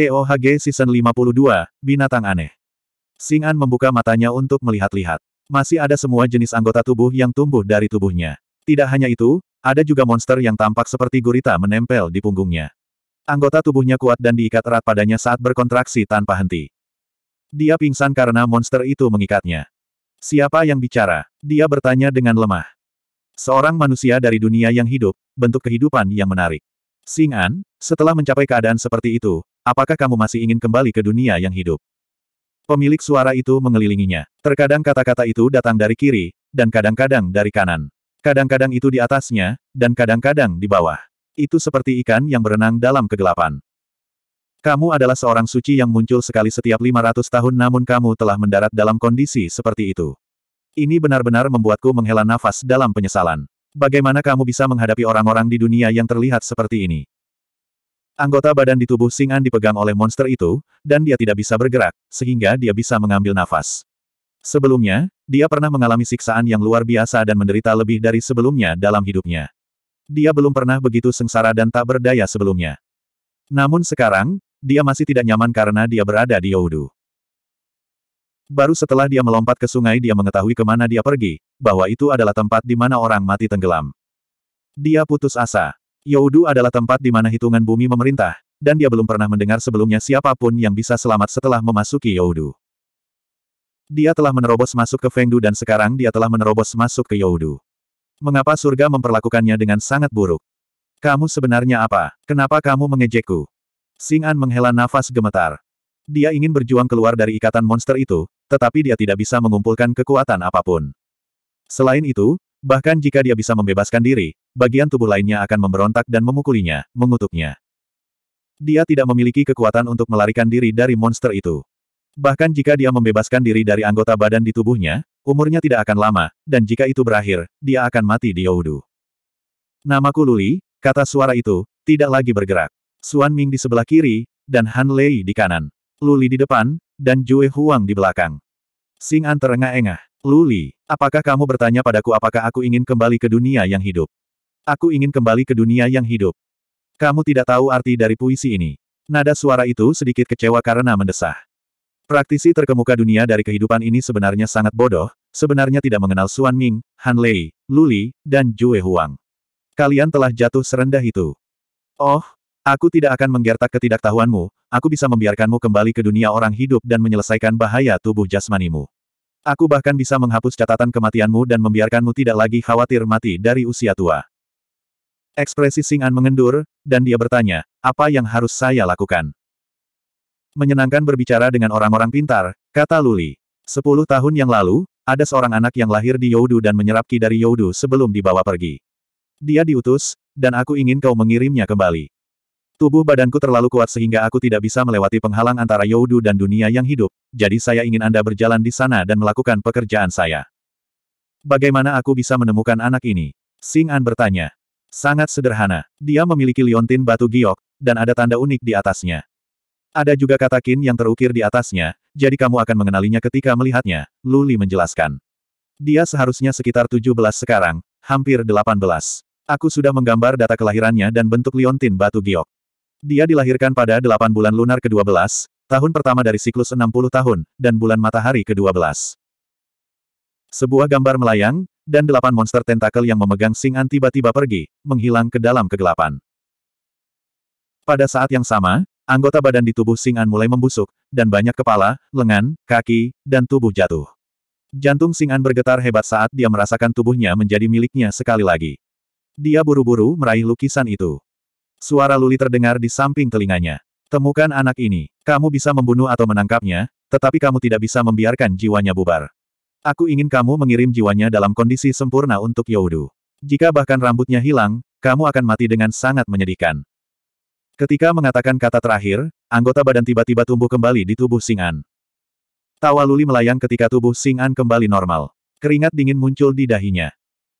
TOHG Season 52, Binatang Aneh. Singan membuka matanya untuk melihat-lihat. Masih ada semua jenis anggota tubuh yang tumbuh dari tubuhnya. Tidak hanya itu, ada juga monster yang tampak seperti gurita menempel di punggungnya. Anggota tubuhnya kuat dan diikat erat padanya saat berkontraksi tanpa henti. Dia pingsan karena monster itu mengikatnya. Siapa yang bicara? Dia bertanya dengan lemah. Seorang manusia dari dunia yang hidup, bentuk kehidupan yang menarik. Singan setelah mencapai keadaan seperti itu, Apakah kamu masih ingin kembali ke dunia yang hidup? Pemilik suara itu mengelilinginya. Terkadang kata-kata itu datang dari kiri, dan kadang-kadang dari kanan. Kadang-kadang itu di atasnya, dan kadang-kadang di bawah. Itu seperti ikan yang berenang dalam kegelapan. Kamu adalah seorang suci yang muncul sekali setiap 500 tahun namun kamu telah mendarat dalam kondisi seperti itu. Ini benar-benar membuatku menghela nafas dalam penyesalan. Bagaimana kamu bisa menghadapi orang-orang di dunia yang terlihat seperti ini? Anggota badan di tubuh Singan dipegang oleh monster itu, dan dia tidak bisa bergerak, sehingga dia bisa mengambil nafas. Sebelumnya, dia pernah mengalami siksaan yang luar biasa dan menderita lebih dari sebelumnya dalam hidupnya. Dia belum pernah begitu sengsara dan tak berdaya sebelumnya. Namun sekarang, dia masih tidak nyaman karena dia berada di Yaudu. Baru setelah dia melompat ke sungai dia mengetahui kemana dia pergi, bahwa itu adalah tempat di mana orang mati tenggelam. Dia putus asa. Youdu adalah tempat di mana hitungan bumi memerintah, dan dia belum pernah mendengar sebelumnya siapapun yang bisa selamat setelah memasuki Youdu. Dia telah menerobos masuk ke Fengdu dan sekarang dia telah menerobos masuk ke Youdu. Mengapa surga memperlakukannya dengan sangat buruk? Kamu sebenarnya apa? Kenapa kamu mengejekku? Sing menghela nafas gemetar. Dia ingin berjuang keluar dari ikatan monster itu, tetapi dia tidak bisa mengumpulkan kekuatan apapun. Selain itu, Bahkan jika dia bisa membebaskan diri, bagian tubuh lainnya akan memberontak dan memukulinya, mengutuknya. Dia tidak memiliki kekuatan untuk melarikan diri dari monster itu. Bahkan jika dia membebaskan diri dari anggota badan di tubuhnya, umurnya tidak akan lama, dan jika itu berakhir, dia akan mati di Yaudu. Namaku Luli, kata suara itu, tidak lagi bergerak. Suan Ming di sebelah kiri, dan Han Lei di kanan. Luli di depan, dan Jue Huang di belakang. Sing An terengah-engah. Luli, apakah kamu bertanya padaku apakah aku ingin kembali ke dunia yang hidup? Aku ingin kembali ke dunia yang hidup. Kamu tidak tahu arti dari puisi ini. Nada suara itu sedikit kecewa karena mendesah. Praktisi terkemuka dunia dari kehidupan ini sebenarnya sangat bodoh, sebenarnya tidak mengenal Suan Ming, Han Lei, Luli, dan Jue Huang. Kalian telah jatuh serendah itu. Oh, aku tidak akan menggertak ketidaktahuanmu, aku bisa membiarkanmu kembali ke dunia orang hidup dan menyelesaikan bahaya tubuh jasmanimu. Aku bahkan bisa menghapus catatan kematianmu dan membiarkanmu tidak lagi khawatir mati dari usia tua. Ekspresi Singan mengendur, dan dia bertanya, apa yang harus saya lakukan? Menyenangkan berbicara dengan orang-orang pintar, kata Luli. Sepuluh tahun yang lalu, ada seorang anak yang lahir di Yodu dan menyerap ki dari Yodu sebelum dibawa pergi. Dia diutus, dan aku ingin kau mengirimnya kembali. Tubuh badanku terlalu kuat sehingga aku tidak bisa melewati penghalang antara Yaudu dan dunia yang hidup, jadi saya ingin Anda berjalan di sana dan melakukan pekerjaan saya. Bagaimana aku bisa menemukan anak ini? Sing An bertanya. Sangat sederhana. Dia memiliki liontin batu giok, dan ada tanda unik di atasnya. Ada juga kata kin yang terukir di atasnya, jadi kamu akan mengenalinya ketika melihatnya, Luli menjelaskan. Dia seharusnya sekitar 17 sekarang, hampir 18. Aku sudah menggambar data kelahirannya dan bentuk liontin batu giok. Dia dilahirkan pada 8 bulan lunar ke-12, tahun pertama dari siklus 60 tahun, dan bulan matahari ke-12. Sebuah gambar melayang, dan delapan monster tentakel yang memegang Singan tiba-tiba pergi, menghilang ke dalam kegelapan. Pada saat yang sama, anggota badan di tubuh Singan mulai membusuk, dan banyak kepala, lengan, kaki, dan tubuh jatuh. Jantung Singan bergetar hebat saat dia merasakan tubuhnya menjadi miliknya sekali lagi. Dia buru-buru meraih lukisan itu. Suara Luli terdengar di samping telinganya. Temukan anak ini. Kamu bisa membunuh atau menangkapnya, tetapi kamu tidak bisa membiarkan jiwanya bubar. Aku ingin kamu mengirim jiwanya dalam kondisi sempurna untuk Yaudu. Jika bahkan rambutnya hilang, kamu akan mati dengan sangat menyedihkan. Ketika mengatakan kata terakhir, anggota badan tiba-tiba tumbuh kembali di tubuh Sing'an. Tawa Luli melayang ketika tubuh Sing'an kembali normal. Keringat dingin muncul di dahinya.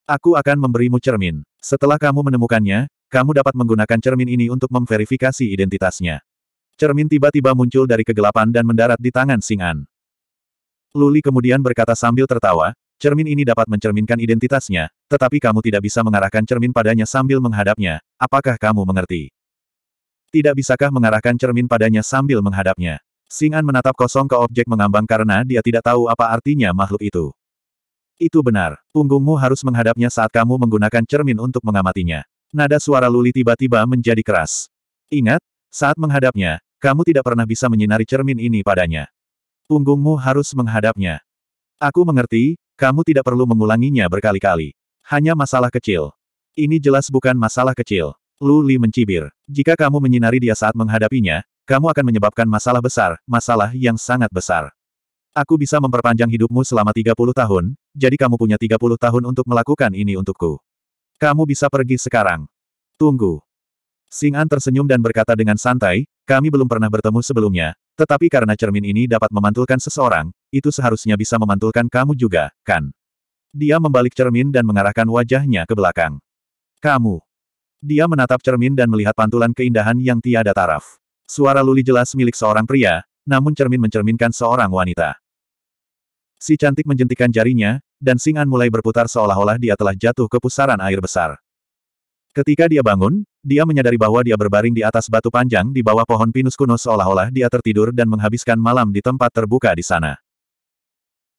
Aku akan memberimu cermin. Setelah kamu menemukannya, kamu dapat menggunakan cermin ini untuk memverifikasi identitasnya. Cermin tiba-tiba muncul dari kegelapan dan mendarat di tangan Singan. Luli kemudian berkata sambil tertawa, cermin ini dapat mencerminkan identitasnya, tetapi kamu tidak bisa mengarahkan cermin padanya sambil menghadapnya, apakah kamu mengerti? Tidak bisakah mengarahkan cermin padanya sambil menghadapnya? Singan menatap kosong ke objek mengambang karena dia tidak tahu apa artinya makhluk itu. Itu benar, punggungmu harus menghadapnya saat kamu menggunakan cermin untuk mengamatinya. Nada suara Luli tiba-tiba menjadi keras. Ingat, saat menghadapnya, kamu tidak pernah bisa menyinari cermin ini padanya. Punggungmu harus menghadapnya. Aku mengerti, kamu tidak perlu mengulanginya berkali-kali. Hanya masalah kecil. Ini jelas bukan masalah kecil. Luli mencibir. Jika kamu menyinari dia saat menghadapinya, kamu akan menyebabkan masalah besar, masalah yang sangat besar. Aku bisa memperpanjang hidupmu selama 30 tahun, jadi kamu punya 30 tahun untuk melakukan ini untukku. Kamu bisa pergi sekarang. Tunggu. Singan tersenyum dan berkata dengan santai, kami belum pernah bertemu sebelumnya, tetapi karena cermin ini dapat memantulkan seseorang, itu seharusnya bisa memantulkan kamu juga, kan? Dia membalik cermin dan mengarahkan wajahnya ke belakang. Kamu. Dia menatap cermin dan melihat pantulan keindahan yang tiada taraf. Suara Luli jelas milik seorang pria, namun cermin mencerminkan seorang wanita. Si cantik menjentikan jarinya, dan Singan mulai berputar seolah-olah dia telah jatuh ke pusaran air besar. Ketika dia bangun, dia menyadari bahwa dia berbaring di atas batu panjang di bawah pohon pinus kuno seolah-olah dia tertidur dan menghabiskan malam di tempat terbuka di sana.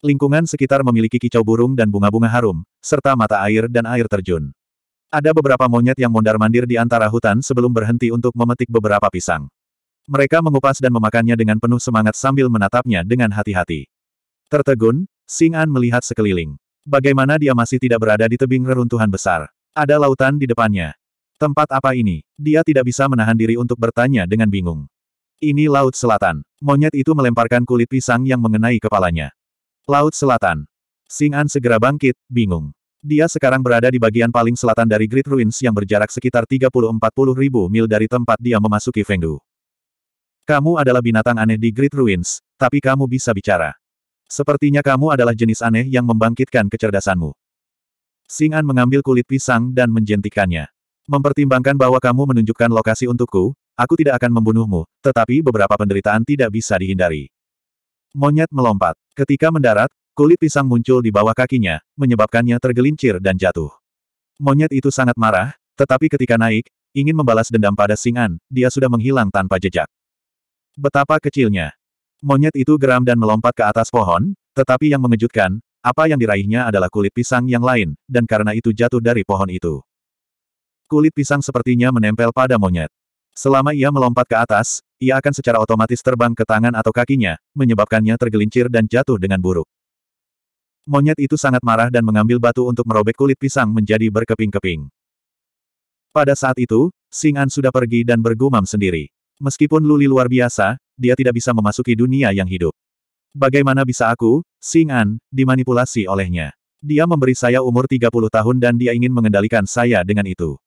Lingkungan sekitar memiliki kicau burung dan bunga-bunga harum, serta mata air dan air terjun. Ada beberapa monyet yang mondar-mandir di antara hutan sebelum berhenti untuk memetik beberapa pisang. Mereka mengupas dan memakannya dengan penuh semangat sambil menatapnya dengan hati-hati. Tertegun, Sing An melihat sekeliling. Bagaimana dia masih tidak berada di tebing reruntuhan besar? Ada lautan di depannya. Tempat apa ini? Dia tidak bisa menahan diri untuk bertanya dengan bingung. Ini Laut Selatan. Monyet itu melemparkan kulit pisang yang mengenai kepalanya. Laut Selatan. Sing An segera bangkit, bingung. Dia sekarang berada di bagian paling selatan dari Great Ruins yang berjarak sekitar 30-40 ribu mil dari tempat dia memasuki Fengdu. Kamu adalah binatang aneh di Great Ruins, tapi kamu bisa bicara. Sepertinya kamu adalah jenis aneh yang membangkitkan kecerdasanmu. Singan mengambil kulit pisang dan menjentikannya. Mempertimbangkan bahwa kamu menunjukkan lokasi untukku, aku tidak akan membunuhmu, tetapi beberapa penderitaan tidak bisa dihindari. Monyet melompat. Ketika mendarat, kulit pisang muncul di bawah kakinya, menyebabkannya tergelincir dan jatuh. Monyet itu sangat marah, tetapi ketika naik, ingin membalas dendam pada Singan, dia sudah menghilang tanpa jejak. Betapa kecilnya. Monyet itu geram dan melompat ke atas pohon, tetapi yang mengejutkan, apa yang diraihnya adalah kulit pisang yang lain, dan karena itu jatuh dari pohon itu. Kulit pisang sepertinya menempel pada monyet. Selama ia melompat ke atas, ia akan secara otomatis terbang ke tangan atau kakinya, menyebabkannya tergelincir dan jatuh dengan buruk. Monyet itu sangat marah dan mengambil batu untuk merobek kulit pisang menjadi berkeping-keping. Pada saat itu, Singan sudah pergi dan bergumam sendiri. Meskipun Luli luar biasa, dia tidak bisa memasuki dunia yang hidup. Bagaimana bisa aku, Singan, dimanipulasi olehnya? Dia memberi saya umur 30 tahun dan dia ingin mengendalikan saya dengan itu.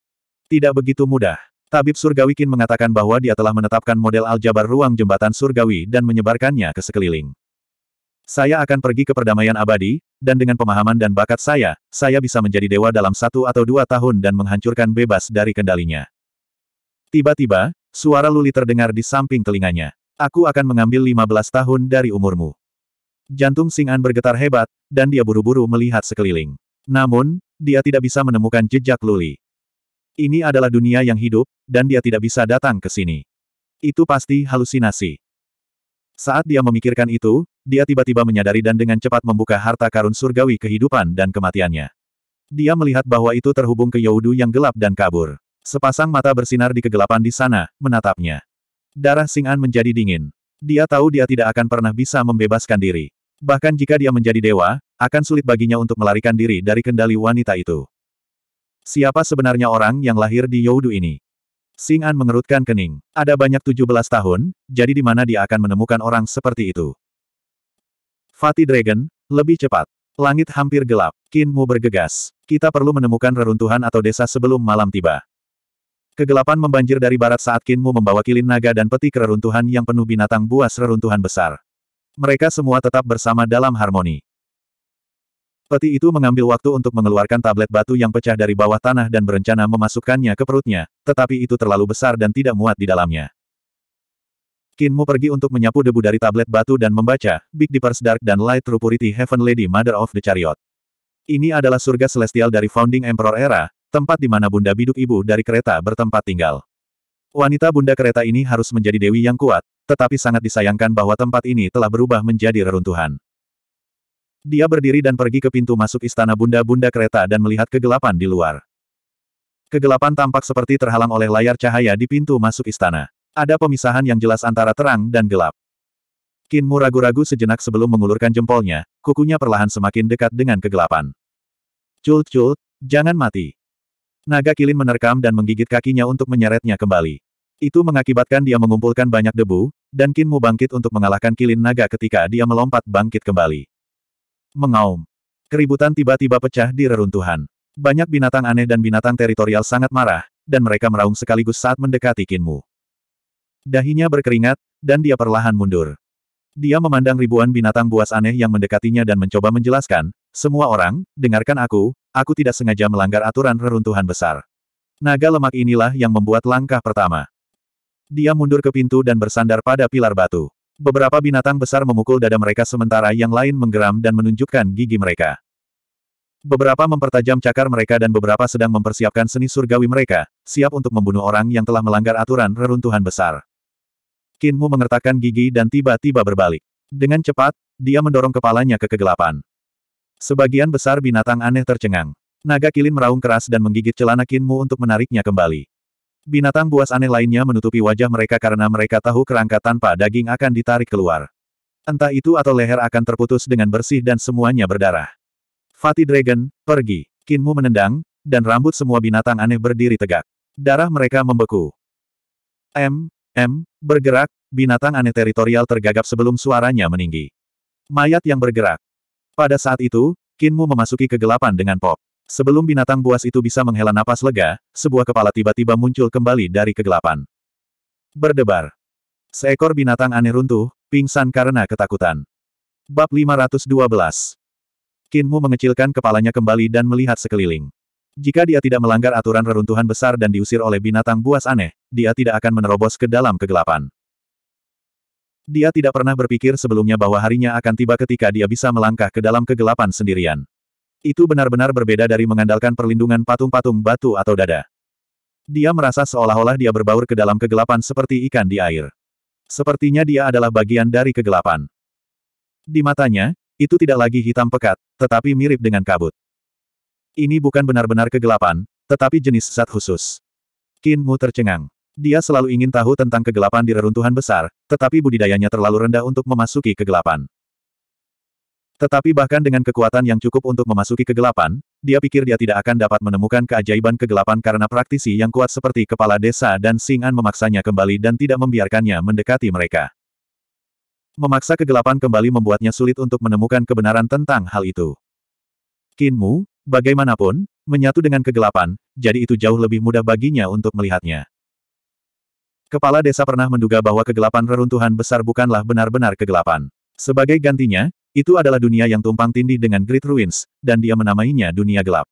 Tidak begitu mudah. Tabib Surgawi Kin mengatakan bahwa dia telah menetapkan model aljabar ruang jembatan surgawi dan menyebarkannya ke sekeliling. Saya akan pergi ke perdamaian abadi, dan dengan pemahaman dan bakat saya, saya bisa menjadi dewa dalam satu atau dua tahun dan menghancurkan bebas dari kendalinya. Tiba-tiba, suara Luli terdengar di samping telinganya. Aku akan mengambil 15 tahun dari umurmu. Jantung Sing'an bergetar hebat, dan dia buru-buru melihat sekeliling. Namun, dia tidak bisa menemukan jejak Luli. Ini adalah dunia yang hidup, dan dia tidak bisa datang ke sini. Itu pasti halusinasi. Saat dia memikirkan itu, dia tiba-tiba menyadari dan dengan cepat membuka harta karun surgawi kehidupan dan kematiannya. Dia melihat bahwa itu terhubung ke Yaudu yang gelap dan kabur. Sepasang mata bersinar di kegelapan di sana, menatapnya. Darah Sing'an menjadi dingin. Dia tahu dia tidak akan pernah bisa membebaskan diri. Bahkan jika dia menjadi dewa, akan sulit baginya untuk melarikan diri dari kendali wanita itu. Siapa sebenarnya orang yang lahir di Yodu ini? Sing'an mengerutkan kening. Ada banyak 17 tahun, jadi di mana dia akan menemukan orang seperti itu? Fatih Dragon, lebih cepat. Langit hampir gelap. Kinmu bergegas. Kita perlu menemukan reruntuhan atau desa sebelum malam tiba. Kegelapan membanjir dari barat saat Kinmu membawa kilin naga dan peti keruntuhan yang penuh binatang buas reruntuhan besar. Mereka semua tetap bersama dalam harmoni. Peti itu mengambil waktu untuk mengeluarkan tablet batu yang pecah dari bawah tanah dan berencana memasukkannya ke perutnya, tetapi itu terlalu besar dan tidak muat di dalamnya. Kinmu pergi untuk menyapu debu dari tablet batu dan membaca, Big Dipper's Dark dan Light True Purity Heaven Lady Mother of the Chariot. Ini adalah surga celestial dari Founding Emperor Era, tempat di mana bunda biduk ibu dari kereta bertempat tinggal. Wanita bunda kereta ini harus menjadi dewi yang kuat, tetapi sangat disayangkan bahwa tempat ini telah berubah menjadi reruntuhan. Dia berdiri dan pergi ke pintu masuk istana bunda-bunda kereta dan melihat kegelapan di luar. Kegelapan tampak seperti terhalang oleh layar cahaya di pintu masuk istana. Ada pemisahan yang jelas antara terang dan gelap. Kinmu ragu-ragu sejenak sebelum mengulurkan jempolnya, kukunya perlahan semakin dekat dengan kegelapan. Cult-cult, jangan mati. Naga kilin menerkam dan menggigit kakinya untuk menyeretnya kembali. Itu mengakibatkan dia mengumpulkan banyak debu, dan Kinmu bangkit untuk mengalahkan kilin naga ketika dia melompat bangkit kembali. Mengaum. Keributan tiba-tiba pecah di reruntuhan. Banyak binatang aneh dan binatang teritorial sangat marah, dan mereka meraung sekaligus saat mendekati Kinmu. Dahinya berkeringat, dan dia perlahan mundur. Dia memandang ribuan binatang buas aneh yang mendekatinya dan mencoba menjelaskan, semua orang, dengarkan aku, Aku tidak sengaja melanggar aturan reruntuhan besar. Naga lemak inilah yang membuat langkah pertama. Dia mundur ke pintu dan bersandar pada pilar batu. Beberapa binatang besar memukul dada mereka sementara yang lain menggeram dan menunjukkan gigi mereka. Beberapa mempertajam cakar mereka dan beberapa sedang mempersiapkan seni surgawi mereka, siap untuk membunuh orang yang telah melanggar aturan reruntuhan besar. Kinmu mengertakkan gigi dan tiba-tiba berbalik. Dengan cepat, dia mendorong kepalanya ke kegelapan. Sebagian besar binatang aneh tercengang. Naga kilin meraung keras dan menggigit celana Kinmu untuk menariknya kembali. Binatang buas aneh lainnya menutupi wajah mereka karena mereka tahu kerangka tanpa daging akan ditarik keluar. Entah itu atau leher akan terputus dengan bersih dan semuanya berdarah. Fatih Dragon, pergi. Kinmu menendang, dan rambut semua binatang aneh berdiri tegak. Darah mereka membeku. M, M, bergerak, binatang aneh teritorial tergagap sebelum suaranya meninggi. Mayat yang bergerak, pada saat itu, Kinmu memasuki kegelapan dengan pop. Sebelum binatang buas itu bisa menghela napas lega, sebuah kepala tiba-tiba muncul kembali dari kegelapan. Berdebar. Seekor binatang aneh runtuh, pingsan karena ketakutan. Bab 512 Kinmu mengecilkan kepalanya kembali dan melihat sekeliling. Jika dia tidak melanggar aturan reruntuhan besar dan diusir oleh binatang buas aneh, dia tidak akan menerobos ke dalam kegelapan. Dia tidak pernah berpikir sebelumnya bahwa harinya akan tiba ketika dia bisa melangkah ke dalam kegelapan sendirian. Itu benar-benar berbeda dari mengandalkan perlindungan patung-patung batu atau dada. Dia merasa seolah-olah dia berbaur ke dalam kegelapan seperti ikan di air. Sepertinya dia adalah bagian dari kegelapan. Di matanya, itu tidak lagi hitam pekat, tetapi mirip dengan kabut. Ini bukan benar-benar kegelapan, tetapi jenis zat khusus. Kinmu tercengang. Dia selalu ingin tahu tentang kegelapan di reruntuhan besar, tetapi budidayanya terlalu rendah untuk memasuki kegelapan. Tetapi bahkan dengan kekuatan yang cukup untuk memasuki kegelapan, dia pikir dia tidak akan dapat menemukan keajaiban kegelapan karena praktisi yang kuat seperti kepala desa dan Singan memaksanya kembali dan tidak membiarkannya mendekati mereka. Memaksa kegelapan kembali membuatnya sulit untuk menemukan kebenaran tentang hal itu. Kinmu, bagaimanapun, menyatu dengan kegelapan, jadi itu jauh lebih mudah baginya untuk melihatnya. Kepala desa pernah menduga bahwa kegelapan reruntuhan besar bukanlah benar-benar kegelapan. Sebagai gantinya, itu adalah dunia yang tumpang tindih dengan Great Ruins, dan dia menamainya dunia gelap.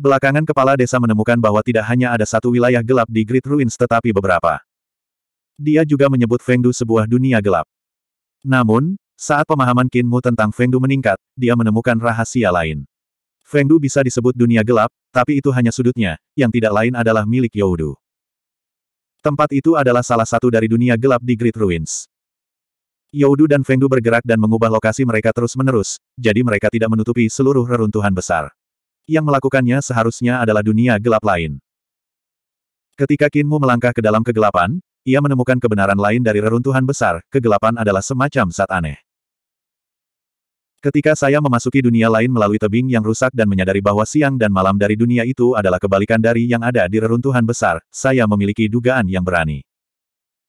Belakangan kepala desa menemukan bahwa tidak hanya ada satu wilayah gelap di Great Ruins tetapi beberapa. Dia juga menyebut Fengdu sebuah dunia gelap. Namun, saat pemahaman Kinmu tentang Fengdu meningkat, dia menemukan rahasia lain. Fengdu bisa disebut dunia gelap, tapi itu hanya sudutnya, yang tidak lain adalah milik Youdu. Tempat itu adalah salah satu dari dunia gelap di Great Ruins. Yaudu dan Fengdu bergerak dan mengubah lokasi mereka terus-menerus, jadi mereka tidak menutupi seluruh reruntuhan besar. Yang melakukannya seharusnya adalah dunia gelap lain. Ketika Kinmu melangkah ke dalam kegelapan, ia menemukan kebenaran lain dari reruntuhan besar, kegelapan adalah semacam saat aneh. Ketika saya memasuki dunia lain melalui tebing yang rusak dan menyadari bahwa siang dan malam dari dunia itu adalah kebalikan dari yang ada di reruntuhan besar, saya memiliki dugaan yang berani.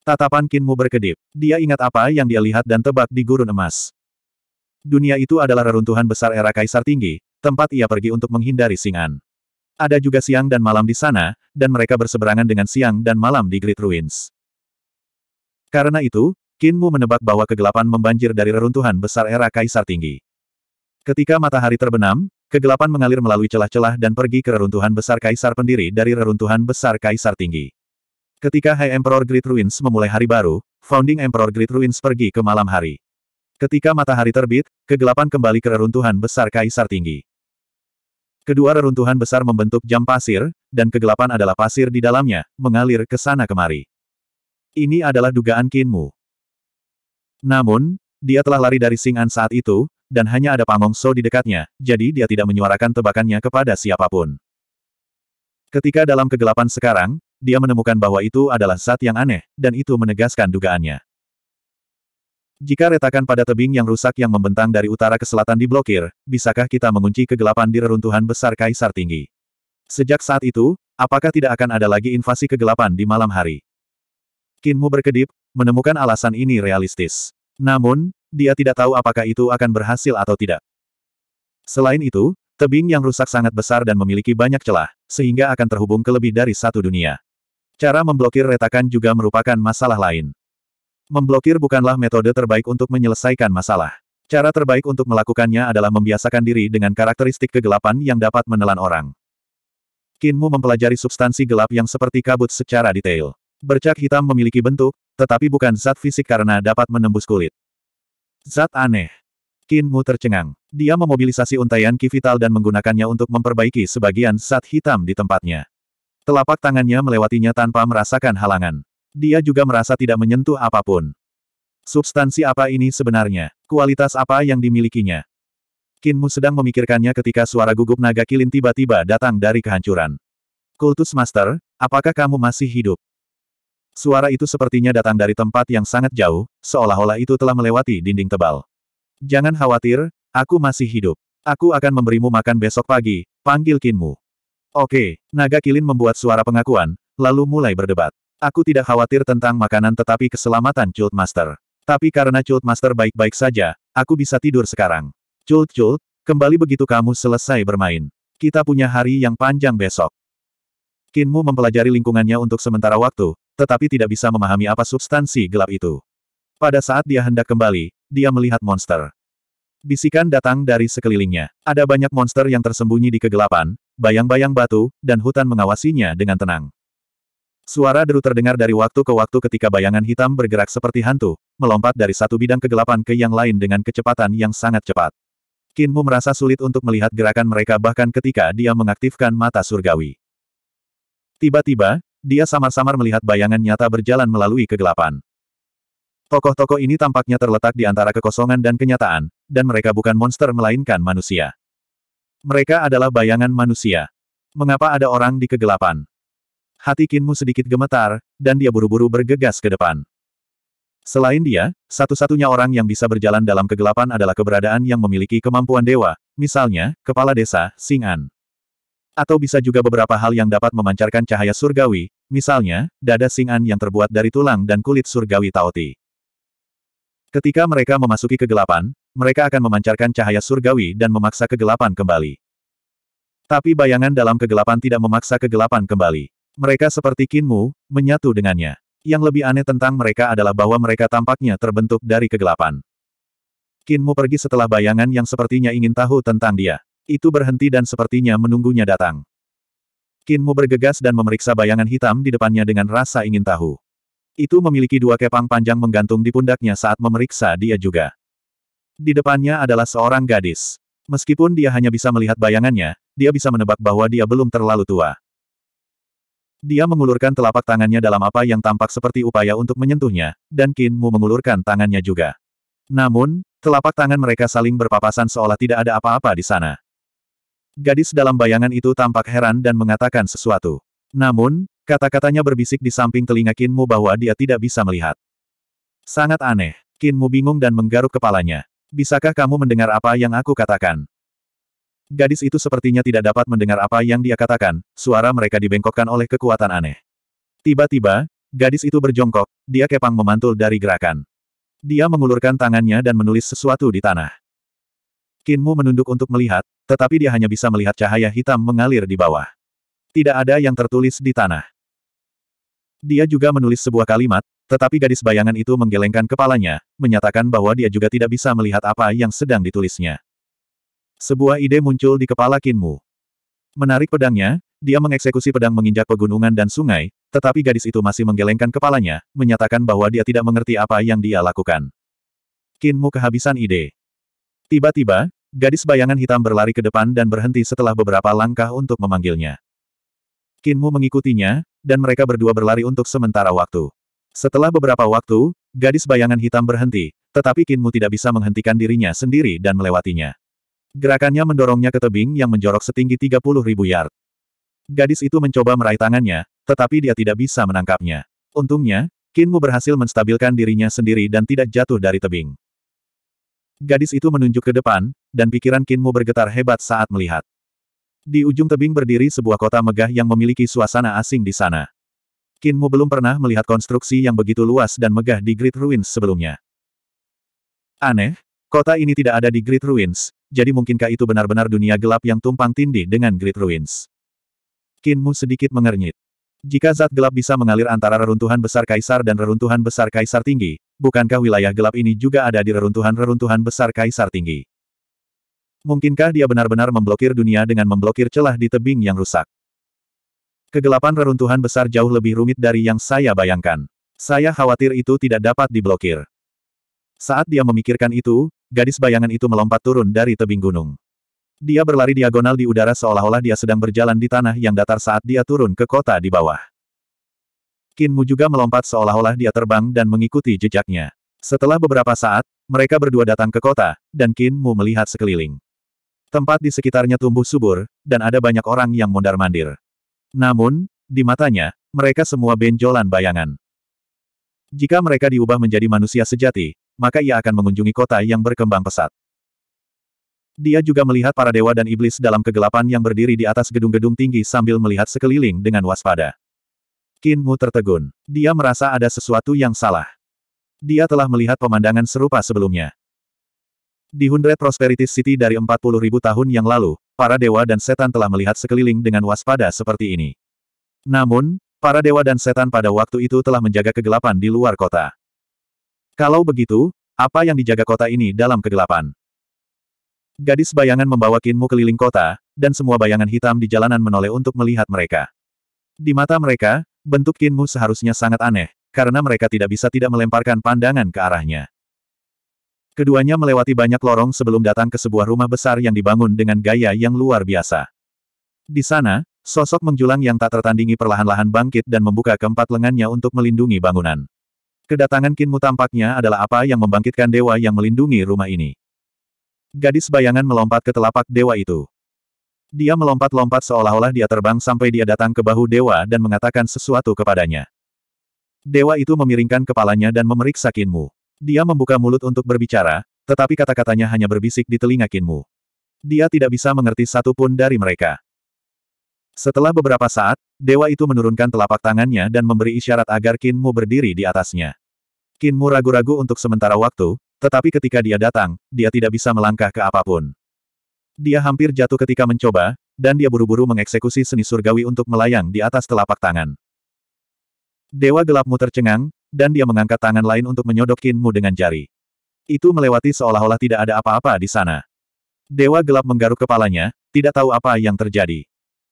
Tatapan Kinmu berkedip. Dia ingat apa yang dia lihat dan tebak di gurun emas. Dunia itu adalah reruntuhan besar era Kaisar Tinggi, tempat ia pergi untuk menghindari Singan. Ada juga siang dan malam di sana, dan mereka berseberangan dengan siang dan malam di Great Ruins. Karena itu, Kinmu menebak bahwa kegelapan membanjir dari reruntuhan besar era Kaisar Tinggi. Ketika matahari terbenam, kegelapan mengalir melalui celah-celah dan pergi ke reruntuhan besar Kaisar Pendiri dari reruntuhan besar Kaisar Tinggi. Ketika High Emperor Great Ruins memulai hari baru, Founding Emperor Great Ruins pergi ke malam hari. Ketika matahari terbit, kegelapan kembali ke reruntuhan besar Kaisar Tinggi. Kedua reruntuhan besar membentuk jam pasir, dan kegelapan adalah pasir di dalamnya, mengalir ke sana kemari. Ini adalah dugaan Kinmu. Namun, dia telah lari dari Singan saat itu, dan hanya ada Pamong So di dekatnya, jadi dia tidak menyuarakan tebakannya kepada siapapun. Ketika dalam kegelapan sekarang, dia menemukan bahwa itu adalah saat yang aneh, dan itu menegaskan dugaannya. Jika retakan pada tebing yang rusak yang membentang dari utara ke selatan diblokir, bisakah kita mengunci kegelapan di reruntuhan besar Kaisar Tinggi? Sejak saat itu, apakah tidak akan ada lagi invasi kegelapan di malam hari? Kinmu berkedip, menemukan alasan ini realistis. Namun, dia tidak tahu apakah itu akan berhasil atau tidak. Selain itu, tebing yang rusak sangat besar dan memiliki banyak celah, sehingga akan terhubung ke lebih dari satu dunia. Cara memblokir retakan juga merupakan masalah lain. Memblokir bukanlah metode terbaik untuk menyelesaikan masalah. Cara terbaik untuk melakukannya adalah membiasakan diri dengan karakteristik kegelapan yang dapat menelan orang. Kinmu mempelajari substansi gelap yang seperti kabut secara detail. Bercak hitam memiliki bentuk, tetapi bukan zat fisik karena dapat menembus kulit. Zat aneh. Qin Mu tercengang. Dia memobilisasi untaian ki vital dan menggunakannya untuk memperbaiki sebagian zat hitam di tempatnya. Telapak tangannya melewatinya tanpa merasakan halangan. Dia juga merasa tidak menyentuh apapun. Substansi apa ini sebenarnya? Kualitas apa yang dimilikinya? Kinmu sedang memikirkannya ketika suara gugup naga kilin tiba-tiba datang dari kehancuran. Kultus Master, apakah kamu masih hidup? Suara itu sepertinya datang dari tempat yang sangat jauh, seolah-olah itu telah melewati dinding tebal. Jangan khawatir, aku masih hidup. Aku akan memberimu makan besok pagi, panggil Kinmu. Oke, naga kilin membuat suara pengakuan, lalu mulai berdebat. Aku tidak khawatir tentang makanan tetapi keselamatan Chult Master. Tapi karena Chult Master baik-baik saja, aku bisa tidur sekarang. Chult Chult, kembali begitu kamu selesai bermain. Kita punya hari yang panjang besok. Kinmu mempelajari lingkungannya untuk sementara waktu, tetapi tidak bisa memahami apa substansi gelap itu. Pada saat dia hendak kembali, dia melihat monster. Bisikan datang dari sekelilingnya. Ada banyak monster yang tersembunyi di kegelapan, bayang-bayang batu, dan hutan mengawasinya dengan tenang. Suara deru terdengar dari waktu ke waktu ketika bayangan hitam bergerak seperti hantu, melompat dari satu bidang kegelapan ke yang lain dengan kecepatan yang sangat cepat. Kinmu merasa sulit untuk melihat gerakan mereka bahkan ketika dia mengaktifkan mata surgawi. Tiba-tiba, dia samar-samar melihat bayangan nyata berjalan melalui kegelapan. Tokoh-tokoh ini tampaknya terletak di antara kekosongan dan kenyataan, dan mereka bukan monster melainkan manusia. Mereka adalah bayangan manusia. Mengapa ada orang di kegelapan? Hati Kinmu sedikit gemetar, dan dia buru-buru bergegas ke depan. Selain dia, satu-satunya orang yang bisa berjalan dalam kegelapan adalah keberadaan yang memiliki kemampuan dewa, misalnya, kepala desa, Singan. Atau bisa juga beberapa hal yang dapat memancarkan cahaya surgawi, misalnya, dada singan yang terbuat dari tulang dan kulit surgawi Taoti. Ketika mereka memasuki kegelapan, mereka akan memancarkan cahaya surgawi dan memaksa kegelapan kembali. Tapi bayangan dalam kegelapan tidak memaksa kegelapan kembali. Mereka seperti Kinmu, menyatu dengannya. Yang lebih aneh tentang mereka adalah bahwa mereka tampaknya terbentuk dari kegelapan. Kinmu pergi setelah bayangan yang sepertinya ingin tahu tentang dia itu berhenti dan sepertinya menunggunya datang. Kinmu bergegas dan memeriksa bayangan hitam di depannya dengan rasa ingin tahu. Itu memiliki dua kepang panjang menggantung di pundaknya saat memeriksa dia juga. Di depannya adalah seorang gadis. Meskipun dia hanya bisa melihat bayangannya, dia bisa menebak bahwa dia belum terlalu tua. Dia mengulurkan telapak tangannya dalam apa yang tampak seperti upaya untuk menyentuhnya, dan Kinmu mengulurkan tangannya juga. Namun, telapak tangan mereka saling berpapasan seolah tidak ada apa-apa di sana. Gadis dalam bayangan itu tampak heran dan mengatakan sesuatu. Namun, kata-katanya berbisik di samping telinga Kinmu bahwa dia tidak bisa melihat. Sangat aneh. Kinmu bingung dan menggaruk kepalanya. Bisakah kamu mendengar apa yang aku katakan? Gadis itu sepertinya tidak dapat mendengar apa yang dia katakan, suara mereka dibengkokkan oleh kekuatan aneh. Tiba-tiba, gadis itu berjongkok, dia kepang memantul dari gerakan. Dia mengulurkan tangannya dan menulis sesuatu di tanah. Kinmu menunduk untuk melihat, tetapi dia hanya bisa melihat cahaya hitam mengalir di bawah. Tidak ada yang tertulis di tanah. Dia juga menulis sebuah kalimat, tetapi gadis bayangan itu menggelengkan kepalanya, menyatakan bahwa dia juga tidak bisa melihat apa yang sedang ditulisnya. Sebuah ide muncul di kepala Kinmu. Menarik pedangnya, dia mengeksekusi pedang menginjak pegunungan dan sungai, tetapi gadis itu masih menggelengkan kepalanya, menyatakan bahwa dia tidak mengerti apa yang dia lakukan. Kinmu kehabisan ide. Tiba-tiba, gadis bayangan hitam berlari ke depan dan berhenti setelah beberapa langkah untuk memanggilnya. Kinmu mengikutinya, dan mereka berdua berlari untuk sementara waktu. Setelah beberapa waktu, gadis bayangan hitam berhenti, tetapi Kinmu tidak bisa menghentikan dirinya sendiri dan melewatinya. Gerakannya mendorongnya ke tebing yang menjorok setinggi 30 ribu yard. Gadis itu mencoba meraih tangannya, tetapi dia tidak bisa menangkapnya. Untungnya, Kinmu berhasil menstabilkan dirinya sendiri dan tidak jatuh dari tebing. Gadis itu menunjuk ke depan, dan pikiran Kinmu bergetar hebat saat melihat. Di ujung tebing berdiri sebuah kota megah yang memiliki suasana asing di sana. Kinmu belum pernah melihat konstruksi yang begitu luas dan megah di Great Ruins sebelumnya. Aneh, kota ini tidak ada di Great Ruins, jadi mungkinkah itu benar-benar dunia gelap yang tumpang tindih dengan Great Ruins? Kinmu sedikit mengernyit. Jika zat gelap bisa mengalir antara reruntuhan besar kaisar dan reruntuhan besar kaisar tinggi, bukankah wilayah gelap ini juga ada di reruntuhan-reruntuhan besar kaisar tinggi? Mungkinkah dia benar-benar memblokir dunia dengan memblokir celah di tebing yang rusak? Kegelapan reruntuhan besar jauh lebih rumit dari yang saya bayangkan. Saya khawatir itu tidak dapat diblokir. Saat dia memikirkan itu, gadis bayangan itu melompat turun dari tebing gunung. Dia berlari diagonal di udara seolah-olah dia sedang berjalan di tanah yang datar saat dia turun ke kota di bawah. Kinmu juga melompat seolah-olah dia terbang dan mengikuti jejaknya. Setelah beberapa saat, mereka berdua datang ke kota, dan Kinmu melihat sekeliling. Tempat di sekitarnya tumbuh subur, dan ada banyak orang yang mondar-mandir. Namun, di matanya, mereka semua benjolan bayangan. Jika mereka diubah menjadi manusia sejati, maka ia akan mengunjungi kota yang berkembang pesat. Dia juga melihat para dewa dan iblis dalam kegelapan yang berdiri di atas gedung-gedung tinggi sambil melihat sekeliling dengan waspada. Qin Mu tertegun. Dia merasa ada sesuatu yang salah. Dia telah melihat pemandangan serupa sebelumnya. Di Hundred Prosperity City dari 40.000 tahun yang lalu, para dewa dan setan telah melihat sekeliling dengan waspada seperti ini. Namun, para dewa dan setan pada waktu itu telah menjaga kegelapan di luar kota. Kalau begitu, apa yang dijaga kota ini dalam kegelapan? Gadis bayangan membawa Kinmu keliling kota, dan semua bayangan hitam di jalanan menoleh untuk melihat mereka. Di mata mereka, bentuk Kinmu seharusnya sangat aneh, karena mereka tidak bisa tidak melemparkan pandangan ke arahnya. Keduanya melewati banyak lorong sebelum datang ke sebuah rumah besar yang dibangun dengan gaya yang luar biasa. Di sana, sosok menjulang yang tak tertandingi perlahan-lahan bangkit dan membuka keempat lengannya untuk melindungi bangunan. Kedatangan Kinmu tampaknya adalah apa yang membangkitkan dewa yang melindungi rumah ini. Gadis bayangan melompat ke telapak dewa itu. Dia melompat-lompat seolah-olah dia terbang sampai dia datang ke bahu dewa dan mengatakan sesuatu kepadanya. Dewa itu memiringkan kepalanya dan memeriksa Kinmu. Dia membuka mulut untuk berbicara, tetapi kata-katanya hanya berbisik di telinga Kinmu. Dia tidak bisa mengerti satu pun dari mereka. Setelah beberapa saat, dewa itu menurunkan telapak tangannya dan memberi isyarat agar Kinmu berdiri di atasnya. Kinmu ragu-ragu untuk sementara waktu, tetapi ketika dia datang, dia tidak bisa melangkah ke apapun. Dia hampir jatuh ketika mencoba, dan dia buru-buru mengeksekusi seni surgawi untuk melayang di atas telapak tangan. Dewa gelapmu tercengang, dan dia mengangkat tangan lain untuk menyodokinmu dengan jari. Itu melewati seolah-olah tidak ada apa-apa di sana. Dewa gelap menggaruk kepalanya, tidak tahu apa yang terjadi.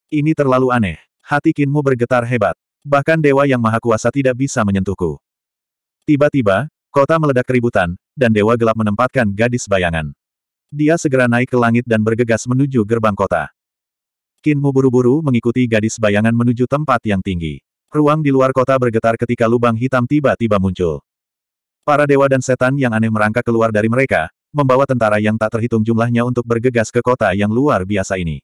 Ini terlalu aneh. Hati Kinmu bergetar hebat. Bahkan dewa yang maha kuasa tidak bisa menyentuhku. Tiba-tiba, Kota meledak keributan, dan Dewa Gelap menempatkan gadis bayangan. Dia segera naik ke langit dan bergegas menuju gerbang kota. Kinmu buru-buru mengikuti gadis bayangan menuju tempat yang tinggi. Ruang di luar kota bergetar ketika lubang hitam tiba-tiba muncul. Para dewa dan setan yang aneh merangkak keluar dari mereka, membawa tentara yang tak terhitung jumlahnya untuk bergegas ke kota yang luar biasa ini.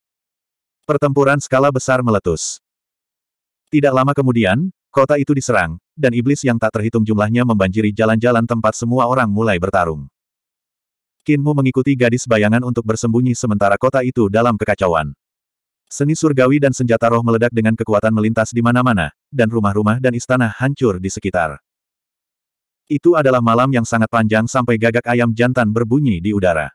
Pertempuran skala besar meletus. Tidak lama kemudian, kota itu diserang, dan iblis yang tak terhitung jumlahnya membanjiri jalan-jalan tempat semua orang mulai bertarung. Kinmu mengikuti gadis bayangan untuk bersembunyi sementara kota itu dalam kekacauan. Seni surgawi dan senjata roh meledak dengan kekuatan melintas di mana-mana, dan rumah-rumah dan istana hancur di sekitar. Itu adalah malam yang sangat panjang sampai gagak ayam jantan berbunyi di udara.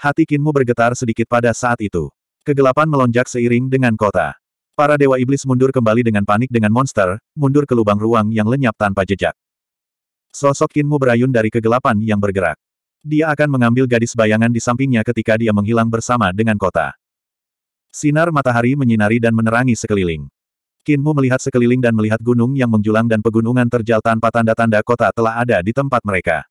Hati Kinmu bergetar sedikit pada saat itu. Kegelapan melonjak seiring dengan kota. Para dewa iblis mundur kembali dengan panik dengan monster, mundur ke lubang ruang yang lenyap tanpa jejak. Sosok Kinmu berayun dari kegelapan yang bergerak. Dia akan mengambil gadis bayangan di sampingnya ketika dia menghilang bersama dengan kota. Sinar matahari menyinari dan menerangi sekeliling. Kinmu melihat sekeliling dan melihat gunung yang menjulang dan pegunungan terjal tanpa tanda-tanda kota telah ada di tempat mereka.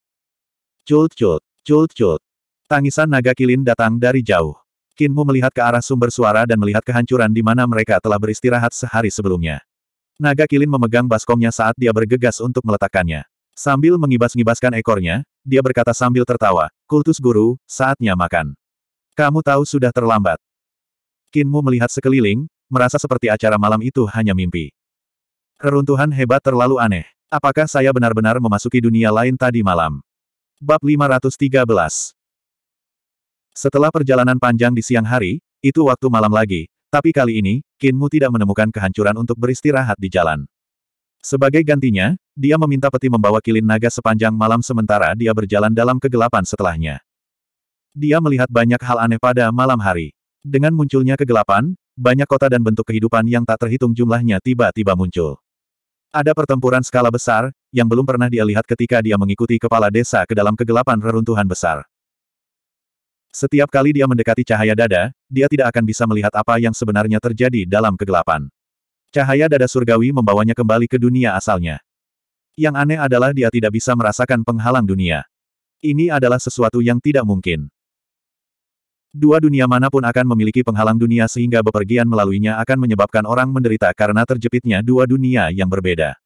Cult cult, cult cult. Tangisan naga kilin datang dari jauh. Kinmu melihat ke arah sumber suara dan melihat kehancuran di mana mereka telah beristirahat sehari sebelumnya. Naga kilin memegang baskomnya saat dia bergegas untuk meletakkannya. Sambil mengibas-ngibaskan ekornya, dia berkata sambil tertawa, kultus guru, saatnya makan. Kamu tahu sudah terlambat. Kinmu melihat sekeliling, merasa seperti acara malam itu hanya mimpi. Reruntuhan hebat terlalu aneh. Apakah saya benar-benar memasuki dunia lain tadi malam? Bab 513 setelah perjalanan panjang di siang hari, itu waktu malam lagi, tapi kali ini, Kinmu tidak menemukan kehancuran untuk beristirahat di jalan. Sebagai gantinya, dia meminta peti membawa kilin naga sepanjang malam sementara dia berjalan dalam kegelapan setelahnya. Dia melihat banyak hal aneh pada malam hari. Dengan munculnya kegelapan, banyak kota dan bentuk kehidupan yang tak terhitung jumlahnya tiba-tiba muncul. Ada pertempuran skala besar, yang belum pernah dia lihat ketika dia mengikuti kepala desa ke dalam kegelapan reruntuhan besar. Setiap kali dia mendekati cahaya dada, dia tidak akan bisa melihat apa yang sebenarnya terjadi dalam kegelapan. Cahaya dada surgawi membawanya kembali ke dunia asalnya. Yang aneh adalah dia tidak bisa merasakan penghalang dunia. Ini adalah sesuatu yang tidak mungkin. Dua dunia manapun akan memiliki penghalang dunia sehingga bepergian melaluinya akan menyebabkan orang menderita karena terjepitnya dua dunia yang berbeda.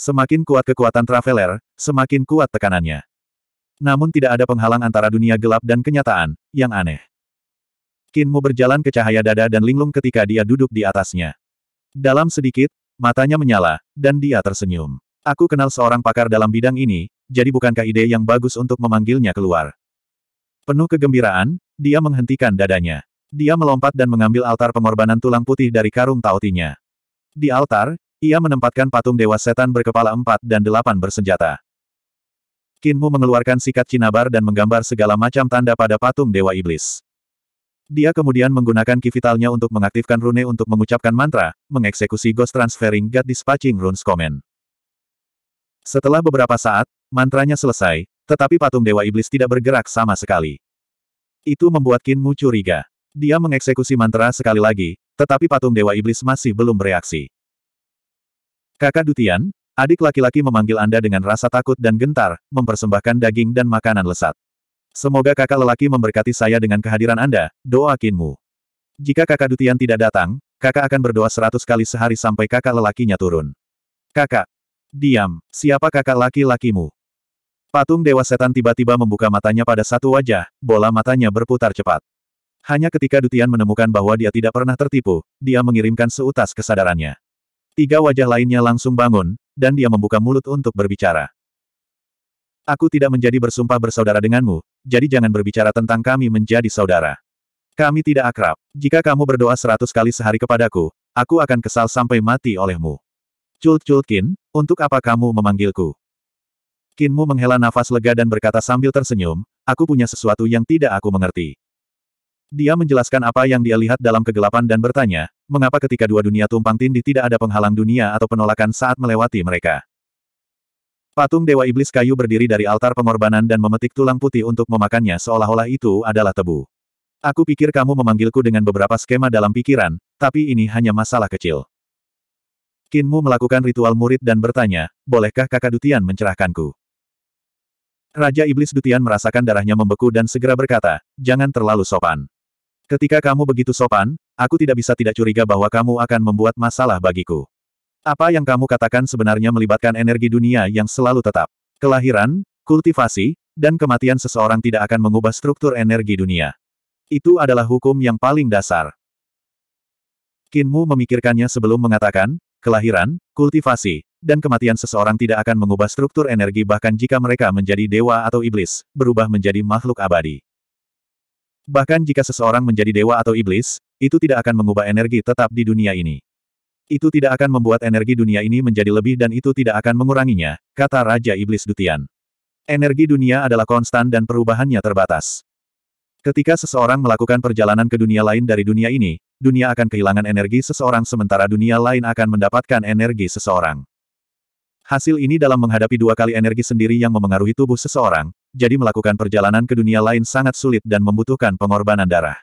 Semakin kuat kekuatan Traveler, semakin kuat tekanannya. Namun tidak ada penghalang antara dunia gelap dan kenyataan, yang aneh. Kinmu berjalan ke cahaya dada dan linglung ketika dia duduk di atasnya. Dalam sedikit, matanya menyala, dan dia tersenyum. Aku kenal seorang pakar dalam bidang ini, jadi bukankah ide yang bagus untuk memanggilnya keluar? Penuh kegembiraan, dia menghentikan dadanya. Dia melompat dan mengambil altar pengorbanan tulang putih dari karung tautinya. Di altar, ia menempatkan patung dewa setan berkepala empat dan delapan bersenjata. Kinmu mengeluarkan sikat cinabar dan menggambar segala macam tanda pada patung Dewa Iblis. Dia kemudian menggunakan kivitalnya untuk mengaktifkan rune untuk mengucapkan mantra, mengeksekusi Ghost Transferring God Dispatching Runes Command. Setelah beberapa saat, mantranya selesai, tetapi patung Dewa Iblis tidak bergerak sama sekali. Itu membuat Kinmu curiga. Dia mengeksekusi mantra sekali lagi, tetapi patung Dewa Iblis masih belum bereaksi. Kakak Dutian, Adik laki-laki memanggil Anda dengan rasa takut dan gentar, mempersembahkan daging dan makanan lesat. Semoga kakak lelaki memberkati saya dengan kehadiran Anda, doa Kinmu. Jika kakak Dutian tidak datang, kakak akan berdoa seratus kali sehari sampai kakak lelakinya turun. Kakak. Diam, siapa kakak laki-lakimu? Patung Dewa Setan tiba-tiba membuka matanya pada satu wajah, bola matanya berputar cepat. Hanya ketika Dutian menemukan bahwa dia tidak pernah tertipu, dia mengirimkan seutas kesadarannya. Tiga wajah lainnya langsung bangun, dan dia membuka mulut untuk berbicara. Aku tidak menjadi bersumpah bersaudara denganmu, jadi jangan berbicara tentang kami menjadi saudara. Kami tidak akrab. Jika kamu berdoa seratus kali sehari kepadaku, aku akan kesal sampai mati olehmu. cult Kin, untuk apa kamu memanggilku? Kinmu menghela nafas lega dan berkata sambil tersenyum, aku punya sesuatu yang tidak aku mengerti. Dia menjelaskan apa yang dia lihat dalam kegelapan dan bertanya, mengapa ketika dua dunia tumpang tindih tidak ada penghalang dunia atau penolakan saat melewati mereka. Patung Dewa Iblis kayu berdiri dari altar pengorbanan dan memetik tulang putih untuk memakannya seolah-olah itu adalah tebu. Aku pikir kamu memanggilku dengan beberapa skema dalam pikiran, tapi ini hanya masalah kecil. Kinmu melakukan ritual murid dan bertanya, bolehkah kakak Dutian mencerahkanku? Raja Iblis Dutian merasakan darahnya membeku dan segera berkata, jangan terlalu sopan. Ketika kamu begitu sopan, aku tidak bisa tidak curiga bahwa kamu akan membuat masalah bagiku. Apa yang kamu katakan sebenarnya melibatkan energi dunia yang selalu tetap. Kelahiran, kultivasi, dan kematian seseorang tidak akan mengubah struktur energi dunia. Itu adalah hukum yang paling dasar. Kinmu memikirkannya sebelum mengatakan, kelahiran, kultivasi, dan kematian seseorang tidak akan mengubah struktur energi bahkan jika mereka menjadi dewa atau iblis, berubah menjadi makhluk abadi. Bahkan jika seseorang menjadi dewa atau iblis, itu tidak akan mengubah energi tetap di dunia ini. Itu tidak akan membuat energi dunia ini menjadi lebih dan itu tidak akan menguranginya, kata Raja Iblis Dutian. Energi dunia adalah konstan dan perubahannya terbatas. Ketika seseorang melakukan perjalanan ke dunia lain dari dunia ini, dunia akan kehilangan energi seseorang sementara dunia lain akan mendapatkan energi seseorang. Hasil ini dalam menghadapi dua kali energi sendiri yang memengaruhi tubuh seseorang, jadi melakukan perjalanan ke dunia lain sangat sulit dan membutuhkan pengorbanan darah.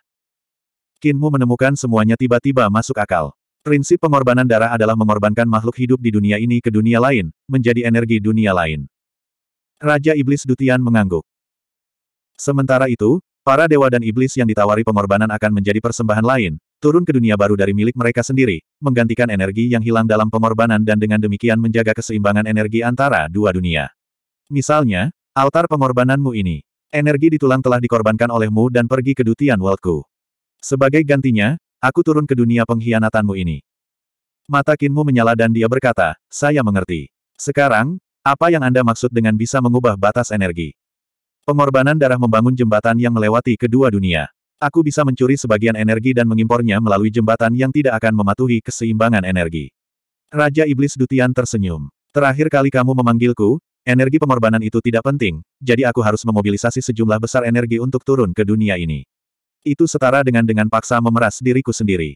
Kinmu menemukan semuanya tiba-tiba masuk akal. Prinsip pengorbanan darah adalah mengorbankan makhluk hidup di dunia ini ke dunia lain, menjadi energi dunia lain. Raja Iblis Dutian mengangguk. Sementara itu, para dewa dan iblis yang ditawari pengorbanan akan menjadi persembahan lain, turun ke dunia baru dari milik mereka sendiri, menggantikan energi yang hilang dalam pengorbanan dan dengan demikian menjaga keseimbangan energi antara dua dunia. Misalnya, Altar pengorbananmu ini. Energi di tulang telah dikorbankan olehmu dan pergi ke dutian worldku. Sebagai gantinya, aku turun ke dunia pengkhianatanmu ini. Mata Kinmu menyala dan dia berkata, saya mengerti. Sekarang, apa yang Anda maksud dengan bisa mengubah batas energi? Pengorbanan darah membangun jembatan yang melewati kedua dunia. Aku bisa mencuri sebagian energi dan mengimpornya melalui jembatan yang tidak akan mematuhi keseimbangan energi. Raja Iblis Dutian tersenyum. Terakhir kali kamu memanggilku, Energi pengorbanan itu tidak penting, jadi aku harus memobilisasi sejumlah besar energi untuk turun ke dunia ini. Itu setara dengan dengan paksa memeras diriku sendiri.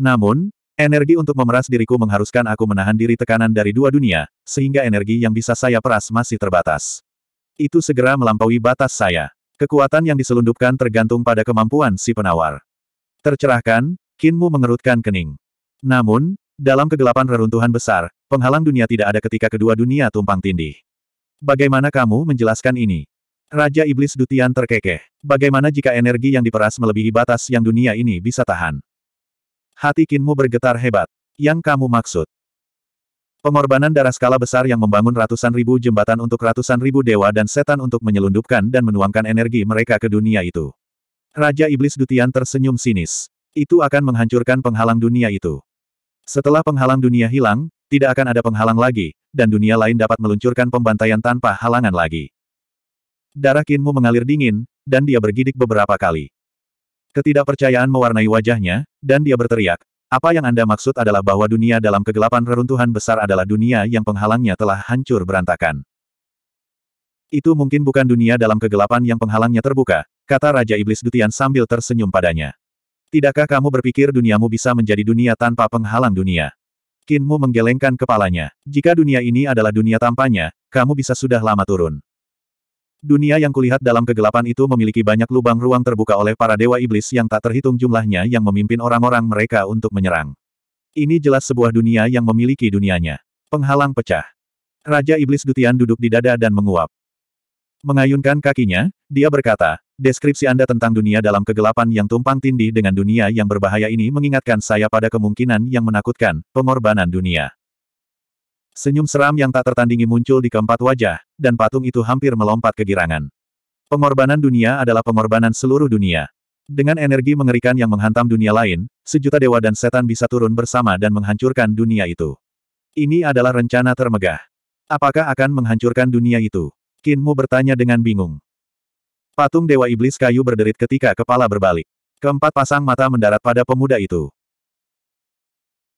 Namun, energi untuk memeras diriku mengharuskan aku menahan diri tekanan dari dua dunia, sehingga energi yang bisa saya peras masih terbatas. Itu segera melampaui batas saya. Kekuatan yang diselundupkan tergantung pada kemampuan si penawar. Tercerahkan, Kinmu mengerutkan kening. Namun, dalam kegelapan reruntuhan besar, penghalang dunia tidak ada ketika kedua dunia tumpang tindih. Bagaimana kamu menjelaskan ini? Raja Iblis Dutian terkekeh. Bagaimana jika energi yang diperas melebihi batas yang dunia ini bisa tahan? Hati Kinmu bergetar hebat. Yang kamu maksud? Pengorbanan darah skala besar yang membangun ratusan ribu jembatan untuk ratusan ribu dewa dan setan untuk menyelundupkan dan menuangkan energi mereka ke dunia itu. Raja Iblis Dutian tersenyum sinis. Itu akan menghancurkan penghalang dunia itu. Setelah penghalang dunia hilang, tidak akan ada penghalang lagi, dan dunia lain dapat meluncurkan pembantaian tanpa halangan lagi. Darah Kinmu mengalir dingin, dan dia bergidik beberapa kali. Ketidakpercayaan mewarnai wajahnya, dan dia berteriak, apa yang Anda maksud adalah bahwa dunia dalam kegelapan reruntuhan besar adalah dunia yang penghalangnya telah hancur berantakan. Itu mungkin bukan dunia dalam kegelapan yang penghalangnya terbuka, kata Raja Iblis Dutian sambil tersenyum padanya. Tidakkah kamu berpikir duniamu bisa menjadi dunia tanpa penghalang dunia? Kinmu menggelengkan kepalanya. Jika dunia ini adalah dunia tampanya, kamu bisa sudah lama turun. Dunia yang kulihat dalam kegelapan itu memiliki banyak lubang ruang terbuka oleh para dewa iblis yang tak terhitung jumlahnya yang memimpin orang-orang mereka untuk menyerang. Ini jelas sebuah dunia yang memiliki dunianya. Penghalang pecah. Raja Iblis Dutian duduk di dada dan menguap. Mengayunkan kakinya, dia berkata, Deskripsi Anda tentang dunia dalam kegelapan yang tumpang tindih dengan dunia yang berbahaya ini mengingatkan saya pada kemungkinan yang menakutkan, pengorbanan dunia. Senyum seram yang tak tertandingi muncul di keempat wajah, dan patung itu hampir melompat kegirangan. Pengorbanan dunia adalah pengorbanan seluruh dunia. Dengan energi mengerikan yang menghantam dunia lain, sejuta dewa dan setan bisa turun bersama dan menghancurkan dunia itu. Ini adalah rencana termegah. Apakah akan menghancurkan dunia itu? Kinmu bertanya dengan bingung. Patung Dewa Iblis kayu berderit ketika kepala berbalik. Keempat pasang mata mendarat pada pemuda itu.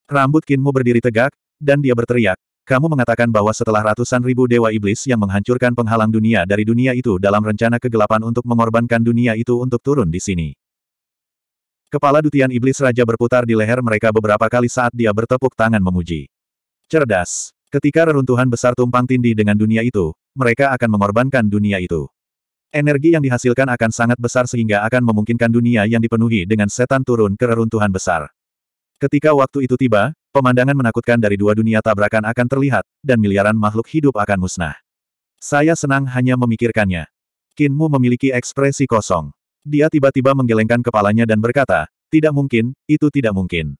Rambut Kinmu berdiri tegak, dan dia berteriak, kamu mengatakan bahwa setelah ratusan ribu Dewa Iblis yang menghancurkan penghalang dunia dari dunia itu dalam rencana kegelapan untuk mengorbankan dunia itu untuk turun di sini. Kepala Dutian Iblis Raja berputar di leher mereka beberapa kali saat dia bertepuk tangan memuji. Cerdas. Ketika reruntuhan besar tumpang tindih dengan dunia itu, mereka akan mengorbankan dunia itu. Energi yang dihasilkan akan sangat besar sehingga akan memungkinkan dunia yang dipenuhi dengan setan turun ke reruntuhan besar. Ketika waktu itu tiba, pemandangan menakutkan dari dua dunia tabrakan akan terlihat, dan miliaran makhluk hidup akan musnah. Saya senang hanya memikirkannya. Kinmu memiliki ekspresi kosong. Dia tiba-tiba menggelengkan kepalanya dan berkata, tidak mungkin, itu tidak mungkin.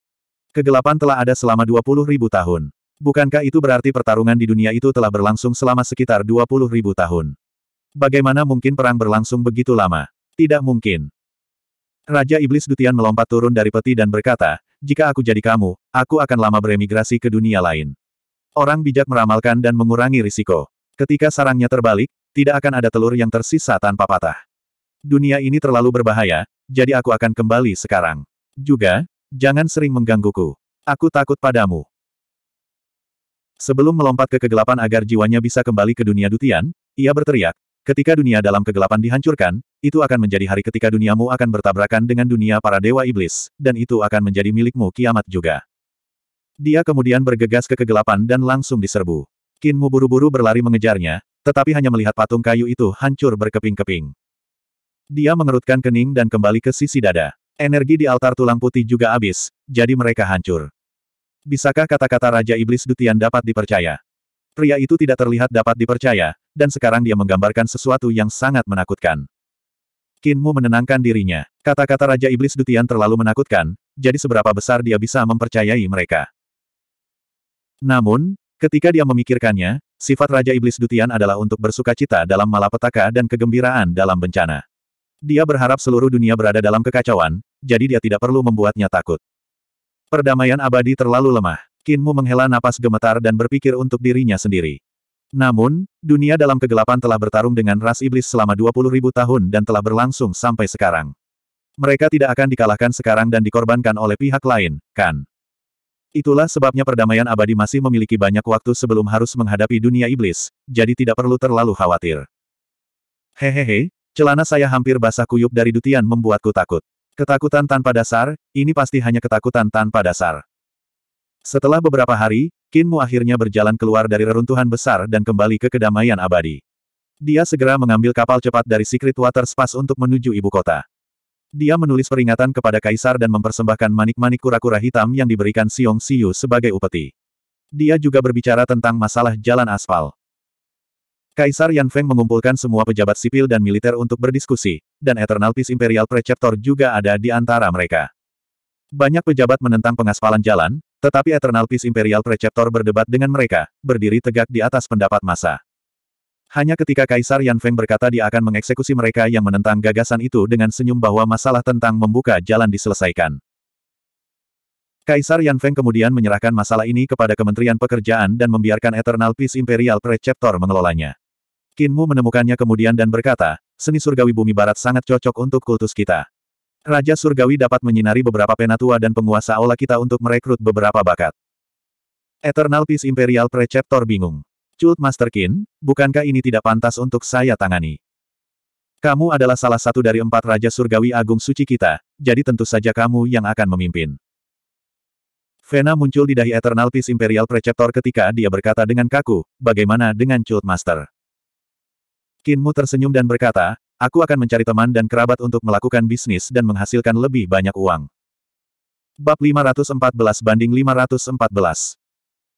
Kegelapan telah ada selama 20 ribu tahun. Bukankah itu berarti pertarungan di dunia itu telah berlangsung selama sekitar 20 ribu tahun? Bagaimana mungkin perang berlangsung begitu lama? Tidak mungkin. Raja Iblis Dutian melompat turun dari peti dan berkata, jika aku jadi kamu, aku akan lama beremigrasi ke dunia lain. Orang bijak meramalkan dan mengurangi risiko. Ketika sarangnya terbalik, tidak akan ada telur yang tersisa tanpa patah. Dunia ini terlalu berbahaya, jadi aku akan kembali sekarang. Juga, jangan sering menggangguku. Aku takut padamu. Sebelum melompat ke kegelapan agar jiwanya bisa kembali ke dunia Dutian, ia berteriak, Ketika dunia dalam kegelapan dihancurkan, itu akan menjadi hari ketika duniamu akan bertabrakan dengan dunia para dewa iblis, dan itu akan menjadi milikmu kiamat juga. Dia kemudian bergegas ke kegelapan dan langsung diserbu. Kinmu buru-buru berlari mengejarnya, tetapi hanya melihat patung kayu itu hancur berkeping-keping. Dia mengerutkan kening dan kembali ke sisi dada. Energi di altar tulang putih juga habis, jadi mereka hancur. Bisakah kata-kata Raja Iblis Dutian dapat dipercaya? Pria itu tidak terlihat dapat dipercaya, dan sekarang dia menggambarkan sesuatu yang sangat menakutkan. Kinmu menenangkan dirinya. Kata-kata Raja Iblis Dutian terlalu menakutkan, jadi seberapa besar dia bisa mempercayai mereka. Namun, ketika dia memikirkannya, sifat Raja Iblis Dutian adalah untuk bersuka cita dalam malapetaka dan kegembiraan dalam bencana. Dia berharap seluruh dunia berada dalam kekacauan, jadi dia tidak perlu membuatnya takut. Perdamaian abadi terlalu lemah. Kinmu menghela napas gemetar dan berpikir untuk dirinya sendiri. Namun, dunia dalam kegelapan telah bertarung dengan ras iblis selama 20 ribu tahun dan telah berlangsung sampai sekarang. Mereka tidak akan dikalahkan sekarang dan dikorbankan oleh pihak lain, kan? Itulah sebabnya perdamaian abadi masih memiliki banyak waktu sebelum harus menghadapi dunia iblis, jadi tidak perlu terlalu khawatir. Hehehe, celana saya hampir basah kuyup dari dutian membuatku takut. Ketakutan tanpa dasar, ini pasti hanya ketakutan tanpa dasar. Setelah beberapa hari, Kinmu akhirnya berjalan keluar dari reruntuhan besar dan kembali ke kedamaian abadi. Dia segera mengambil kapal cepat dari Secret Water Spas untuk menuju ibu kota. Dia menulis peringatan kepada kaisar dan mempersembahkan manik-manik kura-kura hitam yang diberikan Siong Siu sebagai upeti. Dia juga berbicara tentang masalah jalan aspal. Kaisar Yan Feng mengumpulkan semua pejabat sipil dan militer untuk berdiskusi, dan Eternal Peace Imperial Preceptor juga ada di antara mereka. Banyak pejabat menentang pengaspalan jalan, tetapi Eternal Peace Imperial Preceptor berdebat dengan mereka, berdiri tegak di atas pendapat masa. Hanya ketika Kaisar Yan Feng berkata dia akan mengeksekusi mereka yang menentang gagasan itu dengan senyum bahwa masalah tentang membuka jalan diselesaikan. Kaisar Yan Feng kemudian menyerahkan masalah ini kepada Kementerian Pekerjaan dan membiarkan Eternal Peace Imperial Preceptor mengelolanya. Kinmu menemukannya kemudian dan berkata, seni surgawi bumi barat sangat cocok untuk kultus kita. Raja Surgawi dapat menyinari beberapa penatua dan penguasa aula kita untuk merekrut beberapa bakat. Eternal Peace Imperial Preceptor bingung. Cult Master Kin, bukankah ini tidak pantas untuk saya tangani? Kamu adalah salah satu dari empat Raja Surgawi Agung Suci kita, jadi tentu saja kamu yang akan memimpin. Vena muncul di dahi Eternal Peace Imperial Preceptor ketika dia berkata dengan kaku, bagaimana dengan Cult Master? Kinmu tersenyum dan berkata, Aku akan mencari teman dan kerabat untuk melakukan bisnis dan menghasilkan lebih banyak uang. Bab 514 banding 514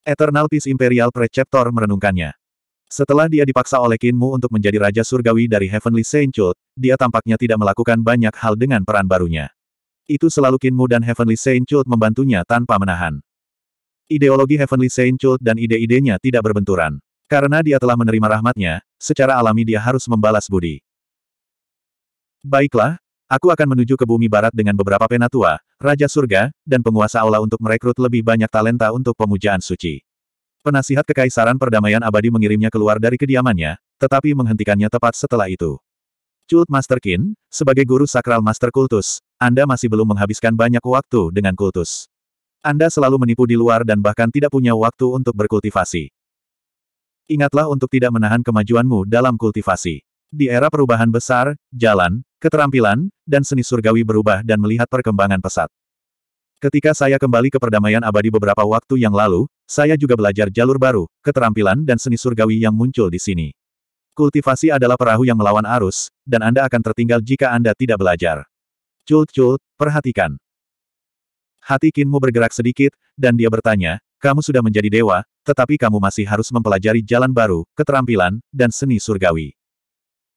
Eternal Peace Imperial Preceptor merenungkannya. Setelah dia dipaksa oleh Kinmu untuk menjadi Raja Surgawi dari Heavenly Sainthood, dia tampaknya tidak melakukan banyak hal dengan peran barunya. Itu selalu Kinmu dan Heavenly Sainthood membantunya tanpa menahan. Ideologi Heavenly Sainthood dan ide-idenya tidak berbenturan. Karena dia telah menerima rahmatnya, secara alami dia harus membalas budi. Baiklah, aku akan menuju ke bumi barat dengan beberapa penatua, raja surga, dan penguasa aula untuk merekrut lebih banyak talenta untuk pemujaan suci. Penasihat Kekaisaran Perdamaian Abadi mengirimnya keluar dari kediamannya, tetapi menghentikannya tepat setelah itu. Cult Master Qin, sebagai guru sakral Master Kultus, Anda masih belum menghabiskan banyak waktu dengan kultus. Anda selalu menipu di luar dan bahkan tidak punya waktu untuk berkultivasi. Ingatlah untuk tidak menahan kemajuanmu dalam kultivasi. Di era perubahan besar, jalan, keterampilan, dan seni surgawi berubah dan melihat perkembangan pesat. Ketika saya kembali ke perdamaian abadi beberapa waktu yang lalu, saya juga belajar jalur baru, keterampilan dan seni surgawi yang muncul di sini. Kultivasi adalah perahu yang melawan arus, dan Anda akan tertinggal jika Anda tidak belajar. Cult-cult, perhatikan. Hati Kinmu bergerak sedikit, dan dia bertanya, kamu sudah menjadi dewa, tetapi kamu masih harus mempelajari jalan baru, keterampilan, dan seni surgawi.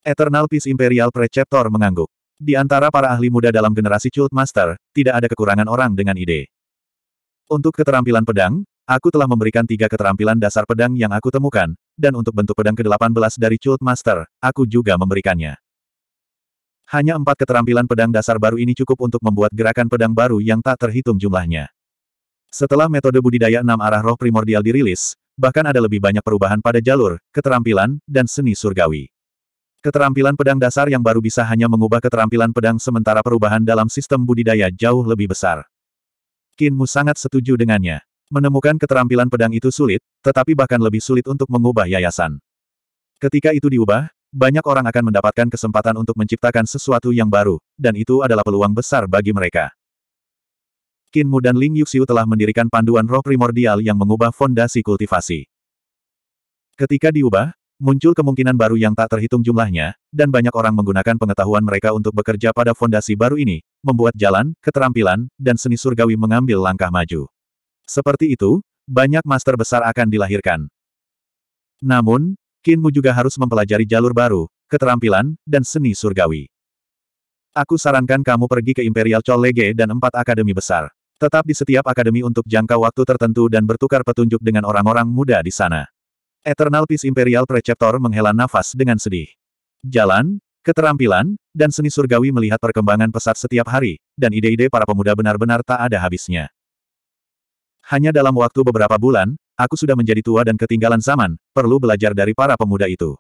Eternal Peace Imperial Preceptor mengangguk. Di antara para ahli muda dalam generasi Cult Master, tidak ada kekurangan orang dengan ide. Untuk keterampilan pedang, aku telah memberikan tiga keterampilan dasar pedang yang aku temukan, dan untuk bentuk pedang ke-18 dari Cult Master, aku juga memberikannya. Hanya empat keterampilan pedang dasar baru ini cukup untuk membuat gerakan pedang baru yang tak terhitung jumlahnya. Setelah metode budidaya enam arah roh primordial dirilis, bahkan ada lebih banyak perubahan pada jalur, keterampilan, dan seni surgawi. Keterampilan pedang dasar yang baru bisa hanya mengubah keterampilan pedang sementara perubahan dalam sistem budidaya jauh lebih besar. Kinmu sangat setuju dengannya. Menemukan keterampilan pedang itu sulit, tetapi bahkan lebih sulit untuk mengubah yayasan. Ketika itu diubah, banyak orang akan mendapatkan kesempatan untuk menciptakan sesuatu yang baru, dan itu adalah peluang besar bagi mereka. Kinmu dan Ling Yuxiu telah mendirikan panduan roh primordial yang mengubah fondasi kultivasi. Ketika diubah, Muncul kemungkinan baru yang tak terhitung jumlahnya, dan banyak orang menggunakan pengetahuan mereka untuk bekerja pada fondasi baru ini, membuat jalan, keterampilan, dan seni surgawi mengambil langkah maju. Seperti itu, banyak master besar akan dilahirkan. Namun, Kinmu juga harus mempelajari jalur baru, keterampilan, dan seni surgawi. Aku sarankan kamu pergi ke Imperial College dan empat akademi besar. Tetap di setiap akademi untuk jangka waktu tertentu dan bertukar petunjuk dengan orang-orang muda di sana. Eternal Peace Imperial Preceptor menghela nafas dengan sedih. Jalan, keterampilan, dan seni surgawi melihat perkembangan pesat setiap hari, dan ide-ide para pemuda benar-benar tak ada habisnya. Hanya dalam waktu beberapa bulan, aku sudah menjadi tua dan ketinggalan zaman, perlu belajar dari para pemuda itu.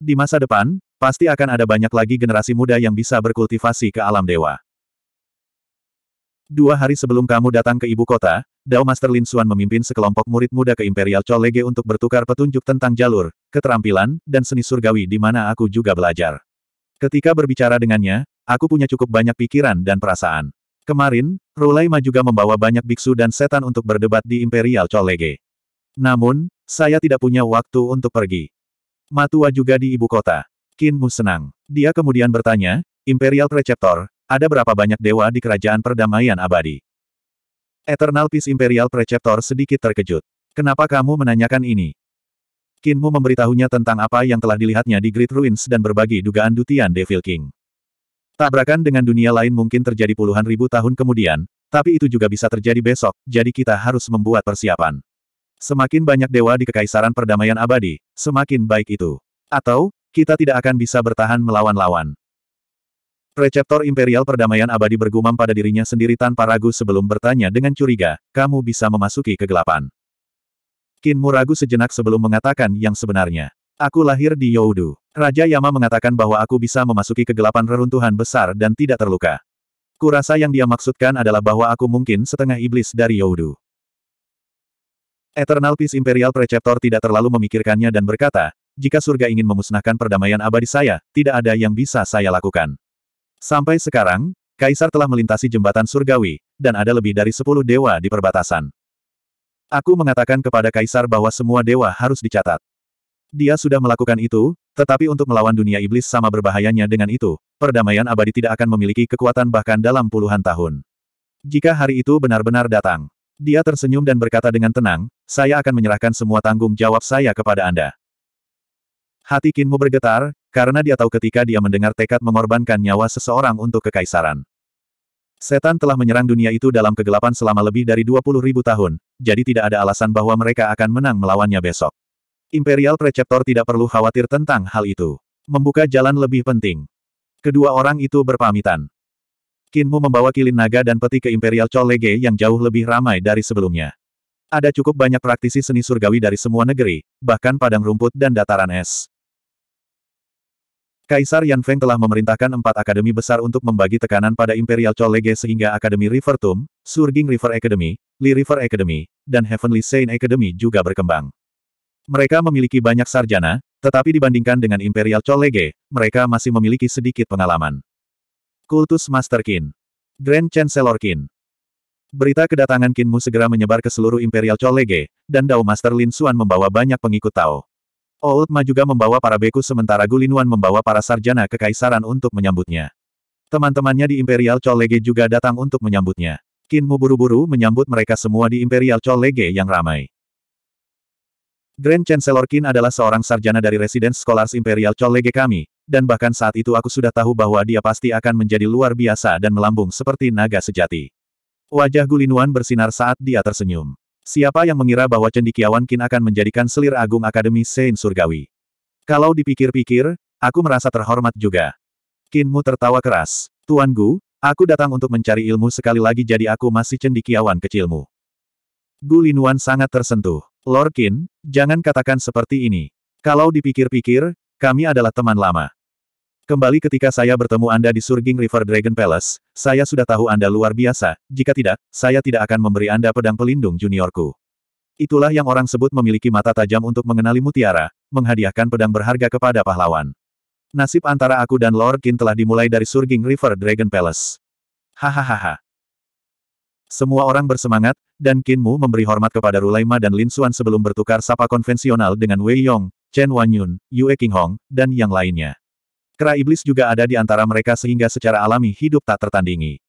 Di masa depan, pasti akan ada banyak lagi generasi muda yang bisa berkultivasi ke alam dewa. Dua hari sebelum kamu datang ke ibu kota, Dao Master Lin Xuan memimpin sekelompok murid muda ke Imperial Cholege untuk bertukar petunjuk tentang jalur, keterampilan, dan seni surgawi di mana aku juga belajar. Ketika berbicara dengannya, aku punya cukup banyak pikiran dan perasaan. Kemarin, Rulai Ma juga membawa banyak biksu dan setan untuk berdebat di Imperial Cholege. Namun, saya tidak punya waktu untuk pergi. Matua juga di ibu kota. Kinmu Mus senang. Dia kemudian bertanya, Imperial Preceptor, ada berapa banyak dewa di kerajaan perdamaian abadi? Eternal Peace Imperial Preceptor sedikit terkejut. Kenapa kamu menanyakan ini? Kinmu memberitahunya tentang apa yang telah dilihatnya di Great Ruins dan berbagi dugaan dutian Devil King. Tabrakan dengan dunia lain mungkin terjadi puluhan ribu tahun kemudian, tapi itu juga bisa terjadi besok, jadi kita harus membuat persiapan. Semakin banyak dewa di Kekaisaran Perdamaian Abadi, semakin baik itu. Atau, kita tidak akan bisa bertahan melawan lawan. Preceptor Imperial Perdamaian Abadi bergumam pada dirinya sendiri tanpa ragu sebelum bertanya dengan curiga, kamu bisa memasuki kegelapan. Kin ragu sejenak sebelum mengatakan yang sebenarnya. Aku lahir di Youdu. Raja Yama mengatakan bahwa aku bisa memasuki kegelapan reruntuhan besar dan tidak terluka. Kurasa yang dia maksudkan adalah bahwa aku mungkin setengah iblis dari Youdu. Eternal Peace Imperial Preceptor tidak terlalu memikirkannya dan berkata, jika surga ingin memusnahkan perdamaian abadi saya, tidak ada yang bisa saya lakukan. Sampai sekarang, Kaisar telah melintasi jembatan surgawi, dan ada lebih dari sepuluh dewa di perbatasan. Aku mengatakan kepada Kaisar bahwa semua dewa harus dicatat. Dia sudah melakukan itu, tetapi untuk melawan dunia iblis sama berbahayanya dengan itu, perdamaian abadi tidak akan memiliki kekuatan bahkan dalam puluhan tahun. Jika hari itu benar-benar datang, dia tersenyum dan berkata dengan tenang, saya akan menyerahkan semua tanggung jawab saya kepada Anda. Hati Kinmu bergetar, karena dia tahu ketika dia mendengar tekad mengorbankan nyawa seseorang untuk kekaisaran. Setan telah menyerang dunia itu dalam kegelapan selama lebih dari 20 ribu tahun, jadi tidak ada alasan bahwa mereka akan menang melawannya besok. Imperial Preceptor tidak perlu khawatir tentang hal itu. Membuka jalan lebih penting. Kedua orang itu berpamitan. Kinmu membawa kilin naga dan peti ke Imperial Cholege yang jauh lebih ramai dari sebelumnya. Ada cukup banyak praktisi seni surgawi dari semua negeri, bahkan padang rumput dan dataran es. Kaisar Yan Feng telah memerintahkan empat akademi besar untuk membagi tekanan pada Imperial Cholege sehingga Akademi River Tomb, Surging River Academy, Li River Academy, dan Heavenly Saint Academy juga berkembang. Mereka memiliki banyak sarjana, tetapi dibandingkan dengan Imperial Cholege, mereka masih memiliki sedikit pengalaman. Kultus Master Qin Grand Chancellor Qin Berita kedatangan Qinmu segera menyebar ke seluruh Imperial Cholege, dan Dao Master Lin Xuan membawa banyak pengikut Tao. Oldma juga membawa para beku sementara Gulinwan membawa para sarjana kekaisaran untuk menyambutnya. Teman-temannya di Imperial Cholege juga datang untuk menyambutnya. Kinmu buru-buru menyambut mereka semua di Imperial Cholege yang ramai. Grand Chancellor Kin adalah seorang sarjana dari Residence Scholars Imperial Cholege kami, dan bahkan saat itu aku sudah tahu bahwa dia pasti akan menjadi luar biasa dan melambung seperti naga sejati. Wajah Gulinwan bersinar saat dia tersenyum. Siapa yang mengira bahwa cendikiawan Kin akan menjadikan selir agung Akademi Sein Surgawi? Kalau dipikir-pikir, aku merasa terhormat juga. Kinmu tertawa keras. Tuan Gu, aku datang untuk mencari ilmu sekali lagi jadi aku masih cendikiawan kecilmu. Gu Linuan sangat tersentuh. Lord Kin, jangan katakan seperti ini. Kalau dipikir-pikir, kami adalah teman lama. Kembali ketika saya bertemu Anda di Surging River Dragon Palace, saya sudah tahu Anda luar biasa, jika tidak, saya tidak akan memberi Anda pedang pelindung juniorku. Itulah yang orang sebut memiliki mata tajam untuk mengenali mutiara, menghadiahkan pedang berharga kepada pahlawan. Nasib antara aku dan Lord Qin telah dimulai dari Surging River Dragon Palace. Hahaha. Semua orang bersemangat, dan Mu memberi hormat kepada Rulaima dan Lin Xuan sebelum bertukar sapa konvensional dengan Wei Yong, Chen Wanyun, Yue Qinghong, dan yang lainnya. Kera iblis juga ada di antara mereka sehingga secara alami hidup tak tertandingi.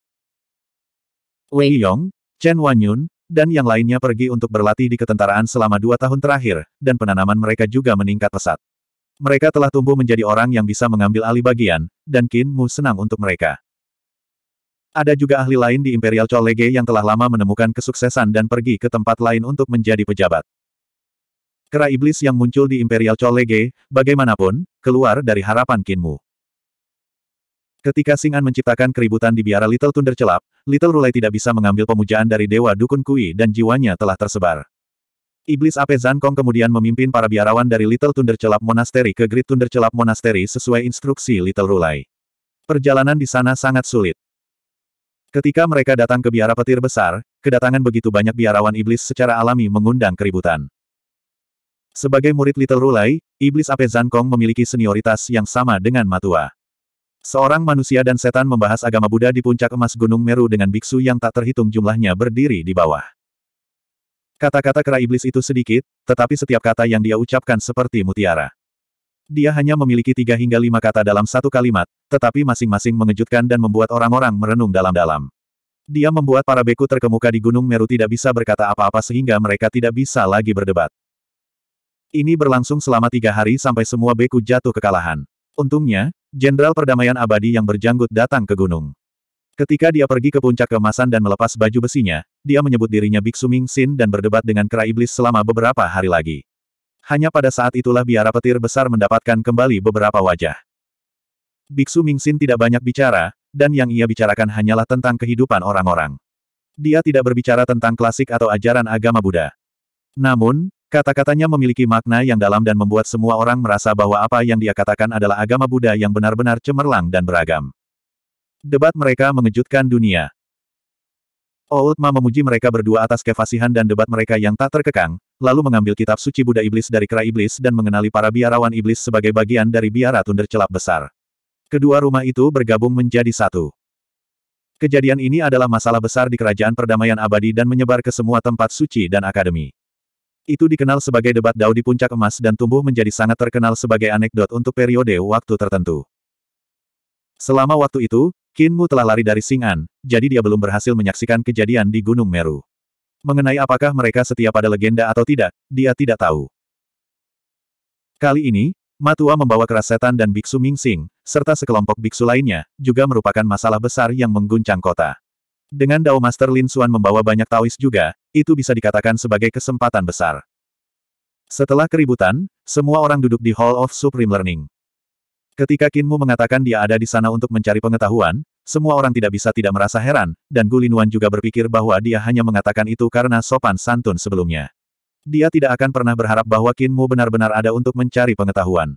Wei Yong, Chen Wanyun, dan yang lainnya pergi untuk berlatih di ketentaraan selama dua tahun terakhir, dan penanaman mereka juga meningkat pesat. Mereka telah tumbuh menjadi orang yang bisa mengambil alih bagian, dan Qin Mu senang untuk mereka. Ada juga ahli lain di Imperial Cholege yang telah lama menemukan kesuksesan dan pergi ke tempat lain untuk menjadi pejabat. Kera iblis yang muncul di Imperial Cholege, bagaimanapun, keluar dari harapan Kinmu. Ketika Singan menciptakan keributan di biara Little Thunder celap, Little Rulai tidak bisa mengambil pemujaan dari Dewa Dukun Kui dan jiwanya telah tersebar. Iblis Ape Zankong kemudian memimpin para biarawan dari Little Thunder celap Monastery ke Great Thunder celap Monastery sesuai instruksi Little Rulai. Perjalanan di sana sangat sulit. Ketika mereka datang ke biara petir besar, kedatangan begitu banyak biarawan iblis secara alami mengundang keributan. Sebagai murid Little Rulai, iblis Ape Zankong memiliki senioritas yang sama dengan Matua. Seorang manusia dan setan membahas agama Buddha di puncak emas Gunung Meru dengan biksu yang tak terhitung jumlahnya berdiri di bawah. Kata-kata kera iblis itu sedikit, tetapi setiap kata yang dia ucapkan seperti mutiara. Dia hanya memiliki tiga hingga lima kata dalam satu kalimat, tetapi masing-masing mengejutkan dan membuat orang-orang merenung dalam-dalam. Dia membuat para beku terkemuka di Gunung Meru tidak bisa berkata apa-apa sehingga mereka tidak bisa lagi berdebat. Ini berlangsung selama tiga hari sampai semua beku jatuh kekalahan. Untungnya, Jenderal Perdamaian Abadi yang berjanggut datang ke gunung. Ketika dia pergi ke puncak kemasan dan melepas baju besinya, dia menyebut dirinya Biksu Ming Xin dan berdebat dengan kera iblis selama beberapa hari lagi. Hanya pada saat itulah biara petir besar mendapatkan kembali beberapa wajah. Biksu Ming Xin tidak banyak bicara, dan yang ia bicarakan hanyalah tentang kehidupan orang-orang. Dia tidak berbicara tentang klasik atau ajaran agama Buddha. Namun, Kata-katanya memiliki makna yang dalam dan membuat semua orang merasa bahwa apa yang dia katakan adalah agama Buddha yang benar-benar cemerlang dan beragam. Debat mereka mengejutkan dunia. Oldma memuji mereka berdua atas kefasihan dan debat mereka yang tak terkekang, lalu mengambil kitab suci Buddha Iblis dari kera iblis dan mengenali para biarawan iblis sebagai bagian dari biara tunder celap besar. Kedua rumah itu bergabung menjadi satu. Kejadian ini adalah masalah besar di kerajaan perdamaian abadi dan menyebar ke semua tempat suci dan akademi. Itu dikenal sebagai debat Dao di puncak emas dan tumbuh menjadi sangat terkenal sebagai anekdot untuk periode waktu tertentu. Selama waktu itu, Kinmu telah lari dari Sing'an, jadi dia belum berhasil menyaksikan kejadian di Gunung Meru. Mengenai apakah mereka setia pada legenda atau tidak, dia tidak tahu. Kali ini, Matua membawa keras dan biksu Ming Sing, serta sekelompok biksu lainnya, juga merupakan masalah besar yang mengguncang kota. Dengan Dao Master Lin Xuan membawa banyak Taois juga, itu bisa dikatakan sebagai kesempatan besar. Setelah keributan, semua orang duduk di Hall of Supreme Learning. Ketika Kinmu mengatakan dia ada di sana untuk mencari pengetahuan, semua orang tidak bisa tidak merasa heran, dan Wan juga berpikir bahwa dia hanya mengatakan itu karena sopan santun sebelumnya. Dia tidak akan pernah berharap bahwa Kinmu benar-benar ada untuk mencari pengetahuan.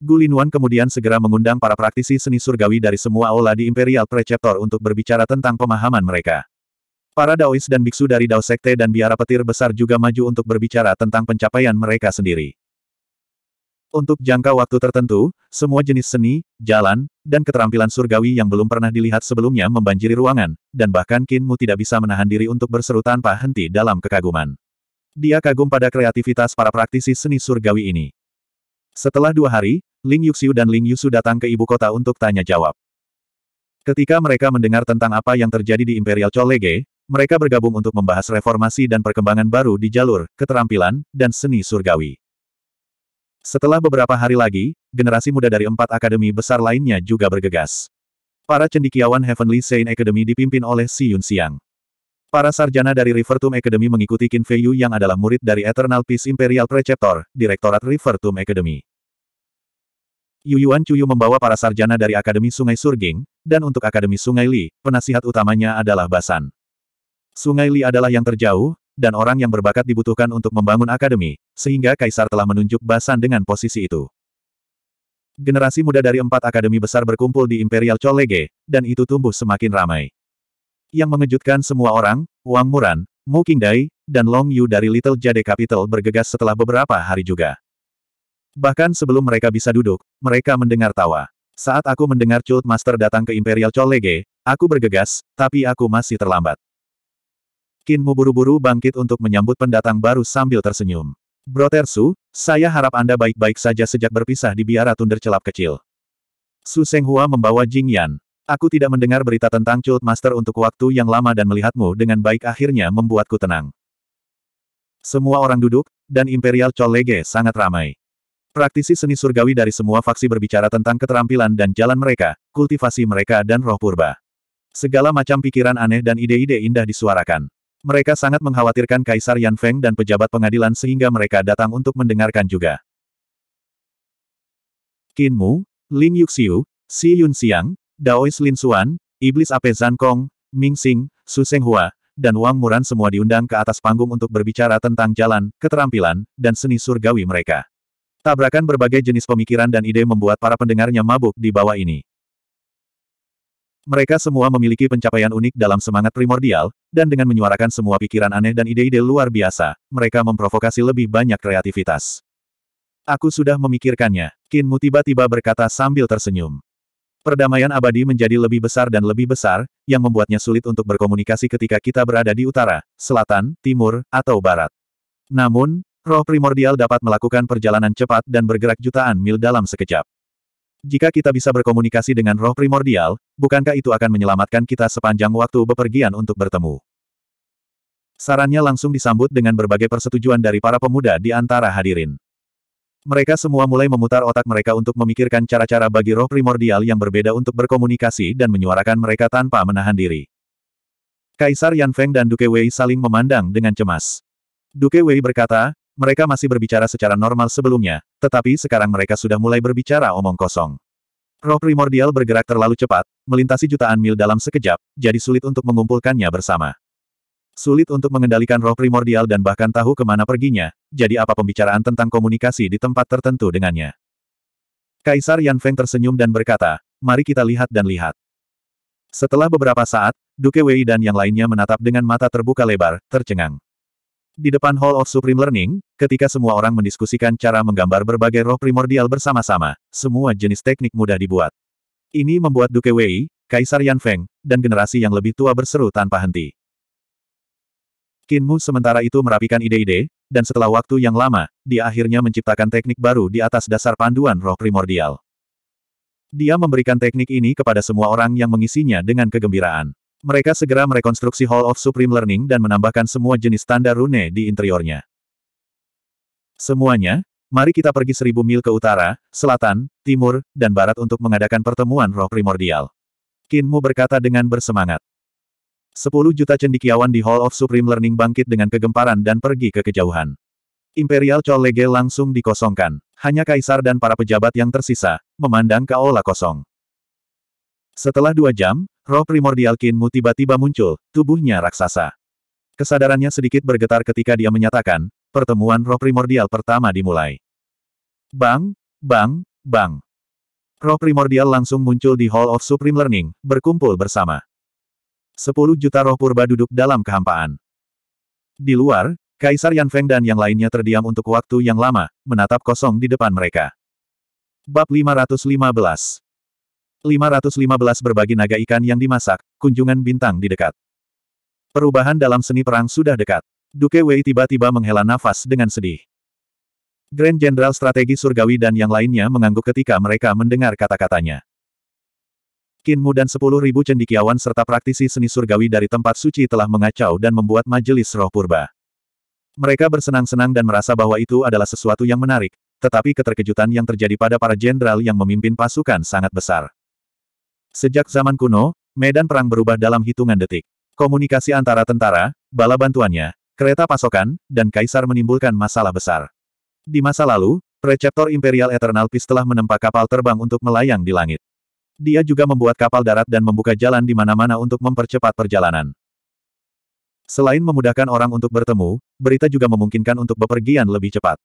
Wan kemudian segera mengundang para praktisi seni surgawi dari semua aula di Imperial Preceptor untuk berbicara tentang pemahaman mereka. Para daois dan biksu dari dao sekte dan biara petir besar juga maju untuk berbicara tentang pencapaian mereka sendiri. Untuk jangka waktu tertentu, semua jenis seni, jalan, dan keterampilan surgawi yang belum pernah dilihat sebelumnya membanjiri ruangan, dan bahkan Kinmu tidak bisa menahan diri untuk berseru tanpa henti dalam kekaguman. Dia kagum pada kreativitas para praktisi seni surgawi ini. Setelah dua hari, Ling Yuxiu dan Ling Yusu datang ke ibu kota untuk tanya-jawab. Ketika mereka mendengar tentang apa yang terjadi di Imperial Cholege, mereka bergabung untuk membahas reformasi dan perkembangan baru di jalur, keterampilan, dan seni surgawi. Setelah beberapa hari lagi, generasi muda dari empat akademi besar lainnya juga bergegas. Para cendikiawan Heavenly Saint Academy dipimpin oleh Si Yun Xiang. Para sarjana dari Rivertum Academy mengikuti Qin Yu yang adalah murid dari Eternal Peace Imperial Preceptor, Direktorat Rivertum Academy. Yu Yuan Chuyu membawa para sarjana dari Akademi Sungai Surging, dan untuk Akademi Sungai Li, penasihat utamanya adalah Basan. Sungai Li adalah yang terjauh, dan orang yang berbakat dibutuhkan untuk membangun akademi, sehingga Kaisar telah menunjuk Basan dengan posisi itu. Generasi muda dari empat akademi besar berkumpul di Imperial Cholege, dan itu tumbuh semakin ramai. Yang mengejutkan semua orang, Wang Muran, Mu Qingdai, dan Long Yu dari Little Jade Capital bergegas setelah beberapa hari juga. Bahkan sebelum mereka bisa duduk, mereka mendengar tawa. Saat aku mendengar Chult Master datang ke Imperial Cholege, aku bergegas, tapi aku masih terlambat. Kinmu buru-buru bangkit untuk menyambut pendatang baru sambil tersenyum. Bro Tersu, saya harap Anda baik-baik saja sejak berpisah di biara tunder celap kecil. Su Senghua membawa Jing Yan. Aku tidak mendengar berita tentang Cult Master untuk waktu yang lama dan melihatmu dengan baik akhirnya membuatku tenang. Semua orang duduk, dan Imperial Chol sangat ramai. Praktisi seni surgawi dari semua faksi berbicara tentang keterampilan dan jalan mereka, kultivasi mereka dan roh purba. Segala macam pikiran aneh dan ide-ide indah disuarakan. Mereka sangat mengkhawatirkan Kaisar Yan Feng dan pejabat pengadilan sehingga mereka datang untuk mendengarkan juga. Qin Mu, Lin Yuxiu, Si Yun Xiang, Daois Lin Xuan, Iblis Ape Zan Kong, Ming Xing, Su Seng Hua, dan Wang Muran semua diundang ke atas panggung untuk berbicara tentang jalan, keterampilan, dan seni surgawi mereka. Tabrakan berbagai jenis pemikiran dan ide membuat para pendengarnya mabuk di bawah ini. Mereka semua memiliki pencapaian unik dalam semangat primordial, dan dengan menyuarakan semua pikiran aneh dan ide-ide luar biasa, mereka memprovokasi lebih banyak kreativitas. Aku sudah memikirkannya, Kinmu tiba-tiba berkata sambil tersenyum. Perdamaian abadi menjadi lebih besar dan lebih besar, yang membuatnya sulit untuk berkomunikasi ketika kita berada di utara, selatan, timur, atau barat. Namun, roh primordial dapat melakukan perjalanan cepat dan bergerak jutaan mil dalam sekejap. Jika kita bisa berkomunikasi dengan roh primordial, bukankah itu akan menyelamatkan kita sepanjang waktu bepergian untuk bertemu? Sarannya langsung disambut dengan berbagai persetujuan dari para pemuda di antara hadirin. Mereka semua mulai memutar otak mereka untuk memikirkan cara-cara bagi roh primordial yang berbeda untuk berkomunikasi dan menyuarakan mereka tanpa menahan diri. Kaisar Yan Feng dan Duke Wei saling memandang dengan cemas. Duke Wei berkata, mereka masih berbicara secara normal sebelumnya, tetapi sekarang mereka sudah mulai berbicara omong kosong. Roh primordial bergerak terlalu cepat, melintasi jutaan mil dalam sekejap, jadi sulit untuk mengumpulkannya bersama. Sulit untuk mengendalikan roh primordial dan bahkan tahu kemana perginya, jadi apa pembicaraan tentang komunikasi di tempat tertentu dengannya. Kaisar Yan Feng tersenyum dan berkata, mari kita lihat dan lihat. Setelah beberapa saat, Duke Wei dan yang lainnya menatap dengan mata terbuka lebar, tercengang. Di depan Hall of Supreme Learning, ketika semua orang mendiskusikan cara menggambar berbagai roh primordial bersama-sama, semua jenis teknik mudah dibuat. Ini membuat Duke Wei, Kaisar Yan Feng, dan generasi yang lebih tua berseru tanpa henti. Kinmu sementara itu merapikan ide-ide, dan setelah waktu yang lama, dia akhirnya menciptakan teknik baru di atas dasar panduan roh primordial. Dia memberikan teknik ini kepada semua orang yang mengisinya dengan kegembiraan. Mereka segera merekonstruksi Hall of Supreme Learning dan menambahkan semua jenis tanda rune di interiornya. Semuanya, mari kita pergi seribu mil ke utara, selatan, timur, dan barat untuk mengadakan pertemuan roh primordial. Kinmu berkata dengan bersemangat. Sepuluh juta cendikiawan di Hall of Supreme Learning bangkit dengan kegemparan dan pergi ke kejauhan. Imperial Cholege langsung dikosongkan. Hanya kaisar dan para pejabat yang tersisa, memandang ke aula kosong. Setelah dua jam, Roh primordial Kinmu tiba-tiba muncul, tubuhnya raksasa. Kesadarannya sedikit bergetar ketika dia menyatakan, pertemuan roh primordial pertama dimulai. Bang, bang, bang. Roh primordial langsung muncul di Hall of Supreme Learning, berkumpul bersama. Sepuluh juta roh purba duduk dalam kehampaan. Di luar, Kaisar Yan Feng dan yang lainnya terdiam untuk waktu yang lama, menatap kosong di depan mereka. Bab 515 515 berbagi naga ikan yang dimasak, kunjungan bintang di dekat. Perubahan dalam seni perang sudah dekat. Duke Wei tiba-tiba menghela nafas dengan sedih. Grand General Strategi Surgawi dan yang lainnya mengangguk ketika mereka mendengar kata-katanya. Kinmu dan sepuluh ribu cendikiawan serta praktisi seni surgawi dari tempat suci telah mengacau dan membuat majelis roh purba. Mereka bersenang-senang dan merasa bahwa itu adalah sesuatu yang menarik, tetapi keterkejutan yang terjadi pada para jenderal yang memimpin pasukan sangat besar. Sejak zaman kuno, medan perang berubah dalam hitungan detik. Komunikasi antara tentara, bala bantuannya, kereta pasokan, dan kaisar menimbulkan masalah besar. Di masa lalu, Preceptor Imperial Eternal Peace telah menempa kapal terbang untuk melayang di langit. Dia juga membuat kapal darat dan membuka jalan di mana-mana untuk mempercepat perjalanan. Selain memudahkan orang untuk bertemu, berita juga memungkinkan untuk bepergian lebih cepat.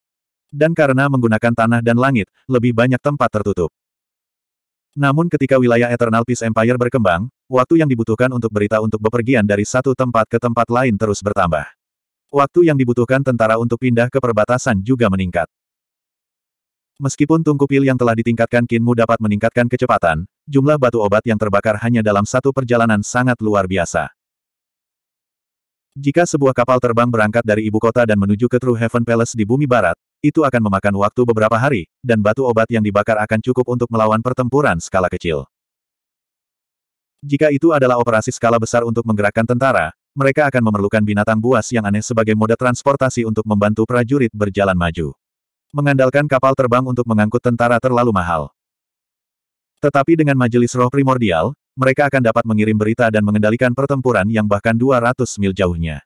Dan karena menggunakan tanah dan langit, lebih banyak tempat tertutup. Namun ketika wilayah Eternal Peace Empire berkembang, waktu yang dibutuhkan untuk berita untuk bepergian dari satu tempat ke tempat lain terus bertambah. Waktu yang dibutuhkan tentara untuk pindah ke perbatasan juga meningkat. Meskipun tungku pil yang telah ditingkatkan Kinmu dapat meningkatkan kecepatan, jumlah batu obat yang terbakar hanya dalam satu perjalanan sangat luar biasa. Jika sebuah kapal terbang berangkat dari ibu kota dan menuju ke True Heaven Palace di bumi barat, itu akan memakan waktu beberapa hari, dan batu obat yang dibakar akan cukup untuk melawan pertempuran skala kecil. Jika itu adalah operasi skala besar untuk menggerakkan tentara, mereka akan memerlukan binatang buas yang aneh sebagai moda transportasi untuk membantu prajurit berjalan maju. Mengandalkan kapal terbang untuk mengangkut tentara terlalu mahal. Tetapi dengan majelis roh primordial, mereka akan dapat mengirim berita dan mengendalikan pertempuran yang bahkan 200 mil jauhnya.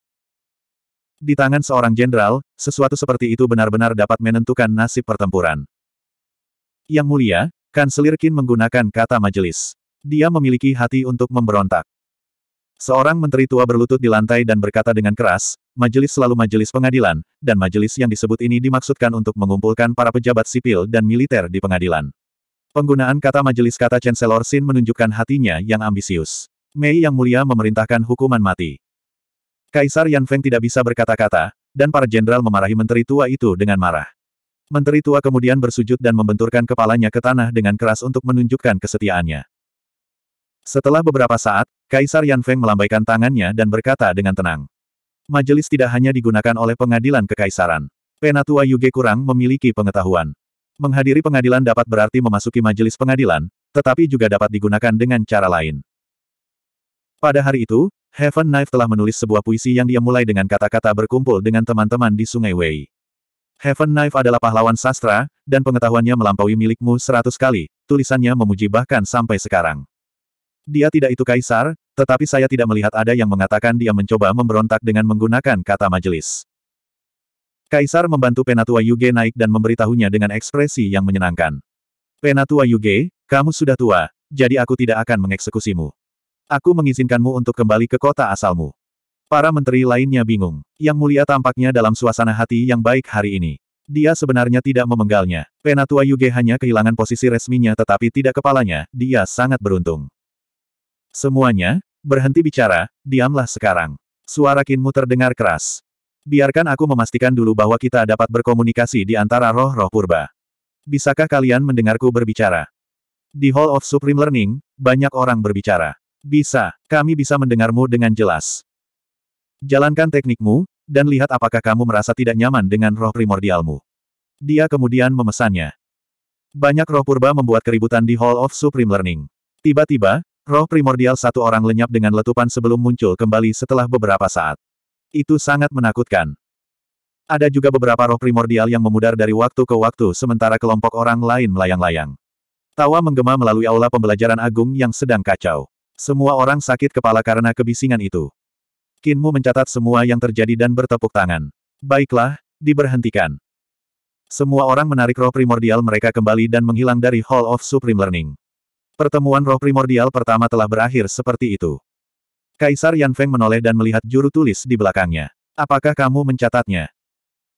Di tangan seorang jenderal, sesuatu seperti itu benar-benar dapat menentukan nasib pertempuran. Yang mulia, Kanselir Qin menggunakan kata majelis. Dia memiliki hati untuk memberontak. Seorang menteri tua berlutut di lantai dan berkata dengan keras, majelis selalu majelis pengadilan, dan majelis yang disebut ini dimaksudkan untuk mengumpulkan para pejabat sipil dan militer di pengadilan. Penggunaan kata majelis kata Chancellor Sin menunjukkan hatinya yang ambisius. Mei Yang Mulia memerintahkan hukuman mati. Kaisar Yan Feng tidak bisa berkata-kata, dan para jenderal memarahi menteri tua itu dengan marah. Menteri tua kemudian bersujud dan membenturkan kepalanya ke tanah dengan keras untuk menunjukkan kesetiaannya. Setelah beberapa saat, Kaisar Yan Feng melambaikan tangannya dan berkata dengan tenang. Majelis tidak hanya digunakan oleh pengadilan kekaisaran. Penatua Yuge kurang memiliki pengetahuan. Menghadiri pengadilan dapat berarti memasuki majelis pengadilan, tetapi juga dapat digunakan dengan cara lain. Pada hari itu, Heaven Knife telah menulis sebuah puisi yang dia mulai dengan kata-kata berkumpul dengan teman-teman di Sungai Wei. Heaven Knife adalah pahlawan sastra, dan pengetahuannya melampaui milikmu seratus kali, tulisannya memuji bahkan sampai sekarang. Dia tidak itu kaisar, tetapi saya tidak melihat ada yang mengatakan dia mencoba memberontak dengan menggunakan kata majelis. Kaisar membantu Penatua Yuge naik dan memberitahunya dengan ekspresi yang menyenangkan. Penatua Yuge, kamu sudah tua, jadi aku tidak akan mengeksekusimu. Aku mengizinkanmu untuk kembali ke kota asalmu. Para menteri lainnya bingung. Yang mulia tampaknya dalam suasana hati yang baik hari ini. Dia sebenarnya tidak memenggalnya. Penatua Yuge hanya kehilangan posisi resminya tetapi tidak kepalanya, dia sangat beruntung. Semuanya, berhenti bicara, diamlah sekarang. Suara Kinmu terdengar keras. Biarkan aku memastikan dulu bahwa kita dapat berkomunikasi di antara roh-roh purba. Bisakah kalian mendengarku berbicara? Di Hall of Supreme Learning, banyak orang berbicara. Bisa, kami bisa mendengarmu dengan jelas. Jalankan teknikmu, dan lihat apakah kamu merasa tidak nyaman dengan roh primordialmu. Dia kemudian memesannya. Banyak roh purba membuat keributan di Hall of Supreme Learning. Tiba-tiba, roh primordial satu orang lenyap dengan letupan sebelum muncul kembali setelah beberapa saat. Itu sangat menakutkan. Ada juga beberapa roh primordial yang memudar dari waktu ke waktu sementara kelompok orang lain melayang-layang. Tawa menggema melalui aula pembelajaran agung yang sedang kacau. Semua orang sakit kepala karena kebisingan itu. Kinmu mencatat semua yang terjadi dan bertepuk tangan. Baiklah, diberhentikan. Semua orang menarik roh primordial mereka kembali dan menghilang dari Hall of Supreme Learning. Pertemuan roh primordial pertama telah berakhir seperti itu. Kaisar Yan Feng menoleh dan melihat juru tulis di belakangnya. Apakah kamu mencatatnya?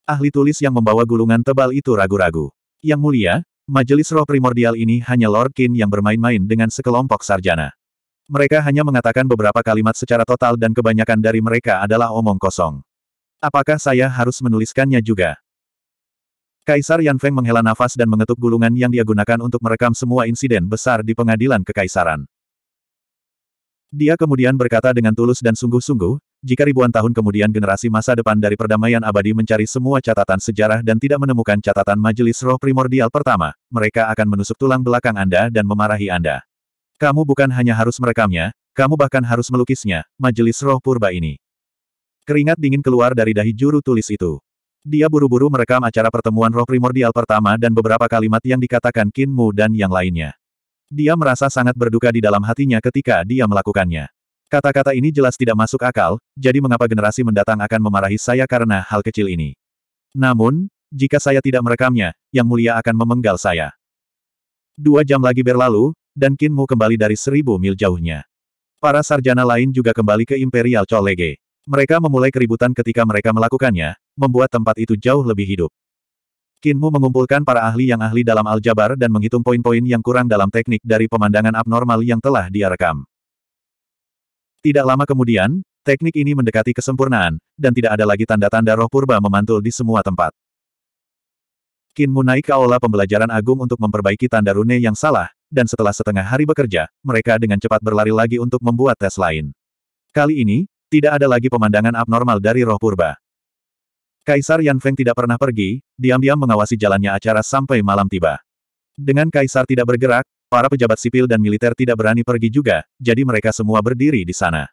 Ahli tulis yang membawa gulungan tebal itu ragu-ragu. Yang mulia, majelis roh primordial ini hanya Lord Qin yang bermain-main dengan sekelompok sarjana. Mereka hanya mengatakan beberapa kalimat secara total dan kebanyakan dari mereka adalah omong kosong. Apakah saya harus menuliskannya juga? Kaisar Yan Feng menghela nafas dan mengetuk gulungan yang dia gunakan untuk merekam semua insiden besar di pengadilan kekaisaran. Dia kemudian berkata dengan tulus dan sungguh-sungguh, jika ribuan tahun kemudian generasi masa depan dari perdamaian abadi mencari semua catatan sejarah dan tidak menemukan catatan majelis roh primordial pertama, mereka akan menusuk tulang belakang Anda dan memarahi Anda. Kamu bukan hanya harus merekamnya, kamu bahkan harus melukisnya, majelis roh purba ini. Keringat dingin keluar dari dahi juru tulis itu. Dia buru-buru merekam acara pertemuan roh primordial pertama dan beberapa kalimat yang dikatakan Kinmu dan yang lainnya. Dia merasa sangat berduka di dalam hatinya ketika dia melakukannya. Kata-kata ini jelas tidak masuk akal, jadi mengapa generasi mendatang akan memarahi saya karena hal kecil ini. Namun, jika saya tidak merekamnya, Yang Mulia akan memenggal saya. Dua jam lagi berlalu, dan Kinmu kembali dari seribu mil jauhnya. Para sarjana lain juga kembali ke Imperial Cholege. Mereka memulai keributan ketika mereka melakukannya, membuat tempat itu jauh lebih hidup. Kinmu mengumpulkan para ahli yang ahli dalam aljabar dan menghitung poin-poin yang kurang dalam teknik dari pemandangan abnormal yang telah dia rekam. Tidak lama kemudian, teknik ini mendekati kesempurnaan, dan tidak ada lagi tanda-tanda roh purba memantul di semua tempat. Kinmu naik ke aula pembelajaran agung untuk memperbaiki tanda rune yang salah, dan setelah setengah hari bekerja, mereka dengan cepat berlari lagi untuk membuat tes lain. Kali ini, tidak ada lagi pemandangan abnormal dari roh purba. Kaisar Yan Feng tidak pernah pergi, diam-diam mengawasi jalannya acara sampai malam tiba. Dengan Kaisar tidak bergerak, para pejabat sipil dan militer tidak berani pergi juga, jadi mereka semua berdiri di sana.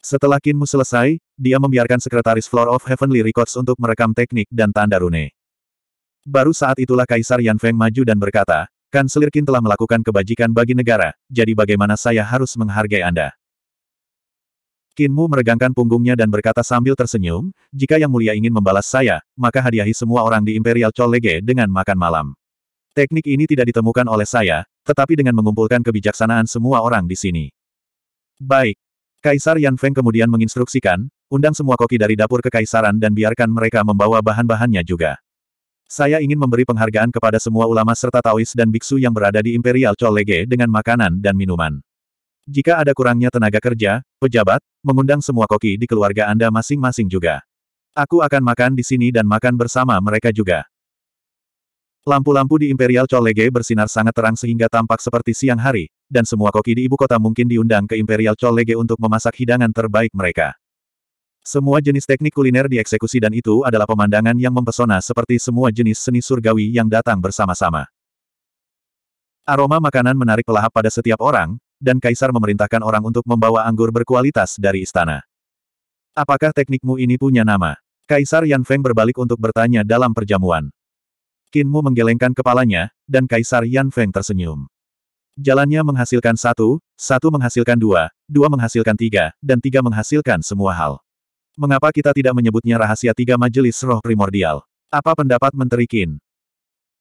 Setelah Kinmu selesai, dia membiarkan sekretaris Floor of Heavenly Records untuk merekam teknik dan tanda rune. Baru saat itulah Kaisar Yan Feng maju dan berkata, Kanselir Qin telah melakukan kebajikan bagi negara, jadi bagaimana saya harus menghargai Anda? Kinmu meregangkan punggungnya dan berkata sambil tersenyum, jika Yang Mulia ingin membalas saya, maka hadiahi semua orang di Imperial Cholege dengan makan malam. Teknik ini tidak ditemukan oleh saya, tetapi dengan mengumpulkan kebijaksanaan semua orang di sini. Baik. Kaisar Yan Feng kemudian menginstruksikan, undang semua koki dari dapur kekaisaran dan biarkan mereka membawa bahan-bahannya juga. Saya ingin memberi penghargaan kepada semua ulama serta Taois dan biksu yang berada di Imperial Cholege dengan makanan dan minuman. Jika ada kurangnya tenaga kerja, pejabat, mengundang semua koki di keluarga Anda masing-masing juga. Aku akan makan di sini dan makan bersama mereka juga. Lampu-lampu di Imperial Cholege bersinar sangat terang sehingga tampak seperti siang hari, dan semua koki di ibu kota mungkin diundang ke Imperial Cholege untuk memasak hidangan terbaik mereka. Semua jenis teknik kuliner dieksekusi dan itu adalah pemandangan yang mempesona seperti semua jenis seni surgawi yang datang bersama-sama. Aroma makanan menarik pelahap pada setiap orang, dan kaisar memerintahkan orang untuk membawa anggur berkualitas dari istana. Apakah teknikmu ini punya nama? Kaisar Yan Feng berbalik untuk bertanya dalam perjamuan. Qin Mu menggelengkan kepalanya, dan Kaisar Yan Feng tersenyum. Jalannya menghasilkan satu, satu menghasilkan dua, dua menghasilkan tiga, dan tiga menghasilkan semua hal. Mengapa kita tidak menyebutnya rahasia tiga majelis roh primordial? Apa pendapat Menteri Qin?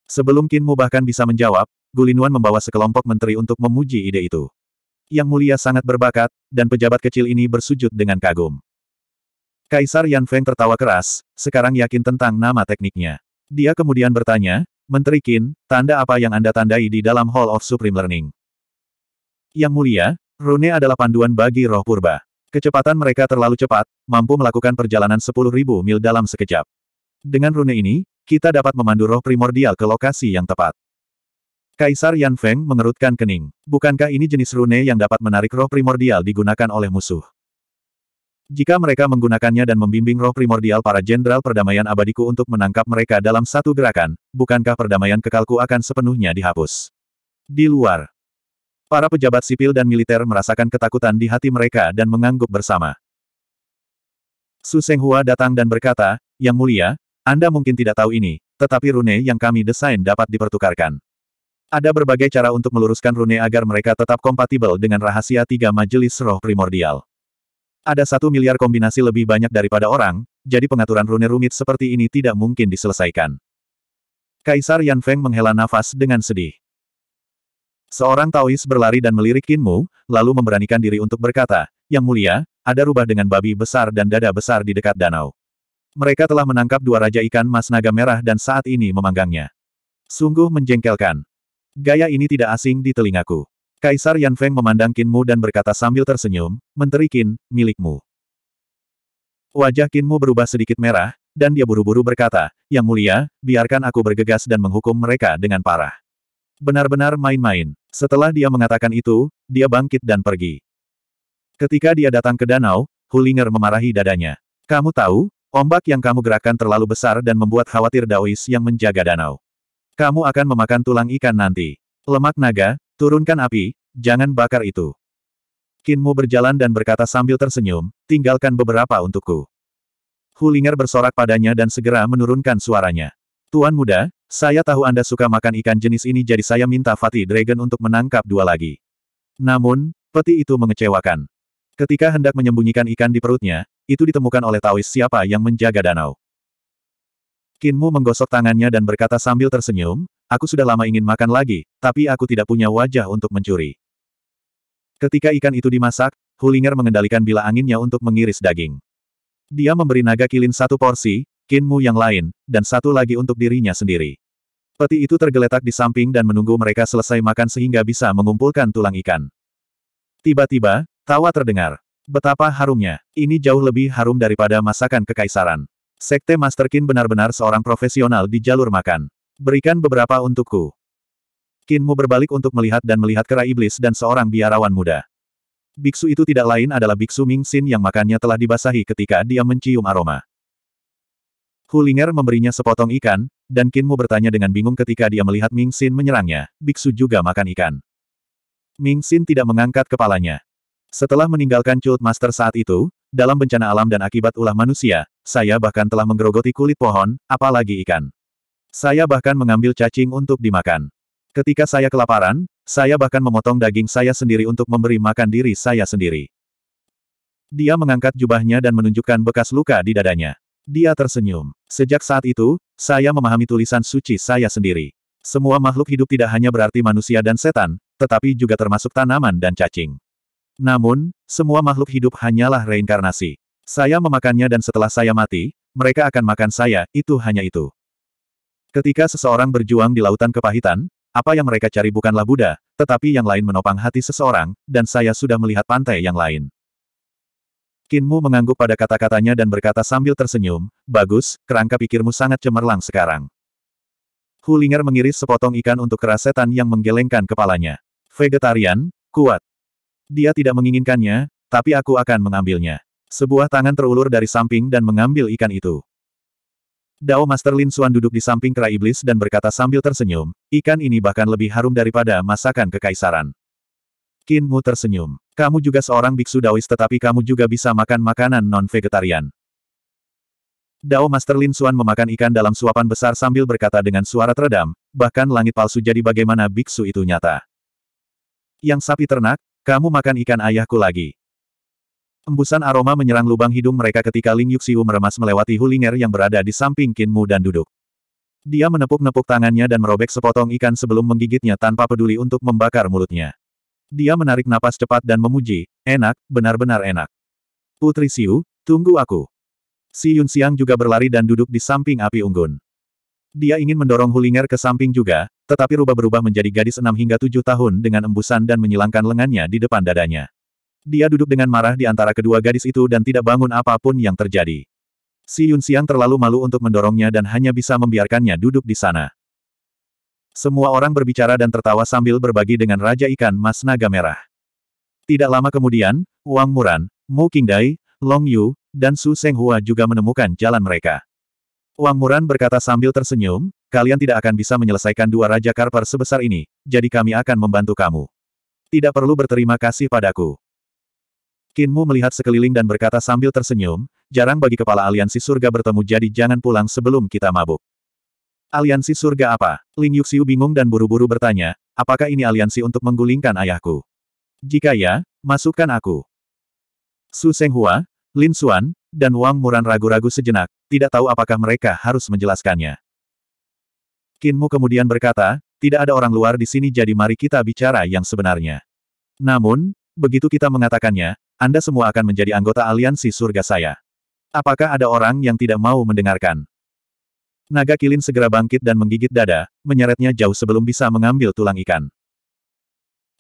Sebelum Qinmu bahkan bisa menjawab, Gulinuan membawa sekelompok menteri untuk memuji ide itu. Yang mulia sangat berbakat, dan pejabat kecil ini bersujud dengan kagum. Kaisar Yan Feng tertawa keras, sekarang yakin tentang nama tekniknya. Dia kemudian bertanya, Menteri Qin, tanda apa yang Anda tandai di dalam Hall of Supreme Learning? Yang mulia, rune adalah panduan bagi roh purba. Kecepatan mereka terlalu cepat, mampu melakukan perjalanan 10.000 mil dalam sekejap. Dengan rune ini, kita dapat memandu roh primordial ke lokasi yang tepat. Kaisar Yan Feng mengerutkan kening. Bukankah ini jenis rune yang dapat menarik roh primordial digunakan oleh musuh? Jika mereka menggunakannya dan membimbing roh primordial para jenderal perdamaian abadiku untuk menangkap mereka dalam satu gerakan, bukankah perdamaian kekalku akan sepenuhnya dihapus? Di luar, Para pejabat sipil dan militer merasakan ketakutan di hati mereka dan mengangguk bersama. Su Senghua datang dan berkata, Yang mulia, Anda mungkin tidak tahu ini, tetapi rune yang kami desain dapat dipertukarkan. Ada berbagai cara untuk meluruskan rune agar mereka tetap kompatibel dengan rahasia tiga majelis roh primordial. Ada satu miliar kombinasi lebih banyak daripada orang, jadi pengaturan rune rumit seperti ini tidak mungkin diselesaikan. Kaisar Yan Feng menghela nafas dengan sedih. Seorang Taois berlari dan melirik Kinmu, lalu memberanikan diri untuk berkata, Yang mulia, ada rubah dengan babi besar dan dada besar di dekat danau. Mereka telah menangkap dua raja ikan mas naga merah dan saat ini memanggangnya. Sungguh menjengkelkan. Gaya ini tidak asing di telingaku. Kaisar Yan Feng memandang Kinmu dan berkata sambil tersenyum, Menteri Kin, milikmu. Wajah Kinmu berubah sedikit merah, dan dia buru-buru berkata, Yang mulia, biarkan aku bergegas dan menghukum mereka dengan parah. Benar-benar main-main. Setelah dia mengatakan itu, dia bangkit dan pergi. Ketika dia datang ke danau, Hulinger memarahi dadanya. Kamu tahu, ombak yang kamu gerakkan terlalu besar dan membuat khawatir Daois yang menjaga danau. Kamu akan memakan tulang ikan nanti. Lemak naga, turunkan api, jangan bakar itu. Kinmu berjalan dan berkata sambil tersenyum, tinggalkan beberapa untukku. Hulinger bersorak padanya dan segera menurunkan suaranya. Tuan muda, saya tahu Anda suka makan ikan jenis ini jadi saya minta Fatih Dragon untuk menangkap dua lagi. Namun, peti itu mengecewakan. Ketika hendak menyembunyikan ikan di perutnya, itu ditemukan oleh Taois siapa yang menjaga danau. Kinmu menggosok tangannya dan berkata sambil tersenyum, aku sudah lama ingin makan lagi, tapi aku tidak punya wajah untuk mencuri. Ketika ikan itu dimasak, Hulinger mengendalikan bila anginnya untuk mengiris daging. Dia memberi naga kilin satu porsi, Kinmu yang lain, dan satu lagi untuk dirinya sendiri. Peti itu tergeletak di samping dan menunggu mereka selesai makan sehingga bisa mengumpulkan tulang ikan. Tiba-tiba, tawa terdengar. Betapa harumnya, ini jauh lebih harum daripada masakan kekaisaran. Sekte Master Kin benar-benar seorang profesional di jalur makan. Berikan beberapa untukku. Kinmu berbalik untuk melihat dan melihat kera iblis dan seorang biarawan muda. Biksu itu tidak lain adalah Biksu Ming Xin yang makannya telah dibasahi ketika dia mencium aroma. Hulinger memberinya sepotong ikan, dan Mu bertanya dengan bingung ketika dia melihat Ming Xin menyerangnya, biksu juga makan ikan. Ming Xin tidak mengangkat kepalanya. Setelah meninggalkan Cult Master saat itu, dalam bencana alam dan akibat ulah manusia, saya bahkan telah menggerogoti kulit pohon, apalagi ikan. Saya bahkan mengambil cacing untuk dimakan. Ketika saya kelaparan, saya bahkan memotong daging saya sendiri untuk memberi makan diri saya sendiri. Dia mengangkat jubahnya dan menunjukkan bekas luka di dadanya. Dia tersenyum. Sejak saat itu, saya memahami tulisan suci saya sendiri. Semua makhluk hidup tidak hanya berarti manusia dan setan, tetapi juga termasuk tanaman dan cacing. Namun, semua makhluk hidup hanyalah reinkarnasi. Saya memakannya dan setelah saya mati, mereka akan makan saya, itu hanya itu. Ketika seseorang berjuang di lautan kepahitan, apa yang mereka cari bukanlah Buddha, tetapi yang lain menopang hati seseorang, dan saya sudah melihat pantai yang lain. Kinmu mengangguk pada kata-katanya dan berkata sambil tersenyum, Bagus, kerangka pikirmu sangat cemerlang sekarang. Hulinger mengiris sepotong ikan untuk kerasetan yang menggelengkan kepalanya. Vegetarian, kuat. Dia tidak menginginkannya, tapi aku akan mengambilnya. Sebuah tangan terulur dari samping dan mengambil ikan itu. Dao Master Lin Xuan duduk di samping kera iblis dan berkata sambil tersenyum, ikan ini bahkan lebih harum daripada masakan kekaisaran. Qin Mu tersenyum. Kamu juga seorang biksu Daois tetapi kamu juga bisa makan makanan non-vegetarian. Dao Master Lin Xuan memakan ikan dalam suapan besar sambil berkata dengan suara teredam, bahkan langit palsu jadi bagaimana biksu itu nyata. Yang sapi ternak, kamu makan ikan ayahku lagi. Embusan aroma menyerang lubang hidung mereka ketika Ling Yuxiu meremas melewati Hulinger yang berada di samping Qin Mu dan duduk. Dia menepuk-nepuk tangannya dan merobek sepotong ikan sebelum menggigitnya tanpa peduli untuk membakar mulutnya. Dia menarik napas cepat dan memuji, enak, benar-benar enak. Putri Siu, tunggu aku. Si Yun Xiang juga berlari dan duduk di samping api unggun. Dia ingin mendorong Hulinger ke samping juga, tetapi rubah-berubah menjadi gadis enam hingga tujuh tahun dengan embusan dan menyilangkan lengannya di depan dadanya. Dia duduk dengan marah di antara kedua gadis itu dan tidak bangun apapun yang terjadi. Si Yun Xiang terlalu malu untuk mendorongnya dan hanya bisa membiarkannya duduk di sana. Semua orang berbicara dan tertawa sambil berbagi dengan Raja Ikan Mas Naga Merah. Tidak lama kemudian, Wang Muran, Mu Qingdai, Long Yu, dan Su Hua juga menemukan jalan mereka. Wang Muran berkata sambil tersenyum, kalian tidak akan bisa menyelesaikan dua Raja Karper sebesar ini, jadi kami akan membantu kamu. Tidak perlu berterima kasih padaku. Kinmu melihat sekeliling dan berkata sambil tersenyum, jarang bagi kepala aliansi surga bertemu jadi jangan pulang sebelum kita mabuk. Aliansi surga apa? Ling Yuxiu bingung dan buru-buru bertanya, apakah ini aliansi untuk menggulingkan ayahku? Jika ya, masukkan aku. Su Senghua, Lin Xuan, dan Wang Muran ragu-ragu sejenak, tidak tahu apakah mereka harus menjelaskannya. Qin Mu kemudian berkata, tidak ada orang luar di sini jadi mari kita bicara yang sebenarnya. Namun, begitu kita mengatakannya, Anda semua akan menjadi anggota aliansi surga saya. Apakah ada orang yang tidak mau mendengarkan? Naga kilin segera bangkit dan menggigit dada, menyeretnya jauh sebelum bisa mengambil tulang ikan.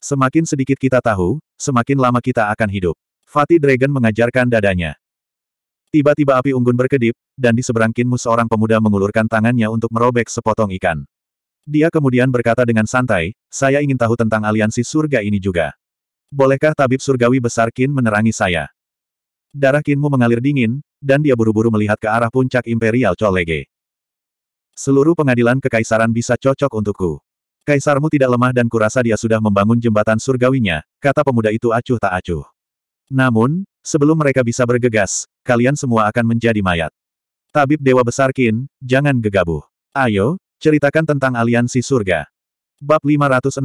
Semakin sedikit kita tahu, semakin lama kita akan hidup. Fatih Dragon mengajarkan dadanya. Tiba-tiba api unggun berkedip, dan di seberang Kinmu seorang pemuda mengulurkan tangannya untuk merobek sepotong ikan. Dia kemudian berkata dengan santai, saya ingin tahu tentang aliansi surga ini juga. Bolehkah tabib surgawi besar Kin menerangi saya? Darah Kinmu mengalir dingin, dan dia buru-buru melihat ke arah puncak Imperial Colege. Seluruh pengadilan kekaisaran bisa cocok untukku. Kaisarmu tidak lemah dan kurasa dia sudah membangun jembatan surgawinya, kata pemuda itu acuh tak acuh. Namun, sebelum mereka bisa bergegas, kalian semua akan menjadi mayat. Tabib Dewa Besar Kin, jangan gegabah. Ayo, ceritakan tentang aliansi surga. Bab 516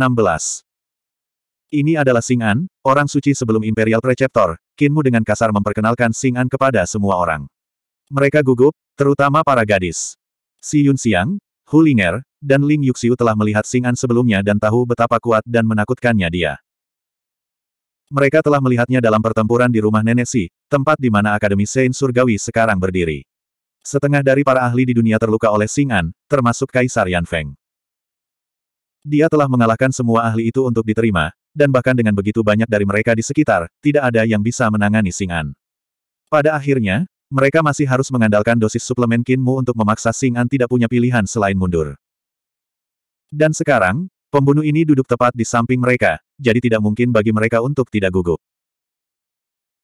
Ini adalah Sing'an, orang suci sebelum Imperial Preceptor, Kinmu dengan kasar memperkenalkan Sing'an kepada semua orang. Mereka gugup, terutama para gadis. Si Yun Xiang, Hu Linger, dan Ling Yuxiu telah melihat Xing An sebelumnya dan tahu betapa kuat dan menakutkannya dia. Mereka telah melihatnya dalam pertempuran di rumah Nenek Si, tempat di mana Akademi Saint Surgawi sekarang berdiri. Setengah dari para ahli di dunia terluka oleh Xing An, termasuk Kaisar Yan Feng. Dia telah mengalahkan semua ahli itu untuk diterima, dan bahkan dengan begitu banyak dari mereka di sekitar, tidak ada yang bisa menangani Xing An. Pada akhirnya, mereka masih harus mengandalkan dosis suplemen Kinmu untuk memaksa Singan tidak punya pilihan selain mundur. Dan sekarang, pembunuh ini duduk tepat di samping mereka, jadi tidak mungkin bagi mereka untuk tidak gugup.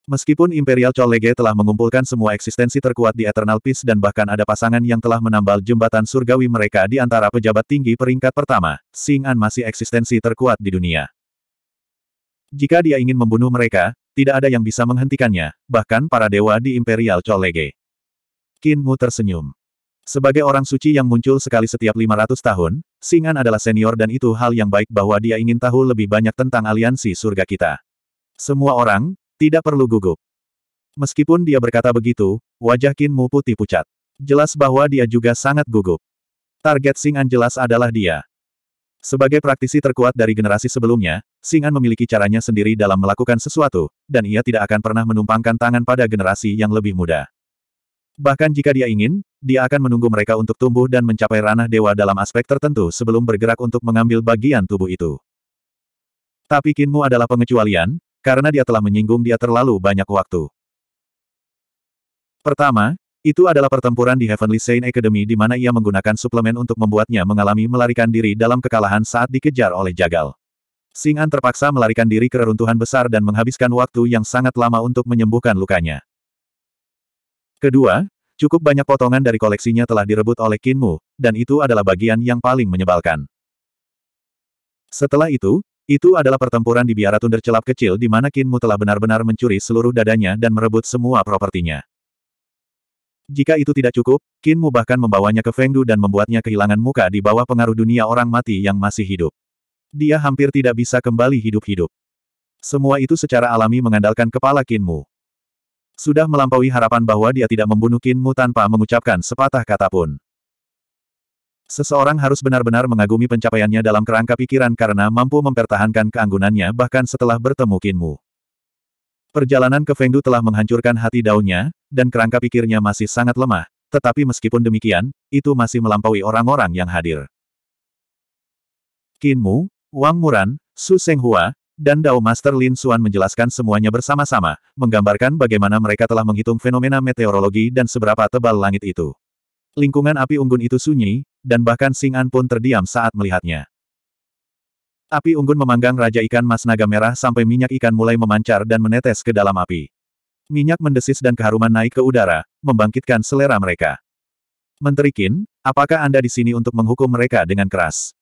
Meskipun Imperial Cholege telah mengumpulkan semua eksistensi terkuat di Eternal Peace dan bahkan ada pasangan yang telah menambal jembatan surgawi mereka di antara pejabat tinggi peringkat pertama, Singan masih eksistensi terkuat di dunia. Jika dia ingin membunuh mereka, tidak ada yang bisa menghentikannya, bahkan para dewa di Imperial Cholege. Qin Mu tersenyum. Sebagai orang suci yang muncul sekali setiap 500 tahun, Singan adalah senior dan itu hal yang baik bahwa dia ingin tahu lebih banyak tentang aliansi surga kita. Semua orang, tidak perlu gugup. Meskipun dia berkata begitu, wajah Qin Mu putih pucat. Jelas bahwa dia juga sangat gugup. Target Singan jelas adalah dia. Sebagai praktisi terkuat dari generasi sebelumnya, Singan memiliki caranya sendiri dalam melakukan sesuatu, dan ia tidak akan pernah menumpangkan tangan pada generasi yang lebih muda. Bahkan jika dia ingin, dia akan menunggu mereka untuk tumbuh dan mencapai ranah dewa dalam aspek tertentu sebelum bergerak untuk mengambil bagian tubuh itu. Tapi Kinmu adalah pengecualian, karena dia telah menyinggung dia terlalu banyak waktu. Pertama, itu adalah pertempuran di Heavenly Saint Academy di mana ia menggunakan suplemen untuk membuatnya mengalami melarikan diri dalam kekalahan saat dikejar oleh Jagal. Singan terpaksa melarikan diri ke reruntuhan besar dan menghabiskan waktu yang sangat lama untuk menyembuhkan lukanya. Kedua, cukup banyak potongan dari koleksinya telah direbut oleh Kinmu, dan itu adalah bagian yang paling menyebalkan. Setelah itu, itu adalah pertempuran di biara tunder celap kecil di mana Kinmu telah benar-benar mencuri seluruh dadanya dan merebut semua propertinya. Jika itu tidak cukup, Qin Mu bahkan membawanya ke Fengdu dan membuatnya kehilangan muka di bawah pengaruh dunia orang mati yang masih hidup. Dia hampir tidak bisa kembali hidup-hidup. Semua itu secara alami mengandalkan kepala Qin Mu. Sudah melampaui harapan bahwa dia tidak membunuh Qin Mu tanpa mengucapkan sepatah kata pun. Seseorang harus benar-benar mengagumi pencapaiannya dalam kerangka pikiran karena mampu mempertahankan keanggunannya bahkan setelah bertemu Qin Mu. Perjalanan ke Fengdu telah menghancurkan hati daunnya, dan kerangka pikirnya masih sangat lemah, tetapi meskipun demikian, itu masih melampaui orang-orang yang hadir. Kinmu, Wang Muran, Su Senghua, dan Dao Master Lin Xuan menjelaskan semuanya bersama-sama, menggambarkan bagaimana mereka telah menghitung fenomena meteorologi dan seberapa tebal langit itu. Lingkungan api unggun itu sunyi, dan bahkan Sing pun terdiam saat melihatnya. Api unggun memanggang raja ikan mas naga merah sampai minyak ikan mulai memancar dan menetes ke dalam api. Minyak mendesis dan keharuman naik ke udara, membangkitkan selera mereka. Menteri Qin, apakah Anda di sini untuk menghukum mereka dengan keras?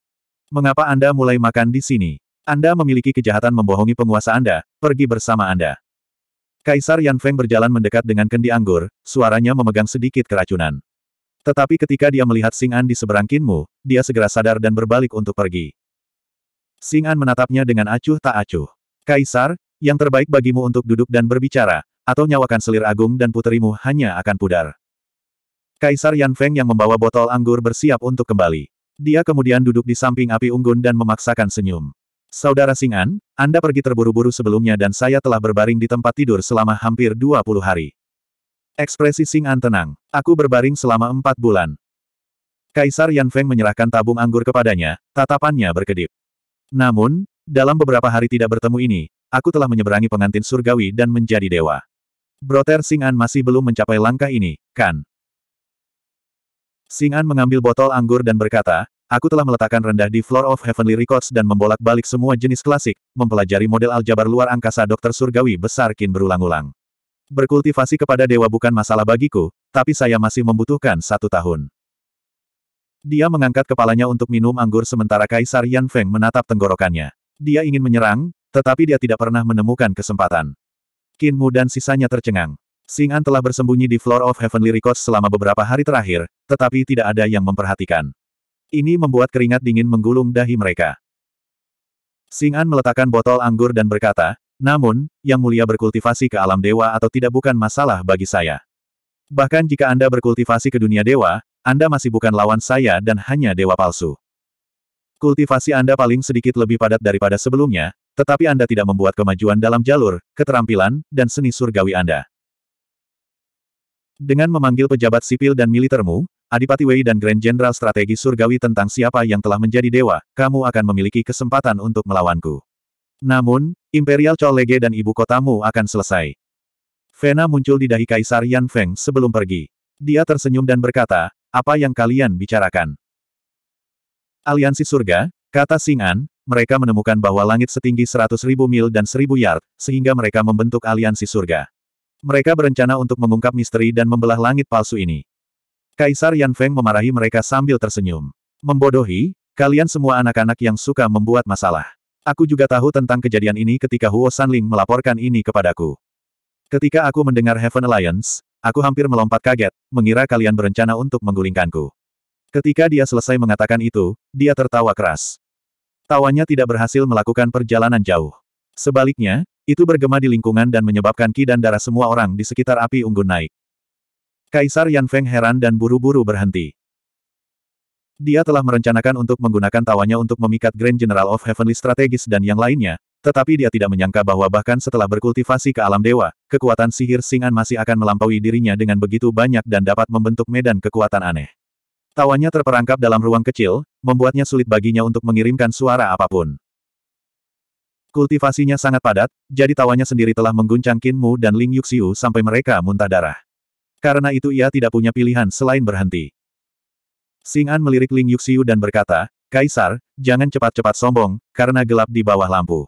Mengapa Anda mulai makan di sini? Anda memiliki kejahatan membohongi penguasa Anda, pergi bersama Anda. Kaisar Yan Feng berjalan mendekat dengan kendi anggur, suaranya memegang sedikit keracunan. Tetapi ketika dia melihat Sing An di seberang Kinmu, dia segera sadar dan berbalik untuk pergi. Singan menatapnya dengan acuh tak acuh. Kaisar, yang terbaik bagimu untuk duduk dan berbicara, atau nyawakan selir agung dan puterimu hanya akan pudar. Kaisar Yan Feng yang membawa botol anggur bersiap untuk kembali. Dia kemudian duduk di samping api unggun dan memaksakan senyum. Saudara Singan, Anda pergi terburu-buru sebelumnya dan saya telah berbaring di tempat tidur selama hampir 20 hari. Ekspresi Singan tenang. Aku berbaring selama empat bulan. Kaisar Yan Feng menyerahkan tabung anggur kepadanya, tatapannya berkedip. Namun, dalam beberapa hari tidak bertemu ini, aku telah menyeberangi pengantin surgawi dan menjadi dewa. Broter Sing'an masih belum mencapai langkah ini, kan? Sing'an mengambil botol anggur dan berkata, aku telah meletakkan rendah di Floor of Heavenly Records dan membolak-balik semua jenis klasik, mempelajari model aljabar luar angkasa Dokter Surgawi besar kin berulang-ulang. Berkultivasi kepada dewa bukan masalah bagiku, tapi saya masih membutuhkan satu tahun. Dia mengangkat kepalanya untuk minum anggur sementara Kaisar Yan Feng menatap tenggorokannya. Dia ingin menyerang, tetapi dia tidak pernah menemukan kesempatan. Qin Mu dan sisanya tercengang. Xing An telah bersembunyi di Floor of Heavenly Records selama beberapa hari terakhir, tetapi tidak ada yang memperhatikan. Ini membuat keringat dingin menggulung dahi mereka. Xing An meletakkan botol anggur dan berkata, namun, yang mulia berkultivasi ke alam dewa atau tidak bukan masalah bagi saya. Bahkan jika Anda berkultivasi ke dunia dewa, anda masih bukan lawan saya dan hanya dewa palsu. Kultivasi Anda paling sedikit lebih padat daripada sebelumnya, tetapi Anda tidak membuat kemajuan dalam jalur, keterampilan, dan seni surgawi Anda. Dengan memanggil pejabat sipil dan militermu, Adipati Wei dan Grand General Strategi Surgawi tentang siapa yang telah menjadi dewa, kamu akan memiliki kesempatan untuk melawanku. Namun, Imperial Cholege dan ibu kotamu akan selesai. Vena muncul di dahi Kaisar Yan Feng sebelum pergi. Dia tersenyum dan berkata, apa yang kalian bicarakan? Aliansi surga, kata Singan. mereka menemukan bahwa langit setinggi 100.000 mil dan seribu yard, sehingga mereka membentuk aliansi surga. Mereka berencana untuk mengungkap misteri dan membelah langit palsu ini. Kaisar Yan Feng memarahi mereka sambil tersenyum. Membodohi, kalian semua anak-anak yang suka membuat masalah. Aku juga tahu tentang kejadian ini ketika Huo Sanling melaporkan ini kepadaku. Ketika aku mendengar Heaven Alliance, Aku hampir melompat kaget, mengira kalian berencana untuk menggulingkanku. Ketika dia selesai mengatakan itu, dia tertawa keras. Tawanya tidak berhasil melakukan perjalanan jauh. Sebaliknya, itu bergema di lingkungan dan menyebabkan ki dan darah semua orang di sekitar api unggun naik. Kaisar Yan Feng heran dan buru-buru berhenti. Dia telah merencanakan untuk menggunakan tawanya untuk memikat Grand General of Heavenly Strategis dan yang lainnya, tetapi dia tidak menyangka bahwa bahkan setelah berkultivasi ke alam dewa, kekuatan sihir Singan masih akan melampaui dirinya dengan begitu banyak dan dapat membentuk medan kekuatan aneh. Tawanya terperangkap dalam ruang kecil, membuatnya sulit baginya untuk mengirimkan suara apapun. Kultivasinya sangat padat, jadi tawanya sendiri telah mengguncang Qin Mu dan Ling Yuxiu sampai mereka muntah darah. Karena itu ia tidak punya pilihan selain berhenti. Singan melirik Ling Yuxiu dan berkata, Kaisar, jangan cepat-cepat sombong, karena gelap di bawah lampu.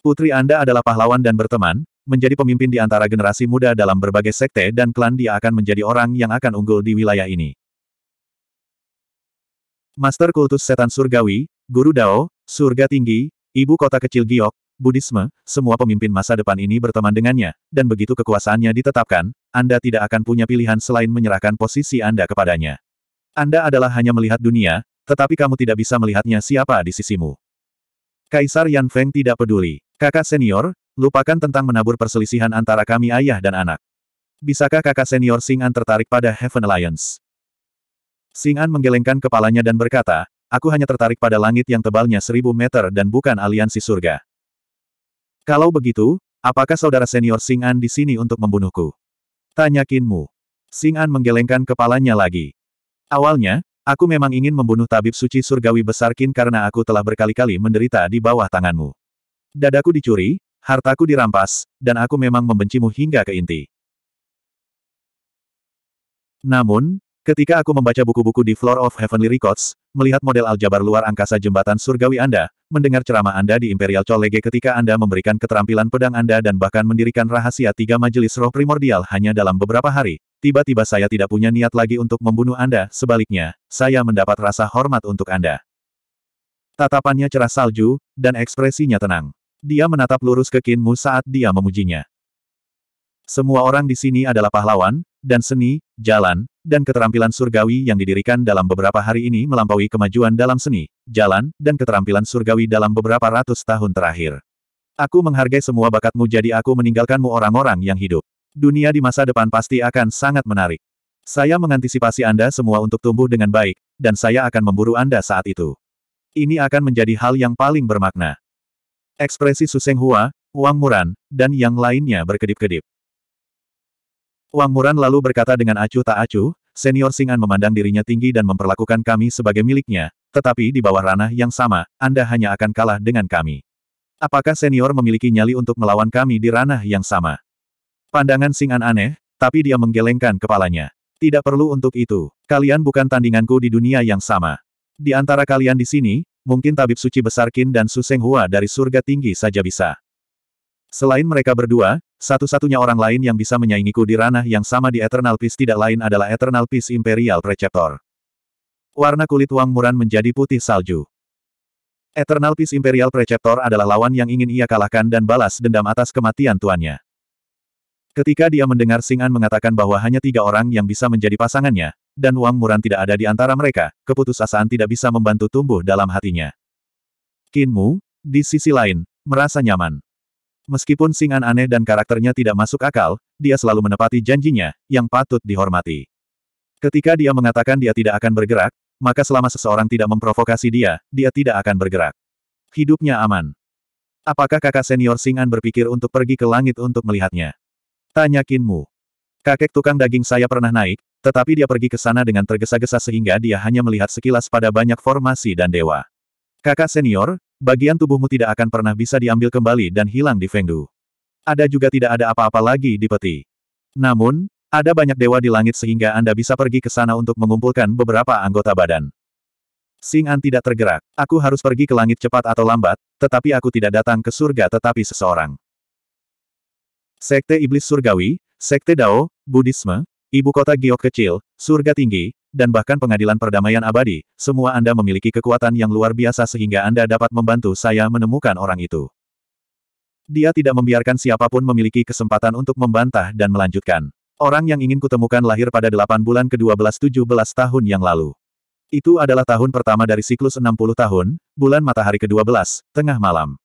Putri Anda adalah pahlawan dan berteman, menjadi pemimpin di antara generasi muda dalam berbagai sekte dan klan dia akan menjadi orang yang akan unggul di wilayah ini. Master Kultus Setan Surgawi, Guru Dao, Surga Tinggi, Ibu Kota Kecil Giok, Budisme, semua pemimpin masa depan ini berteman dengannya, dan begitu kekuasaannya ditetapkan, Anda tidak akan punya pilihan selain menyerahkan posisi Anda kepadanya. Anda adalah hanya melihat dunia, tetapi kamu tidak bisa melihatnya siapa di sisimu. Kaisar Yan Feng tidak peduli. Kakak senior, lupakan tentang menabur perselisihan antara kami ayah dan anak. Bisakah kakak senior Singan tertarik pada Heaven Alliance? Singan menggelengkan kepalanya dan berkata, aku hanya tertarik pada langit yang tebalnya seribu meter dan bukan aliansi surga. Kalau begitu, apakah saudara senior Singan di sini untuk membunuhku? Tanya Kinmu. Singan menggelengkan kepalanya lagi. Awalnya, aku memang ingin membunuh tabib suci surgawi besar Kin karena aku telah berkali-kali menderita di bawah tanganmu. Dadaku dicuri, hartaku dirampas, dan aku memang membencimu hingga ke inti. Namun, ketika aku membaca buku-buku di Floor of Heavenly Records, melihat model aljabar luar angkasa jembatan surgawi Anda, mendengar ceramah Anda di Imperial College ketika Anda memberikan keterampilan pedang Anda dan bahkan mendirikan rahasia tiga majelis roh primordial hanya dalam beberapa hari, tiba-tiba saya tidak punya niat lagi untuk membunuh Anda, sebaliknya, saya mendapat rasa hormat untuk Anda. Tatapannya cerah salju, dan ekspresinya tenang. Dia menatap lurus ke Kinmu saat dia memujinya. Semua orang di sini adalah pahlawan, dan seni, jalan, dan keterampilan surgawi yang didirikan dalam beberapa hari ini melampaui kemajuan dalam seni, jalan, dan keterampilan surgawi dalam beberapa ratus tahun terakhir. Aku menghargai semua bakatmu jadi aku meninggalkanmu orang-orang yang hidup. Dunia di masa depan pasti akan sangat menarik. Saya mengantisipasi Anda semua untuk tumbuh dengan baik, dan saya akan memburu Anda saat itu. Ini akan menjadi hal yang paling bermakna. Ekspresi Suseng Hua, Wang Muran, dan yang lainnya berkedip-kedip. Wang Muran lalu berkata dengan acuh tak acuh, senior Singan memandang dirinya tinggi dan memperlakukan kami sebagai miliknya, tetapi di bawah ranah yang sama, Anda hanya akan kalah dengan kami. Apakah senior memiliki nyali untuk melawan kami di ranah yang sama? Pandangan Singan aneh, tapi dia menggelengkan kepalanya. Tidak perlu untuk itu. Kalian bukan tandinganku di dunia yang sama. Di antara kalian di sini, Mungkin tabib suci besar Qin dan Su Seng Hua dari surga tinggi saja bisa. Selain mereka berdua, satu-satunya orang lain yang bisa menyaingiku di ranah yang sama di Eternal Peace tidak lain adalah Eternal Peace Imperial Preceptor. Warna kulit Wang Muran menjadi putih salju. Eternal Peace Imperial Preceptor adalah lawan yang ingin ia kalahkan dan balas dendam atas kematian tuannya. Ketika dia mendengar Singan mengatakan bahwa hanya tiga orang yang bisa menjadi pasangannya, dan Wang Muran tidak ada di antara mereka, keputusasaan tidak bisa membantu tumbuh dalam hatinya. Kinmu, di sisi lain, merasa nyaman. Meskipun Singan aneh dan karakternya tidak masuk akal, dia selalu menepati janjinya, yang patut dihormati. Ketika dia mengatakan dia tidak akan bergerak, maka selama seseorang tidak memprovokasi dia, dia tidak akan bergerak. Hidupnya aman. Apakah kakak senior Singan berpikir untuk pergi ke langit untuk melihatnya? Tanya Kinmu. Kakek tukang daging saya pernah naik, tetapi dia pergi ke sana dengan tergesa-gesa sehingga dia hanya melihat sekilas pada banyak formasi dan dewa. Kakak senior, bagian tubuhmu tidak akan pernah bisa diambil kembali dan hilang di Fengdu. Ada juga tidak ada apa-apa lagi di peti. Namun, ada banyak dewa di langit sehingga Anda bisa pergi ke sana untuk mengumpulkan beberapa anggota badan. Singan tidak tergerak. Aku harus pergi ke langit cepat atau lambat, tetapi aku tidak datang ke surga tetapi seseorang. Sekte Iblis Surgawi, Sekte Dao, Buddhisme, Ibu Kota Giok Kecil, Surga Tinggi, dan bahkan pengadilan perdamaian abadi, semua Anda memiliki kekuatan yang luar biasa sehingga Anda dapat membantu saya menemukan orang itu. Dia tidak membiarkan siapapun memiliki kesempatan untuk membantah dan melanjutkan. Orang yang ingin kutemukan lahir pada 8 bulan ke-12-17 tahun yang lalu. Itu adalah tahun pertama dari siklus 60 tahun, bulan matahari ke-12, tengah malam.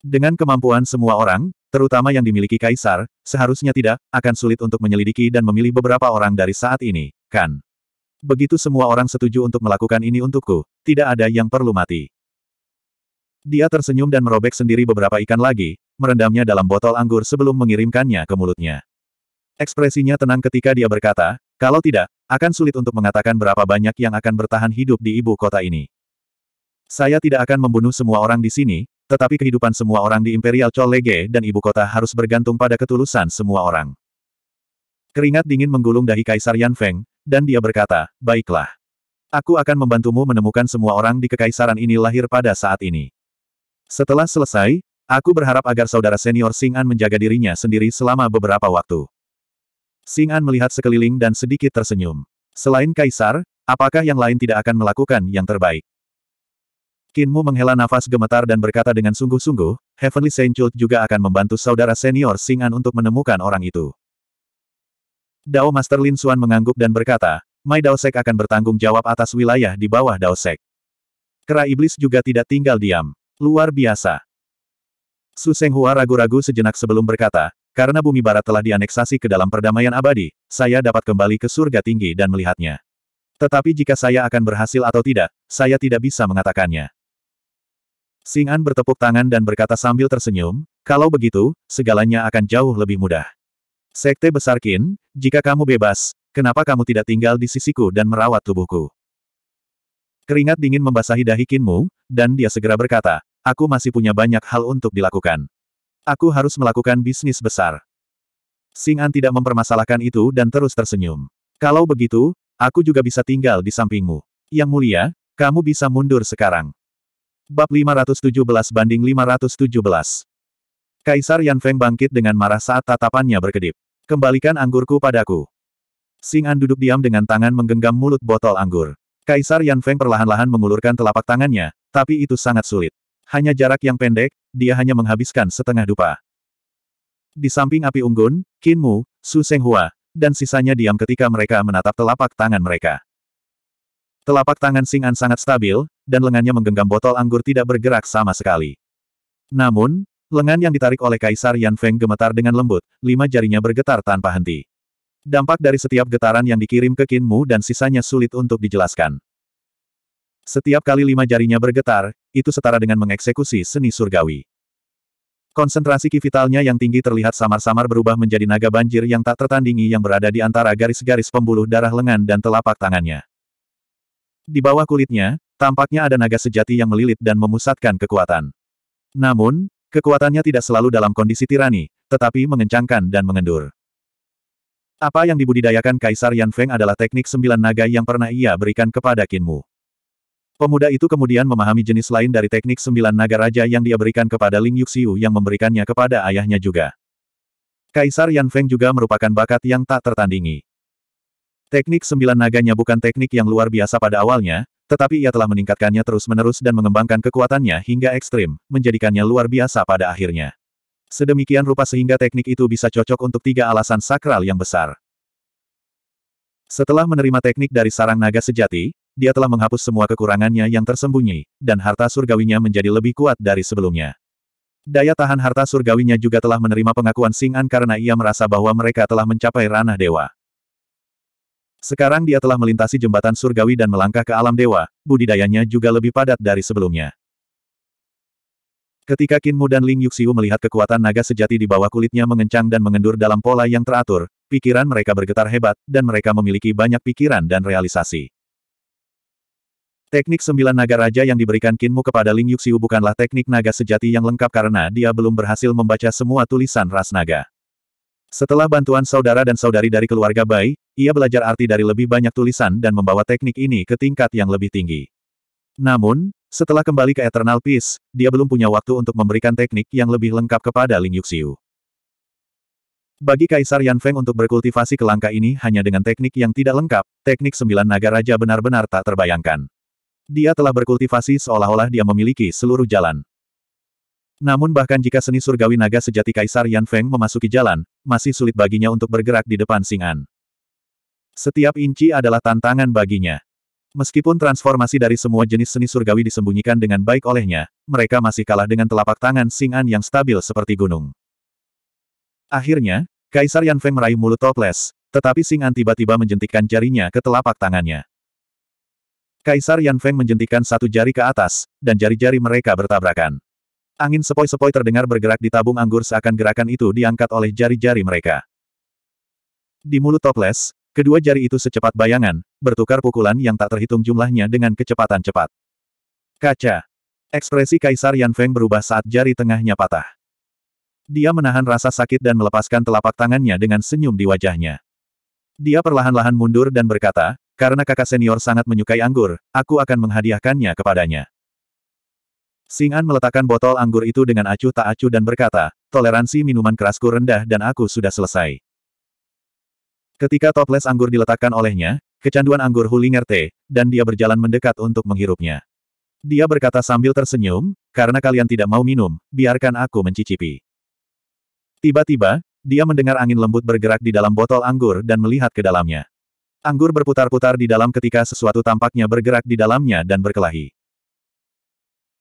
Dengan kemampuan semua orang, terutama yang dimiliki Kaisar, seharusnya tidak, akan sulit untuk menyelidiki dan memilih beberapa orang dari saat ini, kan? Begitu semua orang setuju untuk melakukan ini untukku, tidak ada yang perlu mati. Dia tersenyum dan merobek sendiri beberapa ikan lagi, merendamnya dalam botol anggur sebelum mengirimkannya ke mulutnya. Ekspresinya tenang ketika dia berkata, kalau tidak, akan sulit untuk mengatakan berapa banyak yang akan bertahan hidup di ibu kota ini. Saya tidak akan membunuh semua orang di sini, tetapi kehidupan semua orang di Imperial Cholege dan ibu kota harus bergantung pada ketulusan semua orang. Keringat dingin menggulung dahi Kaisar Yan Feng, dan dia berkata, Baiklah. Aku akan membantumu menemukan semua orang di kekaisaran ini lahir pada saat ini. Setelah selesai, aku berharap agar saudara senior Sing An menjaga dirinya sendiri selama beberapa waktu. Sing An melihat sekeliling dan sedikit tersenyum. Selain kaisar, apakah yang lain tidak akan melakukan yang terbaik? Kinmu menghela nafas gemetar dan berkata dengan sungguh-sungguh, Heavenly Saint Chult juga akan membantu saudara senior Singan untuk menemukan orang itu. Dao Master Lin Xuan mengangguk dan berkata, Mai Daosek akan bertanggung jawab atas wilayah di bawah Daosek. Kera Iblis juga tidak tinggal diam. Luar biasa. Su Seng Hua ragu-ragu sejenak sebelum berkata, karena bumi barat telah dianeksasi ke dalam perdamaian abadi, saya dapat kembali ke surga tinggi dan melihatnya. Tetapi jika saya akan berhasil atau tidak, saya tidak bisa mengatakannya. Singan bertepuk tangan dan berkata sambil tersenyum, kalau begitu, segalanya akan jauh lebih mudah. Sekte Besar Qin, jika kamu bebas, kenapa kamu tidak tinggal di sisiku dan merawat tubuhku? Keringat dingin membasahi dahi Qinmu, dan dia segera berkata, aku masih punya banyak hal untuk dilakukan. Aku harus melakukan bisnis besar. Singan tidak mempermasalahkan itu dan terus tersenyum. Kalau begitu, aku juga bisa tinggal di sampingmu. Yang mulia, kamu bisa mundur sekarang. Bab 517 banding 517. Kaisar Yan Feng bangkit dengan marah saat tatapannya berkedip. Kembalikan anggurku padaku. Xing An duduk diam dengan tangan menggenggam mulut botol anggur. Kaisar Yan Feng perlahan-lahan mengulurkan telapak tangannya, tapi itu sangat sulit. Hanya jarak yang pendek, dia hanya menghabiskan setengah dupa. Di samping api unggun, Qin Mu, Su Seng Hua, dan sisanya diam ketika mereka menatap telapak tangan mereka. Telapak tangan singan sangat stabil, dan lengannya menggenggam botol anggur tidak bergerak sama sekali. Namun, lengan yang ditarik oleh Kaisar Yan Feng gemetar dengan lembut, lima jarinya bergetar tanpa henti. Dampak dari setiap getaran yang dikirim ke Kinmu dan sisanya sulit untuk dijelaskan. Setiap kali lima jarinya bergetar, itu setara dengan mengeksekusi seni surgawi. Konsentrasi ki yang tinggi terlihat samar-samar berubah menjadi naga banjir yang tak tertandingi yang berada di antara garis-garis pembuluh darah lengan dan telapak tangannya. Di bawah kulitnya, tampaknya ada naga sejati yang melilit dan memusatkan kekuatan. Namun, kekuatannya tidak selalu dalam kondisi tirani, tetapi mengencangkan dan mengendur. Apa yang dibudidayakan Kaisar Yan Feng adalah teknik sembilan naga yang pernah ia berikan kepada Qin Mu. Pemuda itu kemudian memahami jenis lain dari teknik sembilan naga raja yang dia berikan kepada Ling Yuxiu yang memberikannya kepada ayahnya juga. Kaisar Yan Feng juga merupakan bakat yang tak tertandingi. Teknik sembilan naganya bukan teknik yang luar biasa pada awalnya, tetapi ia telah meningkatkannya terus-menerus dan mengembangkan kekuatannya hingga ekstrim, menjadikannya luar biasa pada akhirnya. Sedemikian rupa sehingga teknik itu bisa cocok untuk tiga alasan sakral yang besar. Setelah menerima teknik dari sarang naga sejati, dia telah menghapus semua kekurangannya yang tersembunyi, dan harta surgawinya menjadi lebih kuat dari sebelumnya. Daya tahan harta surgawinya juga telah menerima pengakuan Sing'an karena ia merasa bahwa mereka telah mencapai ranah dewa. Sekarang dia telah melintasi jembatan surgawi dan melangkah ke alam dewa, budidayanya juga lebih padat dari sebelumnya. Ketika Kinmu dan Ling Yuxiu melihat kekuatan naga sejati di bawah kulitnya mengencang dan mengendur dalam pola yang teratur, pikiran mereka bergetar hebat, dan mereka memiliki banyak pikiran dan realisasi. Teknik sembilan naga raja yang diberikan Kinmu kepada Ling Yuxiu bukanlah teknik naga sejati yang lengkap karena dia belum berhasil membaca semua tulisan ras naga. Setelah bantuan saudara dan saudari dari keluarga Bai, ia belajar arti dari lebih banyak tulisan dan membawa teknik ini ke tingkat yang lebih tinggi. Namun, setelah kembali ke Eternal Peace, dia belum punya waktu untuk memberikan teknik yang lebih lengkap kepada Ling Yuxiu. Bagi Kaisar Yan Feng untuk berkultivasi ke langkah ini hanya dengan teknik yang tidak lengkap, teknik sembilan naga raja benar-benar tak terbayangkan. Dia telah berkultivasi seolah-olah dia memiliki seluruh jalan. Namun bahkan jika seni surgawi naga sejati Kaisar Yan Feng memasuki jalan, masih sulit baginya untuk bergerak di depan Sing'an. Setiap inci adalah tantangan baginya. Meskipun transformasi dari semua jenis seni surgawi disembunyikan dengan baik olehnya, mereka masih kalah dengan telapak tangan Sing An yang stabil seperti gunung. Akhirnya, Kaisar Yan Feng meraih mulut toples, tetapi Sing An tiba-tiba menjentikkan jarinya ke telapak tangannya. Kaisar Yan Feng menjentikkan satu jari ke atas, dan jari-jari mereka bertabrakan. Angin sepoi-sepoi terdengar bergerak di tabung anggur seakan gerakan itu diangkat oleh jari-jari mereka. Di mulut toples, Kedua jari itu secepat bayangan, bertukar pukulan yang tak terhitung jumlahnya dengan kecepatan cepat. Kaca. Ekspresi Kaisar Yan Feng berubah saat jari tengahnya patah. Dia menahan rasa sakit dan melepaskan telapak tangannya dengan senyum di wajahnya. Dia perlahan-lahan mundur dan berkata, karena kakak senior sangat menyukai anggur, aku akan menghadiahkannya kepadanya. Sing'an meletakkan botol anggur itu dengan acuh tak acuh dan berkata, toleransi minuman kerasku rendah dan aku sudah selesai. Ketika toples anggur diletakkan olehnya, kecanduan anggur Hulingerte, dan dia berjalan mendekat untuk menghirupnya. Dia berkata sambil tersenyum, karena kalian tidak mau minum, biarkan aku mencicipi. Tiba-tiba, dia mendengar angin lembut bergerak di dalam botol anggur dan melihat ke dalamnya. Anggur berputar-putar di dalam ketika sesuatu tampaknya bergerak di dalamnya dan berkelahi.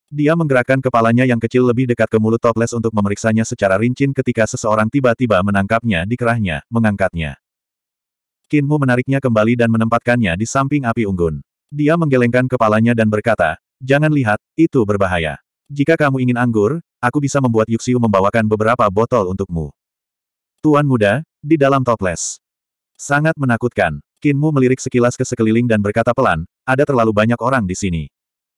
Dia menggerakkan kepalanya yang kecil lebih dekat ke mulut toples untuk memeriksanya secara rincin ketika seseorang tiba-tiba menangkapnya di kerahnya, mengangkatnya. Kinmu menariknya kembali dan menempatkannya di samping api unggun. Dia menggelengkan kepalanya dan berkata, Jangan lihat, itu berbahaya. Jika kamu ingin anggur, aku bisa membuat Yuxiu membawakan beberapa botol untukmu. Tuan muda, di dalam toples. Sangat menakutkan. Kinmu melirik sekilas ke sekeliling dan berkata pelan, ada terlalu banyak orang di sini.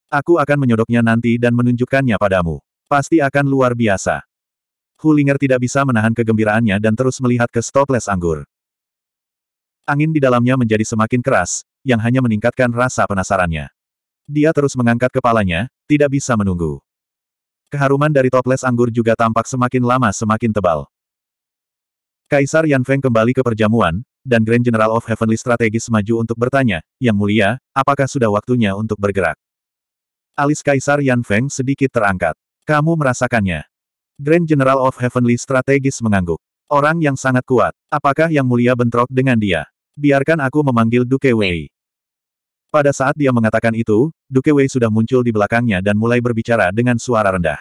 Aku akan menyodoknya nanti dan menunjukkannya padamu. Pasti akan luar biasa. Hulinger tidak bisa menahan kegembiraannya dan terus melihat ke stoples anggur. Angin di dalamnya menjadi semakin keras, yang hanya meningkatkan rasa penasarannya. Dia terus mengangkat kepalanya, tidak bisa menunggu. Keharuman dari toples anggur juga tampak semakin lama semakin tebal. Kaisar Yan Feng kembali ke perjamuan, dan Grand General of Heavenly strategis maju untuk bertanya, Yang Mulia, apakah sudah waktunya untuk bergerak? Alis Kaisar Yan Feng sedikit terangkat. Kamu merasakannya. Grand General of Heavenly strategis mengangguk. Orang yang sangat kuat, apakah Yang Mulia bentrok dengan dia? Biarkan aku memanggil Duke Wei. Pada saat dia mengatakan itu, Duke Wei sudah muncul di belakangnya dan mulai berbicara dengan suara rendah.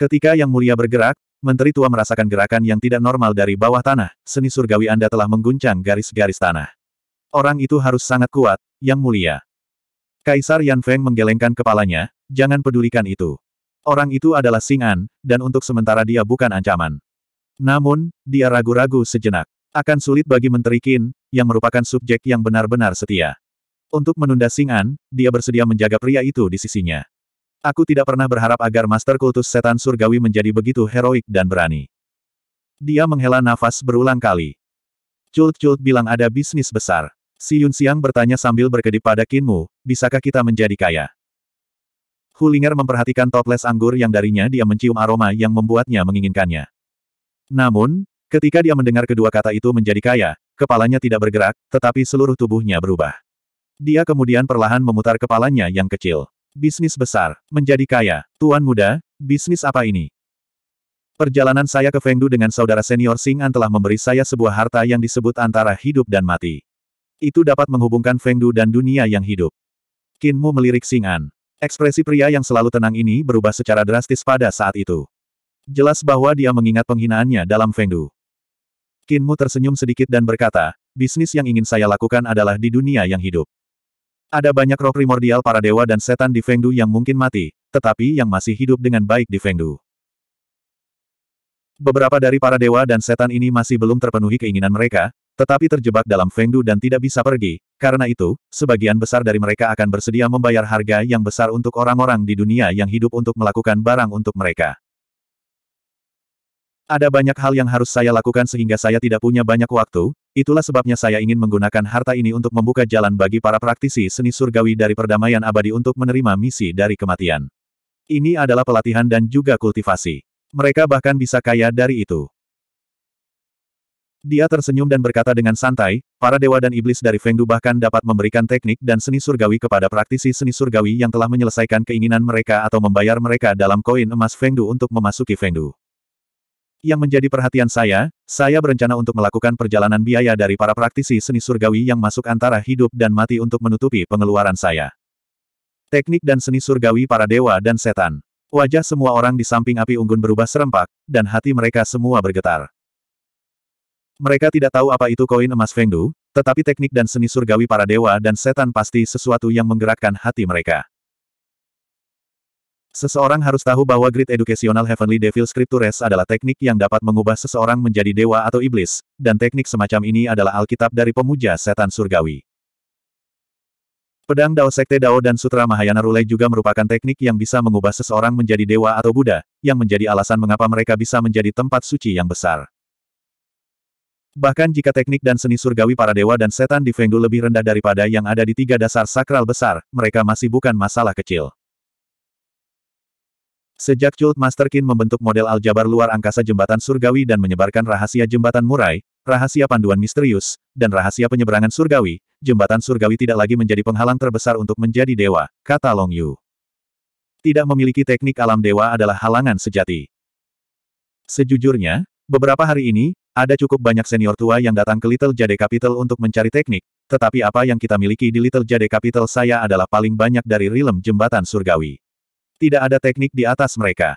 Ketika Yang Mulia bergerak, Menteri Tua merasakan gerakan yang tidak normal dari bawah tanah, seni surgawi Anda telah mengguncang garis-garis tanah. Orang itu harus sangat kuat, Yang Mulia. Kaisar Yan Feng menggelengkan kepalanya, jangan pedulikan itu. Orang itu adalah Sing An, dan untuk sementara dia bukan ancaman. Namun, dia ragu-ragu sejenak. Akan sulit bagi Menteri Qin, yang merupakan subjek yang benar-benar setia. Untuk menunda Sing'an, dia bersedia menjaga pria itu di sisinya. Aku tidak pernah berharap agar Master Kultus Setan Surgawi menjadi begitu heroik dan berani. Dia menghela nafas berulang kali. Cult-cult bilang ada bisnis besar. Si Yun Siang bertanya sambil berkedip pada Kinmu, bisakah kita menjadi kaya? Hulinger memperhatikan toples anggur yang darinya dia mencium aroma yang membuatnya menginginkannya. Namun, Ketika dia mendengar kedua kata itu menjadi kaya, kepalanya tidak bergerak, tetapi seluruh tubuhnya berubah. Dia kemudian perlahan memutar kepalanya yang kecil. Bisnis besar, menjadi kaya. Tuan muda, bisnis apa ini? Perjalanan saya ke Fengdu dengan saudara senior Sing An telah memberi saya sebuah harta yang disebut antara hidup dan mati. Itu dapat menghubungkan Fengdu dan dunia yang hidup. Kinmu melirik Sing An. Ekspresi pria yang selalu tenang ini berubah secara drastis pada saat itu. Jelas bahwa dia mengingat penghinaannya dalam Fengdu. Kinmu tersenyum sedikit dan berkata, bisnis yang ingin saya lakukan adalah di dunia yang hidup. Ada banyak roh primordial para dewa dan setan di Fengdu yang mungkin mati, tetapi yang masih hidup dengan baik di Fengdu. Beberapa dari para dewa dan setan ini masih belum terpenuhi keinginan mereka, tetapi terjebak dalam Fengdu dan tidak bisa pergi. Karena itu, sebagian besar dari mereka akan bersedia membayar harga yang besar untuk orang-orang di dunia yang hidup untuk melakukan barang untuk mereka. Ada banyak hal yang harus saya lakukan sehingga saya tidak punya banyak waktu, itulah sebabnya saya ingin menggunakan harta ini untuk membuka jalan bagi para praktisi seni surgawi dari perdamaian abadi untuk menerima misi dari kematian. Ini adalah pelatihan dan juga kultivasi. Mereka bahkan bisa kaya dari itu. Dia tersenyum dan berkata dengan santai, para dewa dan iblis dari Fengdu bahkan dapat memberikan teknik dan seni surgawi kepada praktisi seni surgawi yang telah menyelesaikan keinginan mereka atau membayar mereka dalam koin emas Fengdu untuk memasuki Fengdu. Yang menjadi perhatian saya, saya berencana untuk melakukan perjalanan biaya dari para praktisi seni surgawi yang masuk antara hidup dan mati untuk menutupi pengeluaran saya. Teknik dan seni surgawi para dewa dan setan. Wajah semua orang di samping api unggun berubah serempak, dan hati mereka semua bergetar. Mereka tidak tahu apa itu koin emas Fengdu, tetapi teknik dan seni surgawi para dewa dan setan pasti sesuatu yang menggerakkan hati mereka. Seseorang harus tahu bahwa Great Educational Heavenly Devil Scriptures adalah teknik yang dapat mengubah seseorang menjadi dewa atau iblis, dan teknik semacam ini adalah Alkitab dari pemuja setan surgawi. Pedang Dao Sekte Dao dan Sutra Mahayana Rulai juga merupakan teknik yang bisa mengubah seseorang menjadi dewa atau Buddha, yang menjadi alasan mengapa mereka bisa menjadi tempat suci yang besar. Bahkan jika teknik dan seni surgawi para dewa dan setan di Fengdu lebih rendah daripada yang ada di tiga dasar sakral besar, mereka masih bukan masalah kecil. Sejak Cult Master Qin membentuk model aljabar luar angkasa jembatan surgawi dan menyebarkan rahasia jembatan murai, rahasia panduan misterius, dan rahasia penyeberangan surgawi, jembatan surgawi tidak lagi menjadi penghalang terbesar untuk menjadi dewa, kata Long Yu. Tidak memiliki teknik alam dewa adalah halangan sejati. Sejujurnya, beberapa hari ini, ada cukup banyak senior tua yang datang ke Little Jade Capital untuk mencari teknik, tetapi apa yang kita miliki di Little Jade Capital saya adalah paling banyak dari rilem jembatan surgawi. Tidak ada teknik di atas mereka.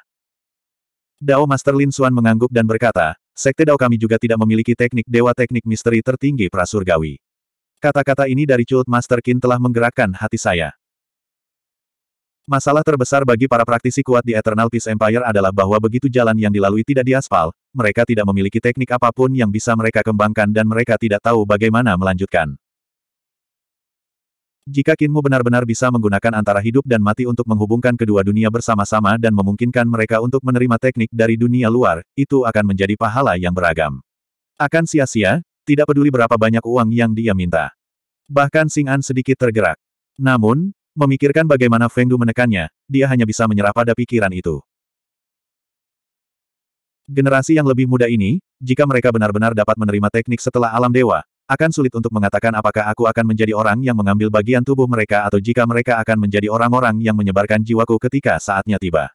Dao Master Lin Xuan mengangguk dan berkata, Sekte Dao kami juga tidak memiliki teknik dewa teknik misteri tertinggi prasurgawi. Kata-kata ini dari Chult Master Qin telah menggerakkan hati saya. Masalah terbesar bagi para praktisi kuat di Eternal Peace Empire adalah bahwa begitu jalan yang dilalui tidak diaspal, mereka tidak memiliki teknik apapun yang bisa mereka kembangkan dan mereka tidak tahu bagaimana melanjutkan. Jika Kinmu benar-benar bisa menggunakan antara hidup dan mati untuk menghubungkan kedua dunia bersama-sama dan memungkinkan mereka untuk menerima teknik dari dunia luar, itu akan menjadi pahala yang beragam. Akan sia-sia, tidak peduli berapa banyak uang yang dia minta. Bahkan Sing An sedikit tergerak. Namun, memikirkan bagaimana Feng Du menekannya, dia hanya bisa menyerah pada pikiran itu. Generasi yang lebih muda ini, jika mereka benar-benar dapat menerima teknik setelah alam dewa, akan sulit untuk mengatakan apakah aku akan menjadi orang yang mengambil bagian tubuh mereka atau jika mereka akan menjadi orang-orang yang menyebarkan jiwaku ketika saatnya tiba.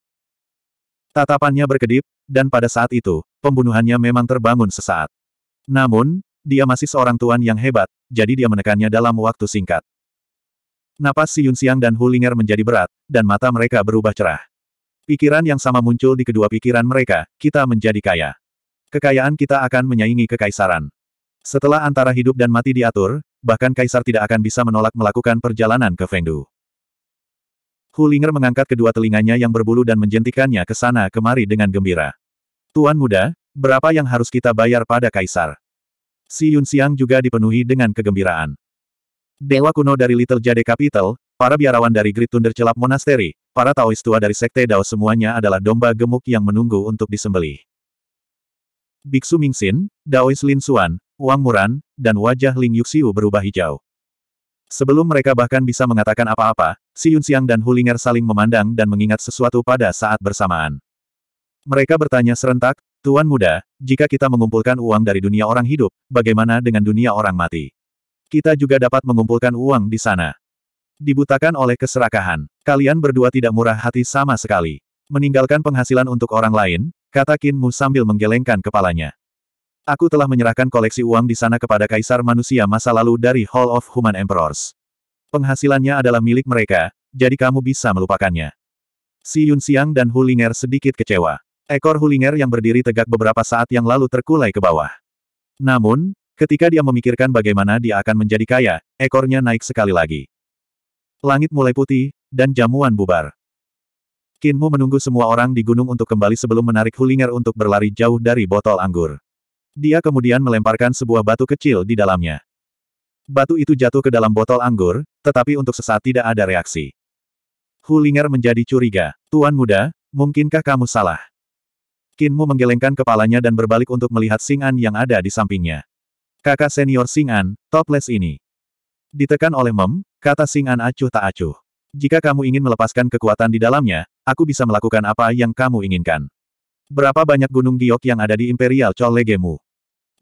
Tatapannya berkedip, dan pada saat itu, pembunuhannya memang terbangun sesaat. Namun, dia masih seorang tuan yang hebat, jadi dia menekannya dalam waktu singkat. Napas si Yunxiang dan Hulinger menjadi berat, dan mata mereka berubah cerah. Pikiran yang sama muncul di kedua pikiran mereka, kita menjadi kaya. Kekayaan kita akan menyaingi kekaisaran. Setelah antara hidup dan mati diatur, bahkan kaisar tidak akan bisa menolak melakukan perjalanan ke Fengdu. Hu Ling'er mengangkat kedua telinganya yang berbulu dan menjentikannya ke sana kemari dengan gembira. Tuan muda, berapa yang harus kita bayar pada kaisar? Si Yun Xiang juga dipenuhi dengan kegembiraan. Dewa kuno dari Little Jade Capital, para biarawan dari Great Thunder Celap Monastery, para Taois tua dari Sekte Dao semuanya adalah domba gemuk yang menunggu untuk disembelih. Biksu Mingxin, Daois Lin Xuan, Wang Muran, dan wajah Ling Yuxiu berubah hijau. Sebelum mereka bahkan bisa mengatakan apa-apa, Si Yunxiang dan Hulinger saling memandang dan mengingat sesuatu pada saat bersamaan. Mereka bertanya serentak, Tuan muda, jika kita mengumpulkan uang dari dunia orang hidup, bagaimana dengan dunia orang mati? Kita juga dapat mengumpulkan uang di sana. Dibutakan oleh keserakahan, kalian berdua tidak murah hati sama sekali. Meninggalkan penghasilan untuk orang lain, kata Kinmu sambil menggelengkan kepalanya. Aku telah menyerahkan koleksi uang di sana kepada kaisar manusia masa lalu dari Hall of Human Emperors. Penghasilannya adalah milik mereka, jadi kamu bisa melupakannya. Si Yun Xiang dan Hulinger sedikit kecewa. Ekor Hulinger yang berdiri tegak beberapa saat yang lalu terkulai ke bawah. Namun, ketika dia memikirkan bagaimana dia akan menjadi kaya, ekornya naik sekali lagi. Langit mulai putih, dan jamuan bubar. Kinmu menunggu semua orang di gunung untuk kembali sebelum menarik Hulinger untuk berlari jauh dari botol anggur. Dia kemudian melemparkan sebuah batu kecil di dalamnya. Batu itu jatuh ke dalam botol anggur, tetapi untuk sesaat tidak ada reaksi. Hulinger menjadi curiga. Tuan muda, mungkinkah kamu salah? Kinmu menggelengkan kepalanya dan berbalik untuk melihat Singan yang ada di sampingnya. Kakak senior Singan, toples ini. Ditekan oleh Mem, kata Singan acuh tak acuh. Jika kamu ingin melepaskan kekuatan di dalamnya, aku bisa melakukan apa yang kamu inginkan. Berapa banyak gunung giok yang ada di Imperial Cholegemu?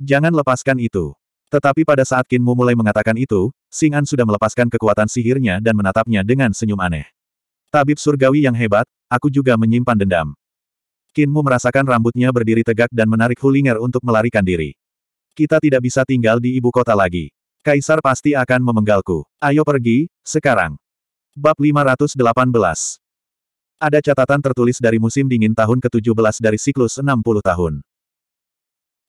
Jangan lepaskan itu. Tetapi pada saat Kinmu mulai mengatakan itu, Sing An sudah melepaskan kekuatan sihirnya dan menatapnya dengan senyum aneh. Tabib surgawi yang hebat, aku juga menyimpan dendam. Kinmu merasakan rambutnya berdiri tegak dan menarik Hulinger untuk melarikan diri. Kita tidak bisa tinggal di ibu kota lagi. Kaisar pasti akan memenggalku. Ayo pergi, sekarang. Bab 518 Ada catatan tertulis dari musim dingin tahun ke-17 dari siklus 60 tahun.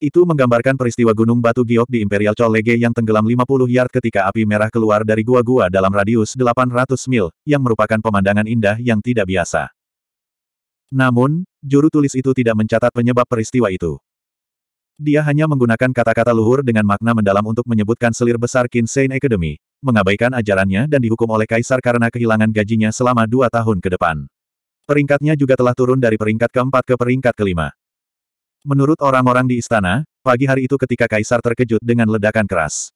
Itu menggambarkan peristiwa Gunung Batu Giok di Imperial Cholege yang tenggelam 50 yard ketika api merah keluar dari gua-gua dalam radius 800 mil, yang merupakan pemandangan indah yang tidak biasa. Namun, juru tulis itu tidak mencatat penyebab peristiwa itu. Dia hanya menggunakan kata-kata luhur dengan makna mendalam untuk menyebutkan selir besar Kinsein Academy, mengabaikan ajarannya dan dihukum oleh kaisar karena kehilangan gajinya selama dua tahun ke depan. Peringkatnya juga telah turun dari peringkat keempat ke peringkat kelima. Menurut orang-orang di istana, pagi hari itu ketika kaisar terkejut dengan ledakan keras.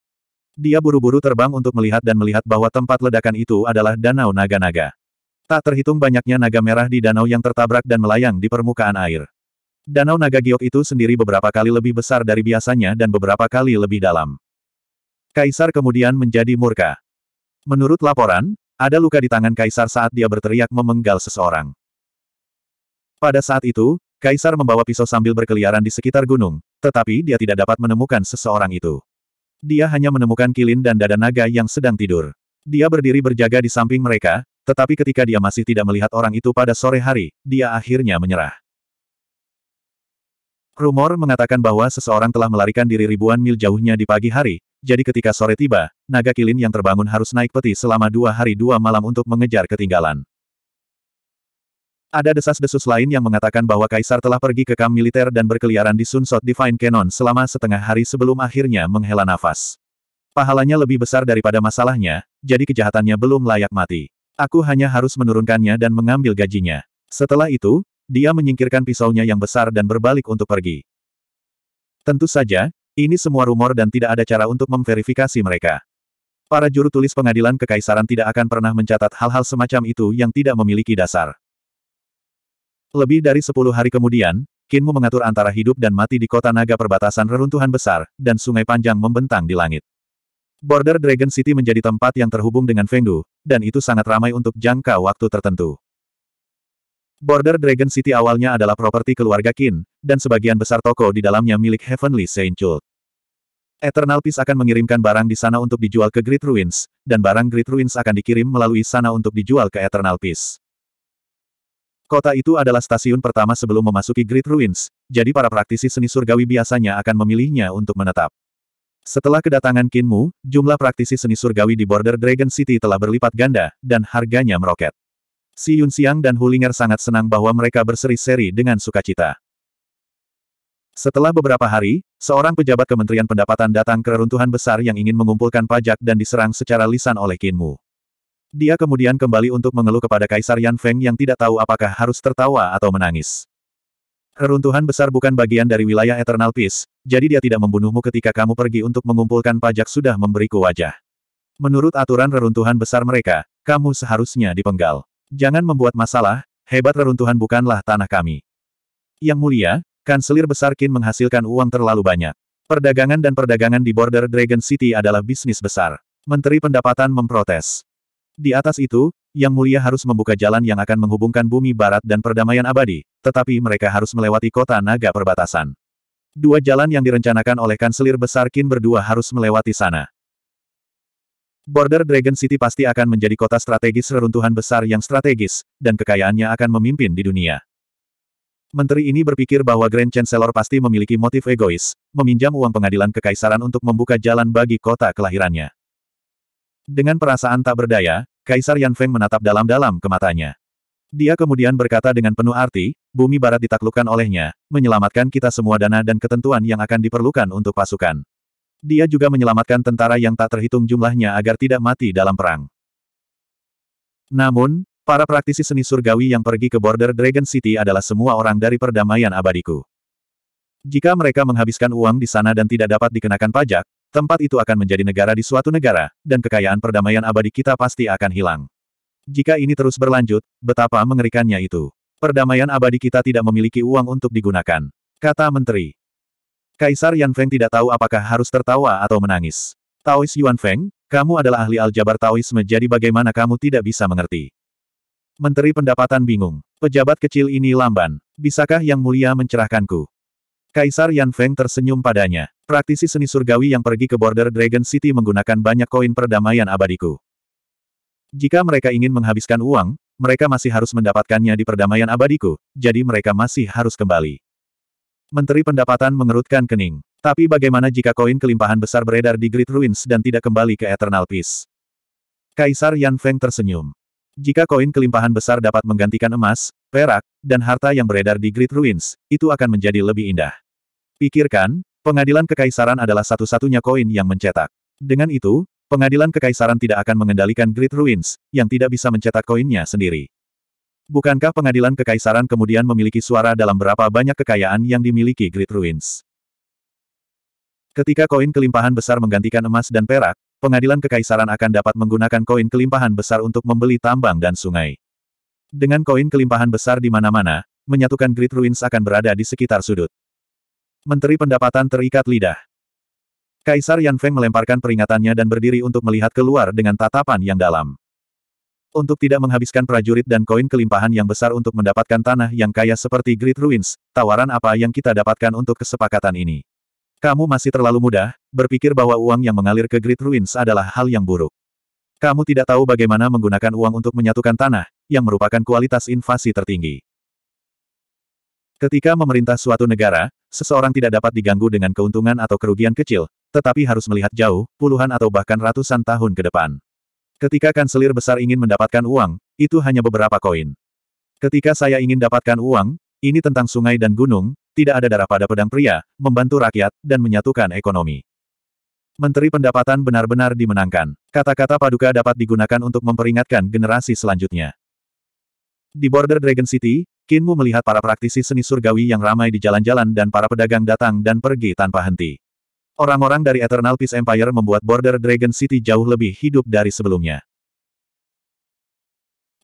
Dia buru-buru terbang untuk melihat dan melihat bahwa tempat ledakan itu adalah danau naga-naga. Tak terhitung banyaknya naga merah di danau yang tertabrak dan melayang di permukaan air. Danau naga giok itu sendiri beberapa kali lebih besar dari biasanya dan beberapa kali lebih dalam. Kaisar kemudian menjadi murka. Menurut laporan, ada luka di tangan kaisar saat dia berteriak memenggal seseorang. Pada saat itu, Kaisar membawa pisau sambil berkeliaran di sekitar gunung, tetapi dia tidak dapat menemukan seseorang itu. Dia hanya menemukan Kilin dan dada naga yang sedang tidur. Dia berdiri berjaga di samping mereka, tetapi ketika dia masih tidak melihat orang itu pada sore hari, dia akhirnya menyerah. Rumor mengatakan bahwa seseorang telah melarikan diri ribuan mil jauhnya di pagi hari, jadi ketika sore tiba, naga kilin yang terbangun harus naik peti selama dua hari dua malam untuk mengejar ketinggalan. Ada desas-desus lain yang mengatakan bahwa Kaisar telah pergi ke kamp militer dan berkeliaran di Sunsot Divine canon selama setengah hari sebelum akhirnya menghela nafas. Pahalanya lebih besar daripada masalahnya, jadi kejahatannya belum layak mati. Aku hanya harus menurunkannya dan mengambil gajinya. Setelah itu, dia menyingkirkan pisaunya yang besar dan berbalik untuk pergi. Tentu saja, ini semua rumor dan tidak ada cara untuk memverifikasi mereka. Para juru tulis pengadilan kekaisaran tidak akan pernah mencatat hal-hal semacam itu yang tidak memiliki dasar. Lebih dari sepuluh hari kemudian, Kinmu mengatur antara hidup dan mati di kota naga perbatasan reruntuhan besar, dan sungai panjang membentang di langit. Border Dragon City menjadi tempat yang terhubung dengan Fengdu, dan itu sangat ramai untuk jangka waktu tertentu. Border Dragon City awalnya adalah properti keluarga Kin, dan sebagian besar toko di dalamnya milik Heavenly Saint Chult. Eternal Peace akan mengirimkan barang di sana untuk dijual ke Great Ruins, dan barang Great Ruins akan dikirim melalui sana untuk dijual ke Eternal Peace. Kota itu adalah stasiun pertama sebelum memasuki Great Ruins, jadi para praktisi seni surgawi biasanya akan memilihnya untuk menetap. Setelah kedatangan Kinmu, jumlah praktisi seni surgawi di border Dragon City telah berlipat ganda, dan harganya meroket. Si Yun Xiang dan Hulinger sangat senang bahwa mereka berseri-seri dengan sukacita. Setelah beberapa hari, seorang pejabat Kementerian Pendapatan datang ke reruntuhan besar yang ingin mengumpulkan pajak dan diserang secara lisan oleh Kinmu. Dia kemudian kembali untuk mengeluh kepada Kaisar Yan Feng yang tidak tahu apakah harus tertawa atau menangis. Reruntuhan besar bukan bagian dari wilayah Eternal Peace, jadi dia tidak membunuhmu ketika kamu pergi untuk mengumpulkan pajak sudah memberiku wajah. Menurut aturan reruntuhan besar mereka, kamu seharusnya dipenggal. Jangan membuat masalah, hebat reruntuhan bukanlah tanah kami. Yang mulia, Kanselir Besar Qin menghasilkan uang terlalu banyak. Perdagangan dan perdagangan di border Dragon City adalah bisnis besar. Menteri Pendapatan memprotes. Di atas itu, Yang Mulia harus membuka jalan yang akan menghubungkan bumi barat dan perdamaian abadi, tetapi mereka harus melewati kota naga perbatasan. Dua jalan yang direncanakan oleh Kanselir Besar Qin berdua harus melewati sana. Border Dragon City pasti akan menjadi kota strategis reruntuhan besar yang strategis, dan kekayaannya akan memimpin di dunia. Menteri ini berpikir bahwa Grand Chancellor pasti memiliki motif egois, meminjam uang pengadilan kekaisaran untuk membuka jalan bagi kota kelahirannya. Dengan perasaan tak berdaya, Kaisar Yan Feng menatap dalam-dalam ke matanya. Dia kemudian berkata dengan penuh arti, bumi barat ditaklukkan olehnya, menyelamatkan kita semua dana dan ketentuan yang akan diperlukan untuk pasukan. Dia juga menyelamatkan tentara yang tak terhitung jumlahnya agar tidak mati dalam perang. Namun, para praktisi seni surgawi yang pergi ke border Dragon City adalah semua orang dari perdamaian abadiku. Jika mereka menghabiskan uang di sana dan tidak dapat dikenakan pajak, Tempat itu akan menjadi negara di suatu negara, dan kekayaan perdamaian abadi kita pasti akan hilang. Jika ini terus berlanjut, betapa mengerikannya itu. Perdamaian abadi kita tidak memiliki uang untuk digunakan. Kata Menteri. Kaisar Yan Feng tidak tahu apakah harus tertawa atau menangis. Taois Yuan Feng, kamu adalah ahli aljabar Taoisme jadi bagaimana kamu tidak bisa mengerti. Menteri Pendapatan bingung. Pejabat kecil ini lamban. Bisakah Yang Mulia mencerahkanku? Kaisar Yan Feng tersenyum padanya. Praktisi seni surgawi yang pergi ke border Dragon City menggunakan banyak koin perdamaian abadiku. Jika mereka ingin menghabiskan uang, mereka masih harus mendapatkannya di perdamaian abadiku, jadi mereka masih harus kembali. Menteri Pendapatan mengerutkan kening. Tapi bagaimana jika koin kelimpahan besar beredar di Great Ruins dan tidak kembali ke Eternal Peace? Kaisar Yan Feng tersenyum. Jika koin kelimpahan besar dapat menggantikan emas, perak, dan harta yang beredar di Great Ruins, itu akan menjadi lebih indah. Pikirkan, pengadilan kekaisaran adalah satu-satunya koin yang mencetak. Dengan itu, pengadilan kekaisaran tidak akan mengendalikan Great Ruins, yang tidak bisa mencetak koinnya sendiri. Bukankah pengadilan kekaisaran kemudian memiliki suara dalam berapa banyak kekayaan yang dimiliki Great Ruins? Ketika koin kelimpahan besar menggantikan emas dan perak, pengadilan kekaisaran akan dapat menggunakan koin kelimpahan besar untuk membeli tambang dan sungai. Dengan koin kelimpahan besar di mana-mana, menyatukan grid ruins akan berada di sekitar sudut. Menteri Pendapatan terikat lidah. Kaisar Yan Feng melemparkan peringatannya dan berdiri untuk melihat keluar dengan tatapan yang dalam. Untuk tidak menghabiskan prajurit dan koin kelimpahan yang besar untuk mendapatkan tanah yang kaya seperti Great Ruins, tawaran apa yang kita dapatkan untuk kesepakatan ini? Kamu masih terlalu mudah, berpikir bahwa uang yang mengalir ke Great Ruins adalah hal yang buruk. Kamu tidak tahu bagaimana menggunakan uang untuk menyatukan tanah, yang merupakan kualitas invasi tertinggi. Ketika memerintah suatu negara, seseorang tidak dapat diganggu dengan keuntungan atau kerugian kecil, tetapi harus melihat jauh, puluhan atau bahkan ratusan tahun ke depan. Ketika kanselir besar ingin mendapatkan uang, itu hanya beberapa koin. Ketika saya ingin dapatkan uang, ini tentang sungai dan gunung, tidak ada darah pada pedang pria, membantu rakyat, dan menyatukan ekonomi. Menteri Pendapatan benar-benar dimenangkan. Kata-kata paduka dapat digunakan untuk memperingatkan generasi selanjutnya. Di border Dragon City, Kinmu melihat para praktisi seni surgawi yang ramai di jalan-jalan dan para pedagang datang dan pergi tanpa henti. Orang-orang dari Eternal Peace Empire membuat border Dragon City jauh lebih hidup dari sebelumnya.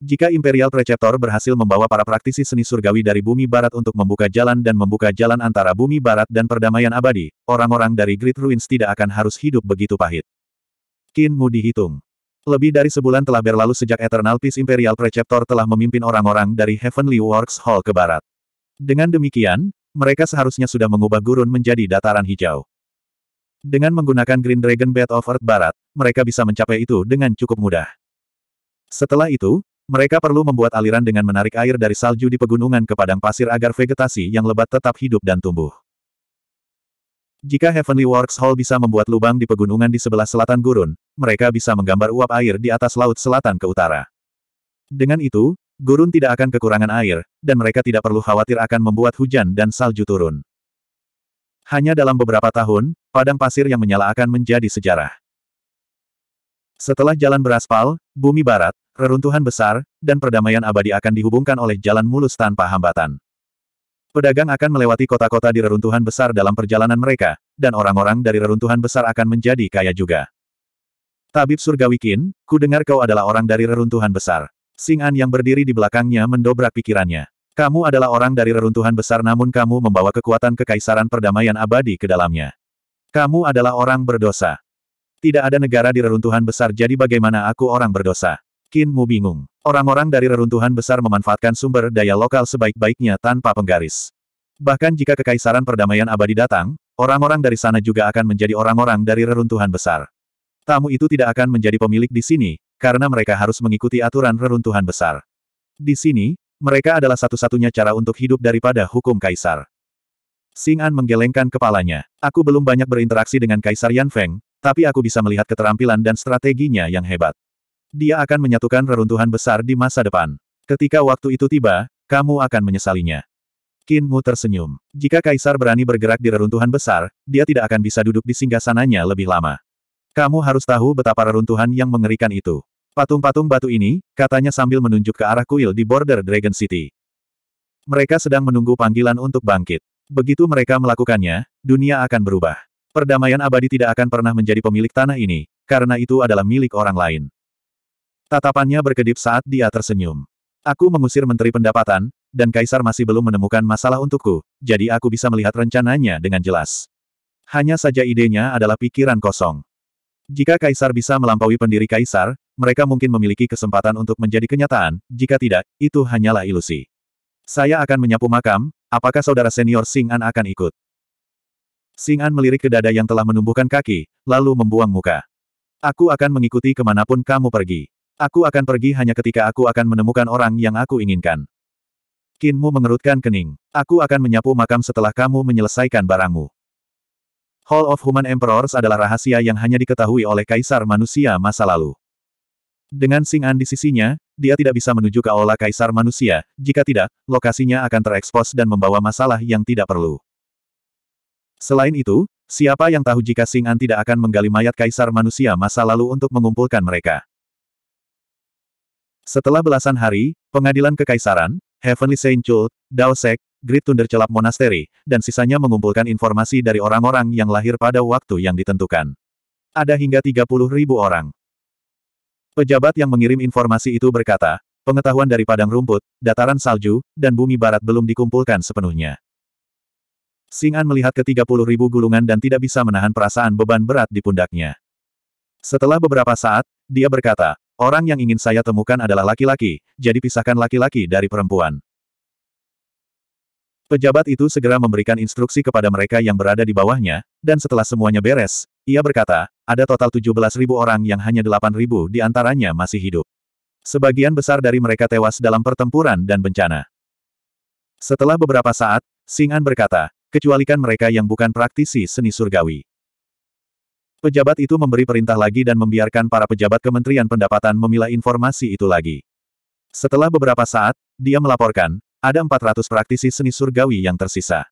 Jika Imperial Preceptor berhasil membawa para praktisi seni surgawi dari bumi barat untuk membuka jalan dan membuka jalan antara bumi barat dan perdamaian abadi, orang-orang dari Great Ruins tidak akan harus hidup begitu pahit. Kinmu dihitung. Lebih dari sebulan telah berlalu sejak Eternal Peace Imperial Preceptor telah memimpin orang-orang dari Heavenly Works Hall ke barat. Dengan demikian, mereka seharusnya sudah mengubah gurun menjadi dataran hijau. Dengan menggunakan Green Dragon Bed of Earth Barat, mereka bisa mencapai itu dengan cukup mudah. Setelah itu, mereka perlu membuat aliran dengan menarik air dari salju di pegunungan ke padang pasir agar vegetasi yang lebat tetap hidup dan tumbuh. Jika Heavenly Works Hall bisa membuat lubang di pegunungan di sebelah selatan gurun, mereka bisa menggambar uap air di atas laut selatan ke utara. Dengan itu, gurun tidak akan kekurangan air, dan mereka tidak perlu khawatir akan membuat hujan dan salju turun. Hanya dalam beberapa tahun, padang pasir yang menyala akan menjadi sejarah. Setelah jalan beraspal, bumi barat, reruntuhan besar, dan perdamaian abadi akan dihubungkan oleh jalan mulus tanpa hambatan. Pedagang akan melewati kota-kota di reruntuhan besar dalam perjalanan mereka, dan orang-orang dari reruntuhan besar akan menjadi kaya juga. Tabib Surgawi Qin, ku dengar kau adalah orang dari reruntuhan besar. Sing An yang berdiri di belakangnya mendobrak pikirannya. Kamu adalah orang dari reruntuhan besar namun kamu membawa kekuatan kekaisaran perdamaian abadi ke dalamnya. Kamu adalah orang berdosa. Tidak ada negara di reruntuhan besar jadi bagaimana aku orang berdosa? Qin Mu bingung. Orang-orang dari reruntuhan besar memanfaatkan sumber daya lokal sebaik-baiknya tanpa penggaris. Bahkan jika kekaisaran perdamaian abadi datang, orang-orang dari sana juga akan menjadi orang-orang dari reruntuhan besar. Tamu itu tidak akan menjadi pemilik di sini, karena mereka harus mengikuti aturan reruntuhan besar. Di sini, mereka adalah satu-satunya cara untuk hidup daripada hukum kaisar. Singan menggelengkan kepalanya. Aku belum banyak berinteraksi dengan Kaisar Yan Feng, tapi aku bisa melihat keterampilan dan strateginya yang hebat. Dia akan menyatukan reruntuhan besar di masa depan. Ketika waktu itu tiba, kamu akan menyesalinya. Qin Mu tersenyum. Jika Kaisar berani bergerak di reruntuhan besar, dia tidak akan bisa duduk di singgasananya lebih lama. Kamu harus tahu betapa reruntuhan yang mengerikan itu. Patung-patung batu ini, katanya sambil menunjuk ke arah kuil di border Dragon City. Mereka sedang menunggu panggilan untuk bangkit. Begitu mereka melakukannya, dunia akan berubah. Perdamaian abadi tidak akan pernah menjadi pemilik tanah ini, karena itu adalah milik orang lain. Tatapannya berkedip saat dia tersenyum. Aku mengusir Menteri Pendapatan, dan Kaisar masih belum menemukan masalah untukku, jadi aku bisa melihat rencananya dengan jelas. Hanya saja idenya adalah pikiran kosong. Jika Kaisar bisa melampaui pendiri Kaisar, mereka mungkin memiliki kesempatan untuk menjadi kenyataan, jika tidak, itu hanyalah ilusi. Saya akan menyapu makam, apakah saudara senior Sing An akan ikut? Sing An melirik ke dada yang telah menumbuhkan kaki, lalu membuang muka. Aku akan mengikuti kemanapun kamu pergi. Aku akan pergi hanya ketika aku akan menemukan orang yang aku inginkan. Kinmu mengerutkan kening. Aku akan menyapu makam setelah kamu menyelesaikan barangmu. Hall of Human Emperors adalah rahasia yang hanya diketahui oleh kaisar manusia masa lalu. Dengan Sing di sisinya, dia tidak bisa menuju ke aula kaisar manusia, jika tidak, lokasinya akan terekspos dan membawa masalah yang tidak perlu. Selain itu, siapa yang tahu jika Sing tidak akan menggali mayat kaisar manusia masa lalu untuk mengumpulkan mereka? Setelah belasan hari, pengadilan kekaisaran, Heavenly Saint Chult, Dao Sek, Great Thunder Celap Monastery, dan sisanya mengumpulkan informasi dari orang-orang yang lahir pada waktu yang ditentukan. Ada hingga 30 ribu orang. Pejabat yang mengirim informasi itu berkata, pengetahuan dari padang rumput, dataran salju, dan bumi barat belum dikumpulkan sepenuhnya. Sing'an melihat ke 30 ribu gulungan dan tidak bisa menahan perasaan beban berat di pundaknya. Setelah beberapa saat, dia berkata, Orang yang ingin saya temukan adalah laki-laki, jadi pisahkan laki-laki dari perempuan. Pejabat itu segera memberikan instruksi kepada mereka yang berada di bawahnya, dan setelah semuanya beres, ia berkata, ada total 17.000 orang yang hanya 8.000 di antaranya masih hidup. Sebagian besar dari mereka tewas dalam pertempuran dan bencana. Setelah beberapa saat, Singan berkata, kecualikan mereka yang bukan praktisi seni surgawi. Pejabat itu memberi perintah lagi dan membiarkan para pejabat Kementerian Pendapatan memilah informasi itu lagi. Setelah beberapa saat, dia melaporkan, ada 400 praktisi seni surgawi yang tersisa.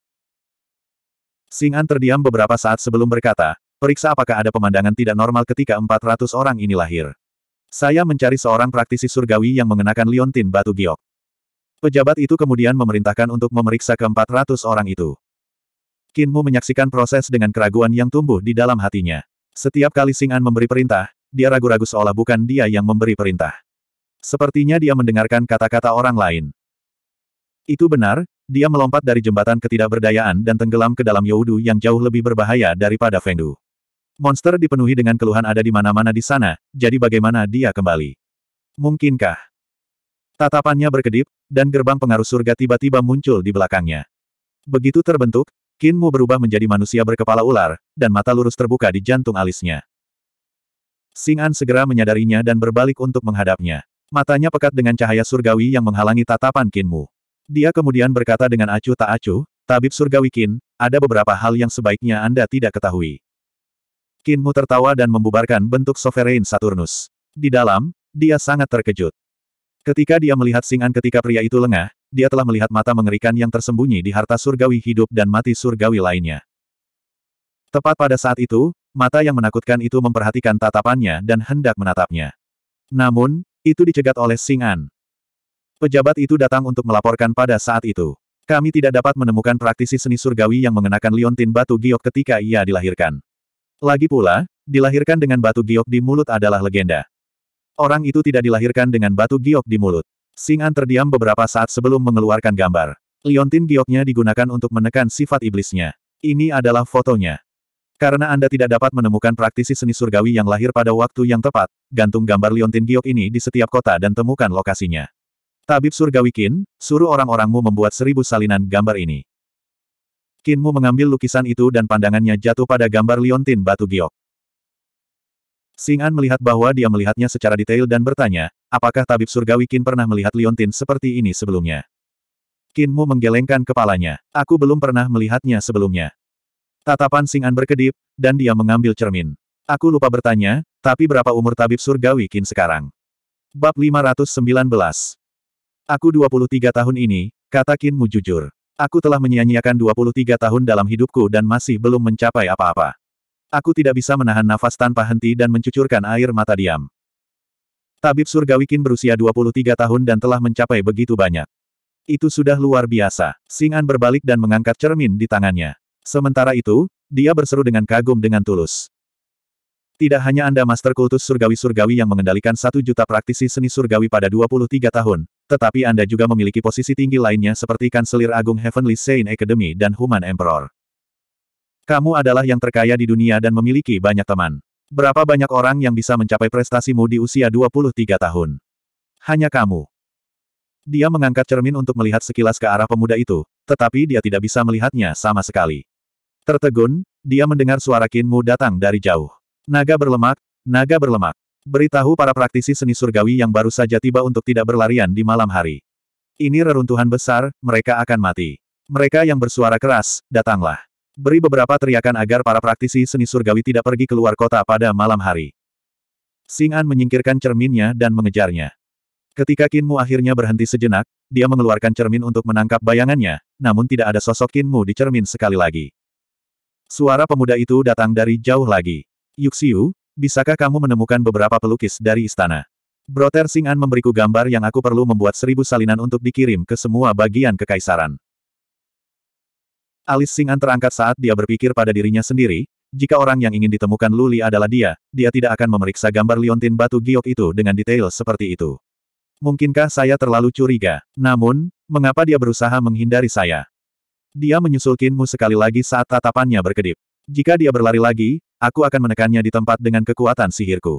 Sing'an terdiam beberapa saat sebelum berkata, periksa apakah ada pemandangan tidak normal ketika 400 orang ini lahir. Saya mencari seorang praktisi surgawi yang mengenakan liontin batu giok. Pejabat itu kemudian memerintahkan untuk memeriksa ke 400 orang itu. Kinmu menyaksikan proses dengan keraguan yang tumbuh di dalam hatinya. Setiap kali Singan memberi perintah, dia ragu-ragu seolah bukan dia yang memberi perintah. Sepertinya dia mendengarkan kata-kata orang lain. Itu benar, dia melompat dari jembatan ketidakberdayaan dan tenggelam ke dalam Yaudu yang jauh lebih berbahaya daripada Fengdu. Monster dipenuhi dengan keluhan ada di mana-mana di sana, jadi bagaimana dia kembali? Mungkinkah? Tatapannya berkedip, dan gerbang pengaruh surga tiba-tiba muncul di belakangnya. Begitu terbentuk, Kinmu berubah menjadi manusia berkepala ular, dan mata lurus terbuka di jantung alisnya. Sing'an segera menyadarinya dan berbalik untuk menghadapnya. Matanya pekat dengan cahaya surgawi yang menghalangi tatapan Kinmu. Dia kemudian berkata dengan acuh tak acuh, Tabib Surgawi Kin, ada beberapa hal yang sebaiknya Anda tidak ketahui. Kinmu tertawa dan membubarkan bentuk Sovereign Saturnus. Di dalam, dia sangat terkejut. Ketika dia melihat Singan ketika pria itu lengah, dia telah melihat mata mengerikan yang tersembunyi di harta surgawi hidup dan mati surgawi lainnya. Tepat pada saat itu, mata yang menakutkan itu memperhatikan tatapannya dan hendak menatapnya. Namun, itu dicegat oleh Sing An. Pejabat itu datang untuk melaporkan pada saat itu. Kami tidak dapat menemukan praktisi seni surgawi yang mengenakan liontin batu giok ketika ia dilahirkan. Lagi pula, dilahirkan dengan batu giok di mulut adalah legenda. Orang itu tidak dilahirkan dengan batu giok di mulut. Singan terdiam beberapa saat sebelum mengeluarkan gambar. Liontin gioknya digunakan untuk menekan sifat iblisnya. Ini adalah fotonya. Karena Anda tidak dapat menemukan praktisi seni surgawi yang lahir pada waktu yang tepat, gantung gambar liontin giok ini di setiap kota dan temukan lokasinya. Tabib surgawi Kin, suruh orang-orangmu membuat seribu salinan gambar ini. Kinmu mengambil lukisan itu dan pandangannya jatuh pada gambar liontin batu giok. Singan melihat bahwa dia melihatnya secara detail dan bertanya, apakah tabib surgawi Qin pernah melihat Liontin seperti ini sebelumnya? Qinmu menggelengkan kepalanya. Aku belum pernah melihatnya sebelumnya. Tatapan Singan berkedip, dan dia mengambil cermin. Aku lupa bertanya, tapi berapa umur tabib surgawi Qin sekarang? Bab 519 Aku 23 tahun ini, kata Qinmu jujur. Aku telah menyia-nyiakan 23 tahun dalam hidupku dan masih belum mencapai apa-apa. Aku tidak bisa menahan nafas tanpa henti dan mencucurkan air mata diam. Tabib surgawi Qin berusia 23 tahun dan telah mencapai begitu banyak. Itu sudah luar biasa. Singan berbalik dan mengangkat cermin di tangannya. Sementara itu, dia berseru dengan kagum dengan tulus. Tidak hanya Anda master kultus surgawi-surgawi yang mengendalikan satu juta praktisi seni surgawi pada 23 tahun, tetapi Anda juga memiliki posisi tinggi lainnya seperti Kanselir Agung Heavenly Saint Academy dan Human Emperor. Kamu adalah yang terkaya di dunia dan memiliki banyak teman. Berapa banyak orang yang bisa mencapai prestasimu di usia 23 tahun? Hanya kamu. Dia mengangkat cermin untuk melihat sekilas ke arah pemuda itu, tetapi dia tidak bisa melihatnya sama sekali. Tertegun, dia mendengar suara Kinmu datang dari jauh. Naga berlemak, naga berlemak. Beritahu para praktisi seni surgawi yang baru saja tiba untuk tidak berlarian di malam hari. Ini reruntuhan besar, mereka akan mati. Mereka yang bersuara keras, datanglah. Beri beberapa teriakan agar para praktisi seni surgawi tidak pergi keluar kota pada malam hari. Sing menyingkirkan cerminnya dan mengejarnya. Ketika Kinmu akhirnya berhenti sejenak, dia mengeluarkan cermin untuk menangkap bayangannya, namun tidak ada sosok Kinmu di cermin sekali lagi. Suara pemuda itu datang dari jauh lagi. Yuxiu, bisakah kamu menemukan beberapa pelukis dari istana? Broter Sing memberiku gambar yang aku perlu membuat seribu salinan untuk dikirim ke semua bagian kekaisaran. Alis Sing'an terangkat saat dia berpikir pada dirinya sendiri, jika orang yang ingin ditemukan Luli adalah dia, dia tidak akan memeriksa gambar liontin batu giok itu dengan detail seperti itu. Mungkinkah saya terlalu curiga? Namun, mengapa dia berusaha menghindari saya? Dia menyusulkinmu sekali lagi saat tatapannya berkedip. Jika dia berlari lagi, aku akan menekannya di tempat dengan kekuatan sihirku.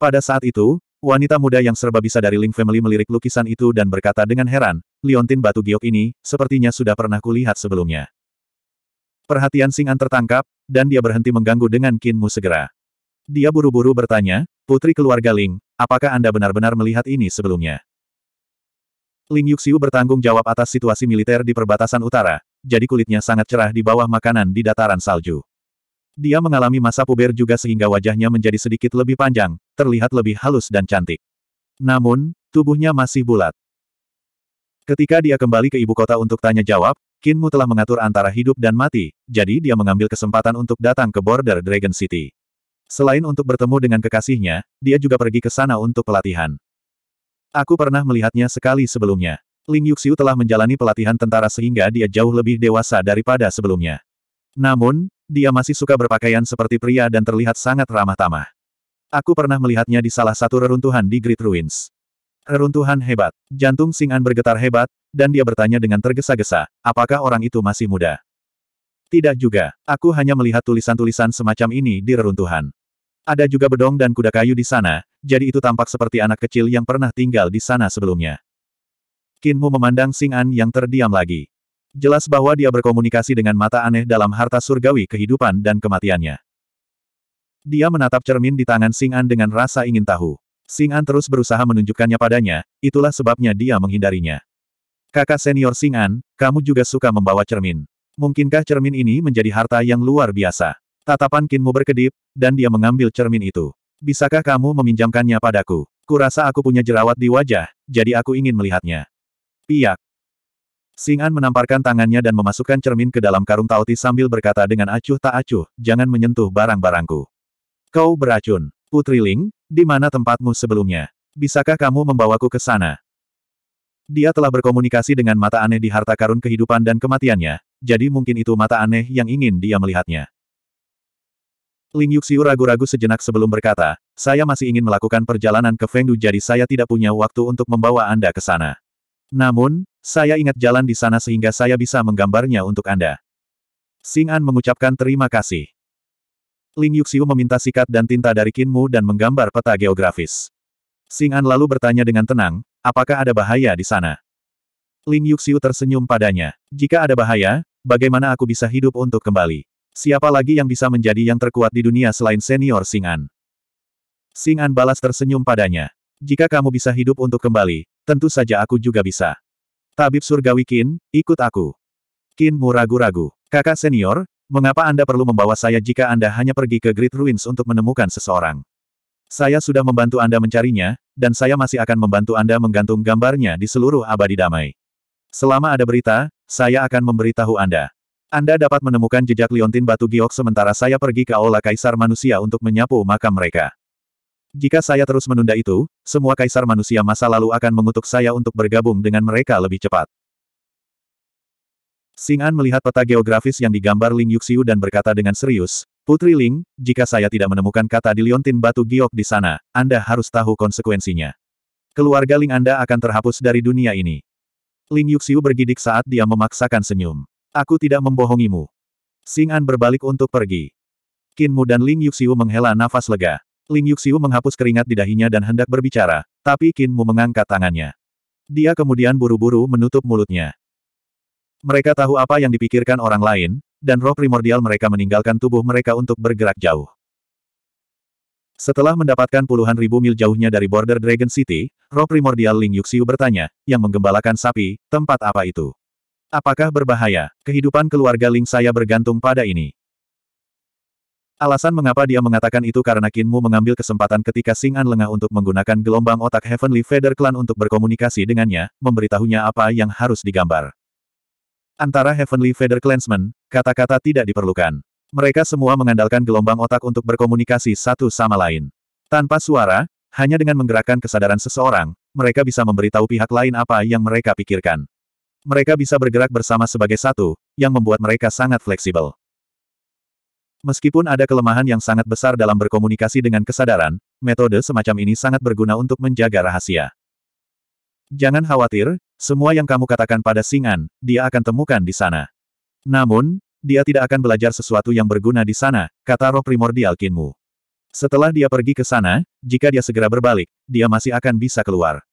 Pada saat itu, Wanita muda yang serba bisa dari Ling Family melirik lukisan itu dan berkata dengan heran, Liontin Batu Giok ini, sepertinya sudah pernah kulihat sebelumnya. Perhatian Sing tertangkap, dan dia berhenti mengganggu dengan Kinmu segera. Dia buru-buru bertanya, Putri keluarga Ling, apakah Anda benar-benar melihat ini sebelumnya? Ling Yuxiu bertanggung jawab atas situasi militer di perbatasan utara, jadi kulitnya sangat cerah di bawah makanan di dataran salju. Dia mengalami masa puber juga sehingga wajahnya menjadi sedikit lebih panjang, terlihat lebih halus dan cantik. Namun, tubuhnya masih bulat. Ketika dia kembali ke ibu kota untuk tanya-jawab, Kinmu telah mengatur antara hidup dan mati, jadi dia mengambil kesempatan untuk datang ke border Dragon City. Selain untuk bertemu dengan kekasihnya, dia juga pergi ke sana untuk pelatihan. Aku pernah melihatnya sekali sebelumnya. Ling Yuxiu telah menjalani pelatihan tentara sehingga dia jauh lebih dewasa daripada sebelumnya. Namun, dia masih suka berpakaian seperti pria dan terlihat sangat ramah tamah. Aku pernah melihatnya di salah satu reruntuhan di Great Ruins. Reruntuhan hebat. Jantung Sing'an bergetar hebat, dan dia bertanya dengan tergesa-gesa, apakah orang itu masih muda? Tidak juga, aku hanya melihat tulisan-tulisan semacam ini di reruntuhan. Ada juga bedong dan kuda kayu di sana, jadi itu tampak seperti anak kecil yang pernah tinggal di sana sebelumnya. Kinmu memandang Sing'an yang terdiam lagi. Jelas bahwa dia berkomunikasi dengan mata aneh dalam harta surgawi kehidupan dan kematiannya. Dia menatap cermin di tangan Sing'an dengan rasa ingin tahu. Sing'an terus berusaha menunjukkannya padanya, itulah sebabnya dia menghindarinya. Kakak senior Sing'an, kamu juga suka membawa cermin. Mungkinkah cermin ini menjadi harta yang luar biasa? Tatapan Kinmu berkedip, dan dia mengambil cermin itu. Bisakah kamu meminjamkannya padaku? Kurasa aku punya jerawat di wajah, jadi aku ingin melihatnya. Piak, Singan menamparkan tangannya dan memasukkan cermin ke dalam karung tauti sambil berkata dengan acuh tak acuh, jangan menyentuh barang-barangku. Kau beracun. Putri Ling, di mana tempatmu sebelumnya? Bisakah kamu membawaku ke sana? Dia telah berkomunikasi dengan mata aneh di harta karun kehidupan dan kematiannya, jadi mungkin itu mata aneh yang ingin dia melihatnya. Ling Yuxiu ragu-ragu sejenak sebelum berkata, saya masih ingin melakukan perjalanan ke Fengdu jadi saya tidak punya waktu untuk membawa Anda ke sana. Namun, saya ingat jalan di sana sehingga saya bisa menggambarnya untuk Anda. Xing An mengucapkan terima kasih. Ling Yuxiu meminta sikat dan tinta dari Kinmu dan menggambar peta geografis. Xing An lalu bertanya dengan tenang, apakah ada bahaya di sana? Ling Yuxiu tersenyum padanya. Jika ada bahaya, bagaimana aku bisa hidup untuk kembali? Siapa lagi yang bisa menjadi yang terkuat di dunia selain senior Xing An? Xing An balas tersenyum padanya. Jika kamu bisa hidup untuk kembali, Tentu saja aku juga bisa. Tabib surgawi Kin, ikut aku. Mu ragu-ragu. Kakak senior, mengapa Anda perlu membawa saya jika Anda hanya pergi ke Great Ruins untuk menemukan seseorang? Saya sudah membantu Anda mencarinya, dan saya masih akan membantu Anda menggantung gambarnya di seluruh abadi damai. Selama ada berita, saya akan memberitahu Anda. Anda dapat menemukan jejak liontin batu giok sementara saya pergi ke Aula Kaisar Manusia untuk menyapu makam mereka. Jika saya terus menunda itu, semua kaisar manusia masa lalu akan mengutuk saya untuk bergabung dengan mereka lebih cepat. Xing'an melihat peta geografis yang digambar Ling Yuxiu dan berkata dengan serius, Putri Ling, jika saya tidak menemukan kata di liontin batu giok di sana, Anda harus tahu konsekuensinya. Keluarga Ling Anda akan terhapus dari dunia ini. Ling Yuxiu bergidik saat dia memaksakan senyum. Aku tidak membohongimu. Xing'an berbalik untuk pergi. Qin Mu dan Ling Yuxiu menghela nafas lega. Ling Yuxiu menghapus keringat di dahinya dan hendak berbicara, tapi Qin Mu mengangkat tangannya. Dia kemudian buru-buru menutup mulutnya. Mereka tahu apa yang dipikirkan orang lain, dan roh primordial mereka meninggalkan tubuh mereka untuk bergerak jauh. Setelah mendapatkan puluhan ribu mil jauhnya dari border Dragon City, roh primordial Ling Yuxiu bertanya, yang menggembalakan sapi, tempat apa itu? Apakah berbahaya? Kehidupan keluarga Ling saya bergantung pada ini. Alasan mengapa dia mengatakan itu karena Kinmu mengambil kesempatan ketika Sing An lengah untuk menggunakan gelombang otak Heavenly Feather Clan untuk berkomunikasi dengannya, memberitahunya apa yang harus digambar. Antara Heavenly Feather Clansmen, kata-kata tidak diperlukan. Mereka semua mengandalkan gelombang otak untuk berkomunikasi satu sama lain. Tanpa suara, hanya dengan menggerakkan kesadaran seseorang, mereka bisa memberitahu pihak lain apa yang mereka pikirkan. Mereka bisa bergerak bersama sebagai satu, yang membuat mereka sangat fleksibel. Meskipun ada kelemahan yang sangat besar dalam berkomunikasi dengan kesadaran, metode semacam ini sangat berguna untuk menjaga rahasia. Jangan khawatir, semua yang kamu katakan pada Singan, dia akan temukan di sana. Namun, dia tidak akan belajar sesuatu yang berguna di sana, kata roh primordial Kinmu. Setelah dia pergi ke sana, jika dia segera berbalik, dia masih akan bisa keluar.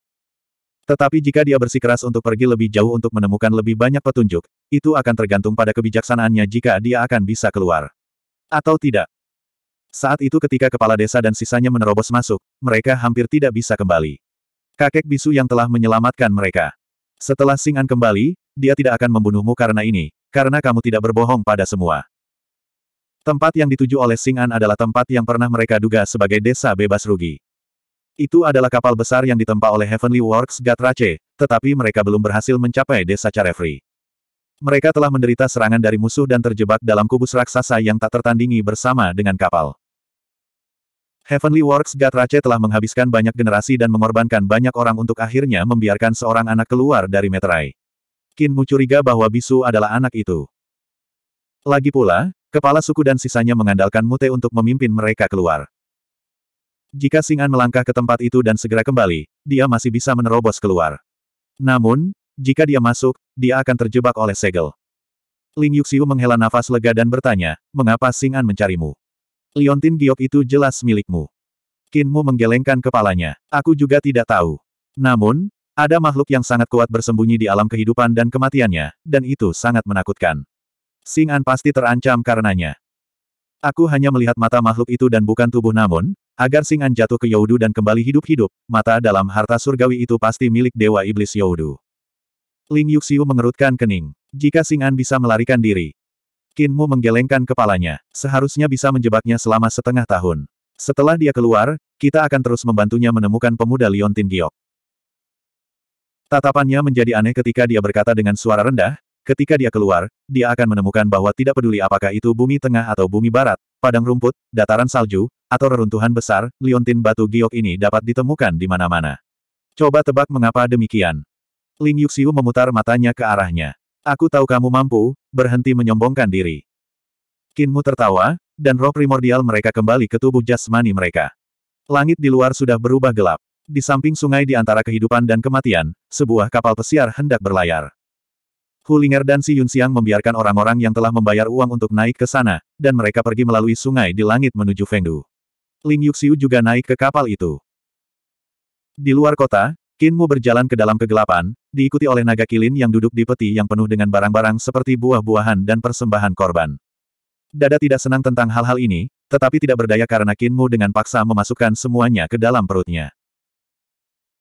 Tetapi jika dia bersikeras untuk pergi lebih jauh untuk menemukan lebih banyak petunjuk, itu akan tergantung pada kebijaksanaannya jika dia akan bisa keluar. Atau tidak? Saat itu ketika kepala desa dan sisanya menerobos masuk, mereka hampir tidak bisa kembali. Kakek bisu yang telah menyelamatkan mereka. Setelah Singan kembali, dia tidak akan membunuhmu karena ini, karena kamu tidak berbohong pada semua. Tempat yang dituju oleh Singan adalah tempat yang pernah mereka duga sebagai desa bebas rugi. Itu adalah kapal besar yang ditempa oleh Heavenly Works Gatrace, tetapi mereka belum berhasil mencapai desa Carefree. Mereka telah menderita serangan dari musuh dan terjebak dalam kubus raksasa yang tak tertandingi bersama dengan kapal. Heavenly Works Gatrace telah menghabiskan banyak generasi dan mengorbankan banyak orang untuk akhirnya membiarkan seorang anak keluar dari meterai. Kinmu curiga bahwa Bisu adalah anak itu. Lagi pula, kepala suku dan sisanya mengandalkan Mute untuk memimpin mereka keluar. Jika Singan melangkah ke tempat itu dan segera kembali, dia masih bisa menerobos keluar. Namun, jika dia masuk, dia akan terjebak oleh segel. Ling Yuxiu menghela nafas lega dan bertanya, mengapa Singan An mencarimu? Liontin Giok itu jelas milikmu. Kinmu menggelengkan kepalanya. Aku juga tidak tahu. Namun, ada makhluk yang sangat kuat bersembunyi di alam kehidupan dan kematiannya, dan itu sangat menakutkan. Singan An pasti terancam karenanya. Aku hanya melihat mata makhluk itu dan bukan tubuh namun, agar Singan An jatuh ke Yaudu dan kembali hidup-hidup, mata dalam harta surgawi itu pasti milik Dewa Iblis Yaudu. Ling Yuxiu mengerutkan kening. Jika Singan bisa melarikan diri. Kinmu menggelengkan kepalanya. Seharusnya bisa menjebaknya selama setengah tahun. Setelah dia keluar, kita akan terus membantunya menemukan pemuda Liontin Giok. Tatapannya menjadi aneh ketika dia berkata dengan suara rendah, ketika dia keluar, dia akan menemukan bahwa tidak peduli apakah itu bumi tengah atau bumi barat, padang rumput, dataran salju, atau reruntuhan besar, liontin batu giok ini dapat ditemukan di mana-mana. Coba tebak mengapa demikian. Ling Yuxiu memutar matanya ke arahnya. Aku tahu kamu mampu, berhenti menyombongkan diri. Kinmu tertawa, dan roh primordial mereka kembali ke tubuh jasmani mereka. Langit di luar sudah berubah gelap. Di samping sungai di antara kehidupan dan kematian, sebuah kapal pesiar hendak berlayar. Hulinger dan Si Yunxiang membiarkan orang-orang yang telah membayar uang untuk naik ke sana, dan mereka pergi melalui sungai di langit menuju Fengdu. Ling Yuxiu juga naik ke kapal itu. Di luar kota, Kinmu berjalan ke dalam kegelapan, diikuti oleh naga kilin yang duduk di peti yang penuh dengan barang-barang seperti buah-buahan dan persembahan korban. Dada tidak senang tentang hal-hal ini, tetapi tidak berdaya karena Kinmu dengan paksa memasukkan semuanya ke dalam perutnya.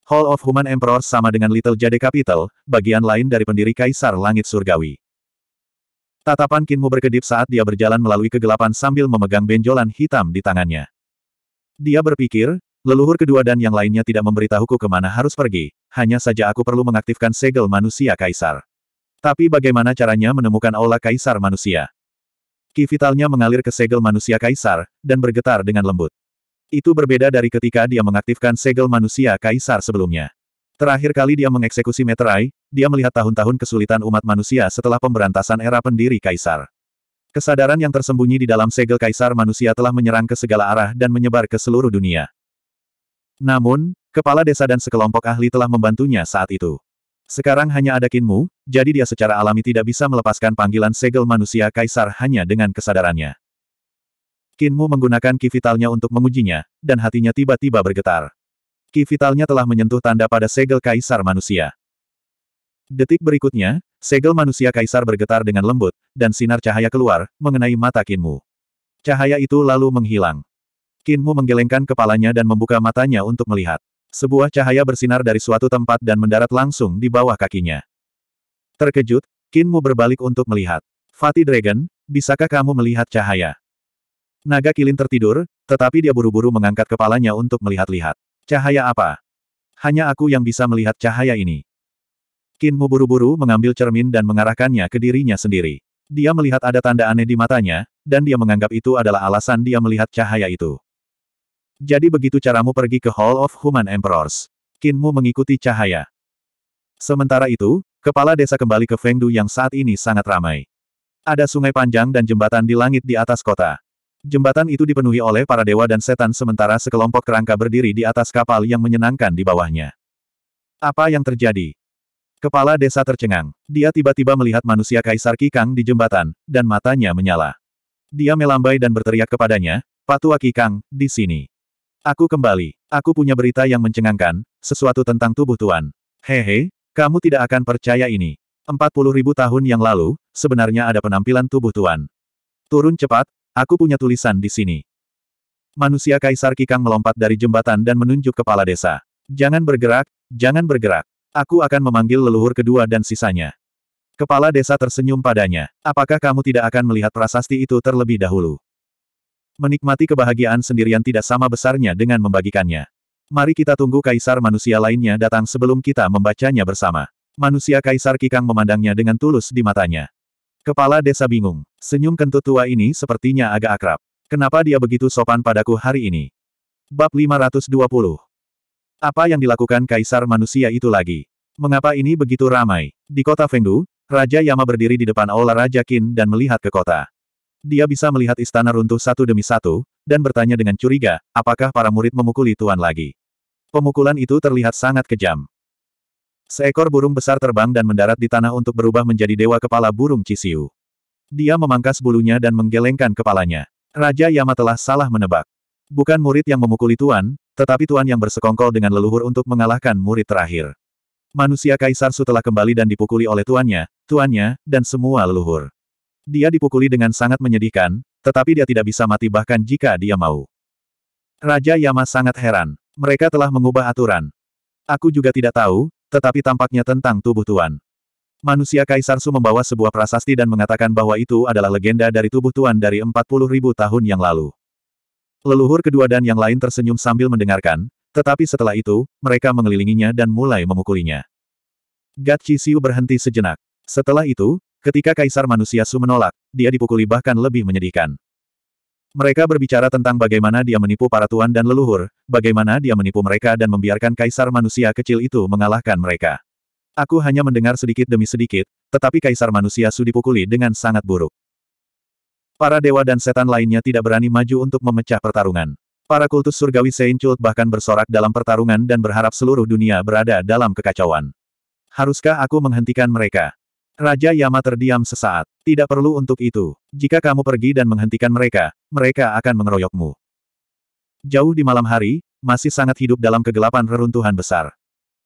Hall of Human Emperor sama dengan Little Jade Capital, bagian lain dari pendiri Kaisar Langit Surgawi. Tatapan Kinmu berkedip saat dia berjalan melalui kegelapan sambil memegang benjolan hitam di tangannya. Dia berpikir, Leluhur kedua dan yang lainnya tidak memberitahuku kemana harus pergi, hanya saja aku perlu mengaktifkan segel manusia kaisar. Tapi bagaimana caranya menemukan aula kaisar manusia? Ki vitalnya mengalir ke segel manusia kaisar, dan bergetar dengan lembut. Itu berbeda dari ketika dia mengaktifkan segel manusia kaisar sebelumnya. Terakhir kali dia mengeksekusi meterai, dia melihat tahun-tahun kesulitan umat manusia setelah pemberantasan era pendiri kaisar. Kesadaran yang tersembunyi di dalam segel kaisar manusia telah menyerang ke segala arah dan menyebar ke seluruh dunia. Namun, kepala desa dan sekelompok ahli telah membantunya saat itu. Sekarang hanya ada Kinmu, jadi dia secara alami tidak bisa melepaskan panggilan segel manusia kaisar hanya dengan kesadarannya. Kinmu menggunakan ki vitalnya untuk mengujinya, dan hatinya tiba-tiba bergetar. Ki vitalnya telah menyentuh tanda pada segel kaisar manusia. Detik berikutnya, segel manusia kaisar bergetar dengan lembut, dan sinar cahaya keluar, mengenai mata Kinmu. Cahaya itu lalu menghilang. Kinmu menggelengkan kepalanya dan membuka matanya untuk melihat. Sebuah cahaya bersinar dari suatu tempat dan mendarat langsung di bawah kakinya. Terkejut, Kinmu berbalik untuk melihat. Fatih Dragon, bisakah kamu melihat cahaya? Naga Kilin tertidur, tetapi dia buru-buru mengangkat kepalanya untuk melihat-lihat. Cahaya apa? Hanya aku yang bisa melihat cahaya ini. Kinmu buru-buru mengambil cermin dan mengarahkannya ke dirinya sendiri. Dia melihat ada tanda aneh di matanya, dan dia menganggap itu adalah alasan dia melihat cahaya itu. Jadi begitu caramu pergi ke Hall of Human Emperors. Kinmu mengikuti cahaya. Sementara itu, kepala desa kembali ke Fengdu yang saat ini sangat ramai. Ada sungai panjang dan jembatan di langit di atas kota. Jembatan itu dipenuhi oleh para dewa dan setan sementara sekelompok kerangka berdiri di atas kapal yang menyenangkan di bawahnya. Apa yang terjadi? Kepala desa tercengang. Dia tiba-tiba melihat manusia Kaisar Kikang di jembatan, dan matanya menyala. Dia melambai dan berteriak kepadanya, Patua Kikang, di sini. Aku kembali. Aku punya berita yang mencengangkan, sesuatu tentang tubuh Tuan. Hehe, kamu tidak akan percaya ini. 40 ribu tahun yang lalu, sebenarnya ada penampilan tubuh Tuan. Turun cepat, aku punya tulisan di sini. Manusia Kaisar Kikang melompat dari jembatan dan menunjuk kepala desa. Jangan bergerak, jangan bergerak. Aku akan memanggil leluhur kedua dan sisanya. Kepala desa tersenyum padanya. Apakah kamu tidak akan melihat prasasti itu terlebih dahulu? Menikmati kebahagiaan sendirian tidak sama besarnya dengan membagikannya. Mari kita tunggu kaisar manusia lainnya datang sebelum kita membacanya bersama. Manusia kaisar Kikang memandangnya dengan tulus di matanya. Kepala desa bingung. Senyum kentut tua ini sepertinya agak akrab. Kenapa dia begitu sopan padaku hari ini? Bab 520. Apa yang dilakukan kaisar manusia itu lagi? Mengapa ini begitu ramai? Di kota Fengdu, Raja Yama berdiri di depan aula Raja Qin dan melihat ke kota. Dia bisa melihat istana runtuh satu demi satu, dan bertanya dengan curiga, apakah para murid memukuli Tuan lagi. Pemukulan itu terlihat sangat kejam. Seekor burung besar terbang dan mendarat di tanah untuk berubah menjadi dewa kepala burung Cisiu. Dia memangkas bulunya dan menggelengkan kepalanya. Raja Yama telah salah menebak. Bukan murid yang memukuli Tuan, tetapi Tuan yang bersekongkol dengan leluhur untuk mengalahkan murid terakhir. Manusia Kaisar Su telah kembali dan dipukuli oleh tuannya, tuannya, dan semua leluhur. Dia dipukuli dengan sangat menyedihkan, tetapi dia tidak bisa mati bahkan jika dia mau. Raja Yama sangat heran. Mereka telah mengubah aturan. Aku juga tidak tahu, tetapi tampaknya tentang tubuh Tuan. Manusia Kaisar Su membawa sebuah prasasti dan mengatakan bahwa itu adalah legenda dari tubuh Tuan dari 40 ribu tahun yang lalu. Leluhur kedua dan yang lain tersenyum sambil mendengarkan, tetapi setelah itu, mereka mengelilinginya dan mulai memukulinya. Gat Siu berhenti sejenak. Setelah itu, Ketika Kaisar Manusia Su menolak, dia dipukuli bahkan lebih menyedihkan. Mereka berbicara tentang bagaimana dia menipu para tuan dan leluhur, bagaimana dia menipu mereka dan membiarkan Kaisar Manusia kecil itu mengalahkan mereka. Aku hanya mendengar sedikit demi sedikit, tetapi Kaisar Manusia Su dipukuli dengan sangat buruk. Para dewa dan setan lainnya tidak berani maju untuk memecah pertarungan. Para kultus surgawi Saint Chult bahkan bersorak dalam pertarungan dan berharap seluruh dunia berada dalam kekacauan. Haruskah aku menghentikan mereka? Raja Yama terdiam sesaat. Tidak perlu untuk itu. Jika kamu pergi dan menghentikan mereka, mereka akan mengeroyokmu. Jauh di malam hari, masih sangat hidup dalam kegelapan reruntuhan besar.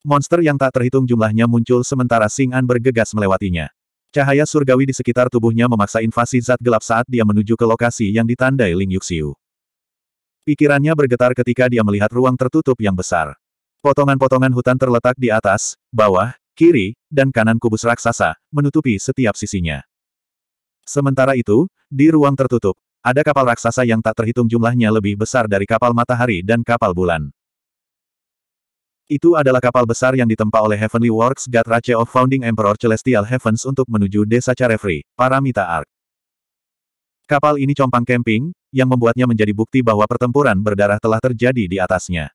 Monster yang tak terhitung jumlahnya muncul sementara Sing An bergegas melewatinya. Cahaya surgawi di sekitar tubuhnya memaksa invasi zat gelap saat dia menuju ke lokasi yang ditandai Ling Yuxiu. Pikirannya bergetar ketika dia melihat ruang tertutup yang besar. Potongan-potongan hutan terletak di atas, bawah, kiri, dan kanan kubus raksasa, menutupi setiap sisinya. Sementara itu, di ruang tertutup, ada kapal raksasa yang tak terhitung jumlahnya lebih besar dari kapal matahari dan kapal bulan. Itu adalah kapal besar yang ditempa oleh Heavenly Works God Rache of Founding Emperor Celestial Heavens untuk menuju desa Carefree, Paramita Ark. Kapal ini compang camping, yang membuatnya menjadi bukti bahwa pertempuran berdarah telah terjadi di atasnya.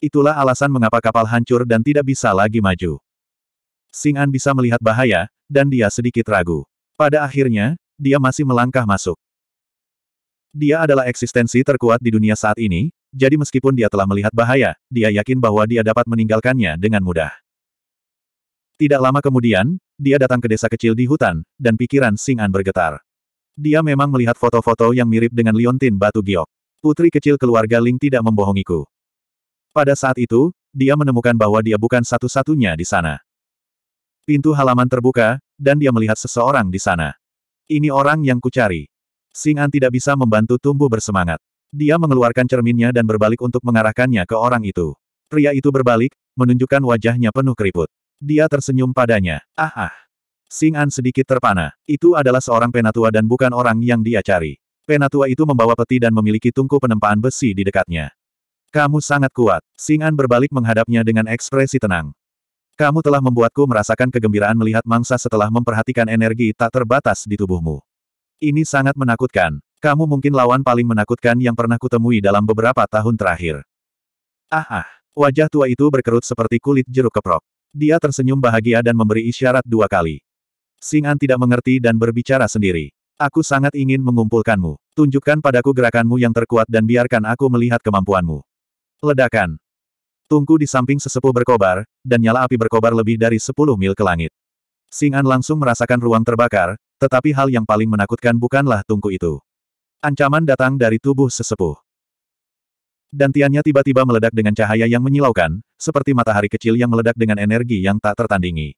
Itulah alasan mengapa kapal hancur dan tidak bisa lagi maju. Sing An bisa melihat bahaya, dan dia sedikit ragu. Pada akhirnya, dia masih melangkah masuk. Dia adalah eksistensi terkuat di dunia saat ini, jadi meskipun dia telah melihat bahaya, dia yakin bahwa dia dapat meninggalkannya dengan mudah. Tidak lama kemudian, dia datang ke desa kecil di hutan, dan pikiran Sing An bergetar. Dia memang melihat foto-foto yang mirip dengan Liontin Batu Giok. Putri kecil keluarga Ling tidak membohongiku. Pada saat itu, dia menemukan bahwa dia bukan satu-satunya di sana. Pintu halaman terbuka, dan dia melihat seseorang di sana. Ini orang yang kucari. Singan tidak bisa membantu tumbuh bersemangat. Dia mengeluarkan cerminnya dan berbalik untuk mengarahkannya ke orang itu. Pria itu berbalik, menunjukkan wajahnya penuh keriput. Dia tersenyum padanya. Ah ah. Sing sedikit terpana. Itu adalah seorang penatua dan bukan orang yang dia cari. Penatua itu membawa peti dan memiliki tungku penempaan besi di dekatnya. Kamu sangat kuat. Singan berbalik menghadapnya dengan ekspresi tenang. Kamu telah membuatku merasakan kegembiraan melihat mangsa setelah memperhatikan energi tak terbatas di tubuhmu. Ini sangat menakutkan. Kamu mungkin lawan paling menakutkan yang pernah kutemui dalam beberapa tahun terakhir. Ah ah, wajah tua itu berkerut seperti kulit jeruk keprok. Dia tersenyum bahagia dan memberi isyarat dua kali. Singan tidak mengerti dan berbicara sendiri. Aku sangat ingin mengumpulkanmu. Tunjukkan padaku gerakanmu yang terkuat dan biarkan aku melihat kemampuanmu. Ledakan. Tungku di samping sesepuh berkobar, dan nyala api berkobar lebih dari 10 mil ke langit. Sing'an langsung merasakan ruang terbakar, tetapi hal yang paling menakutkan bukanlah tungku itu. Ancaman datang dari tubuh sesepuh. Dantiannya tiba-tiba meledak dengan cahaya yang menyilaukan, seperti matahari kecil yang meledak dengan energi yang tak tertandingi.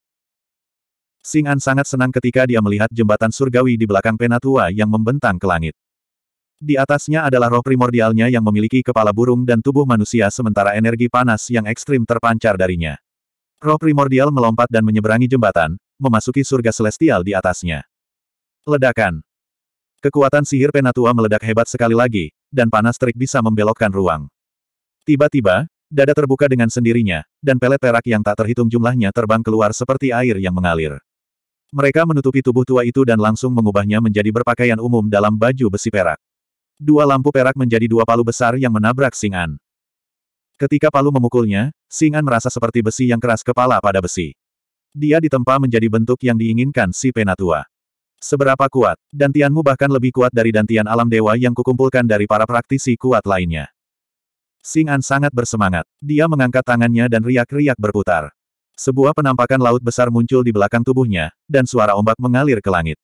Sing'an sangat senang ketika dia melihat jembatan surgawi di belakang penatua yang membentang ke langit. Di atasnya adalah roh primordialnya yang memiliki kepala burung dan tubuh manusia sementara energi panas yang ekstrim terpancar darinya. Roh primordial melompat dan menyeberangi jembatan, memasuki surga celestial di atasnya. Ledakan. Kekuatan sihir Penatua meledak hebat sekali lagi, dan panas terik bisa membelokkan ruang. Tiba-tiba, dada terbuka dengan sendirinya, dan pelet perak yang tak terhitung jumlahnya terbang keluar seperti air yang mengalir. Mereka menutupi tubuh tua itu dan langsung mengubahnya menjadi berpakaian umum dalam baju besi perak. Dua lampu perak menjadi dua palu besar yang menabrak Singan. Ketika palu memukulnya, Singan merasa seperti besi yang keras kepala pada besi. Dia ditempa menjadi bentuk yang diinginkan si penatua. Seberapa kuat, dantianmu bahkan lebih kuat dari dantian alam dewa yang kukumpulkan dari para praktisi kuat lainnya. Singan sangat bersemangat. Dia mengangkat tangannya dan riak-riak berputar. Sebuah penampakan laut besar muncul di belakang tubuhnya, dan suara ombak mengalir ke langit.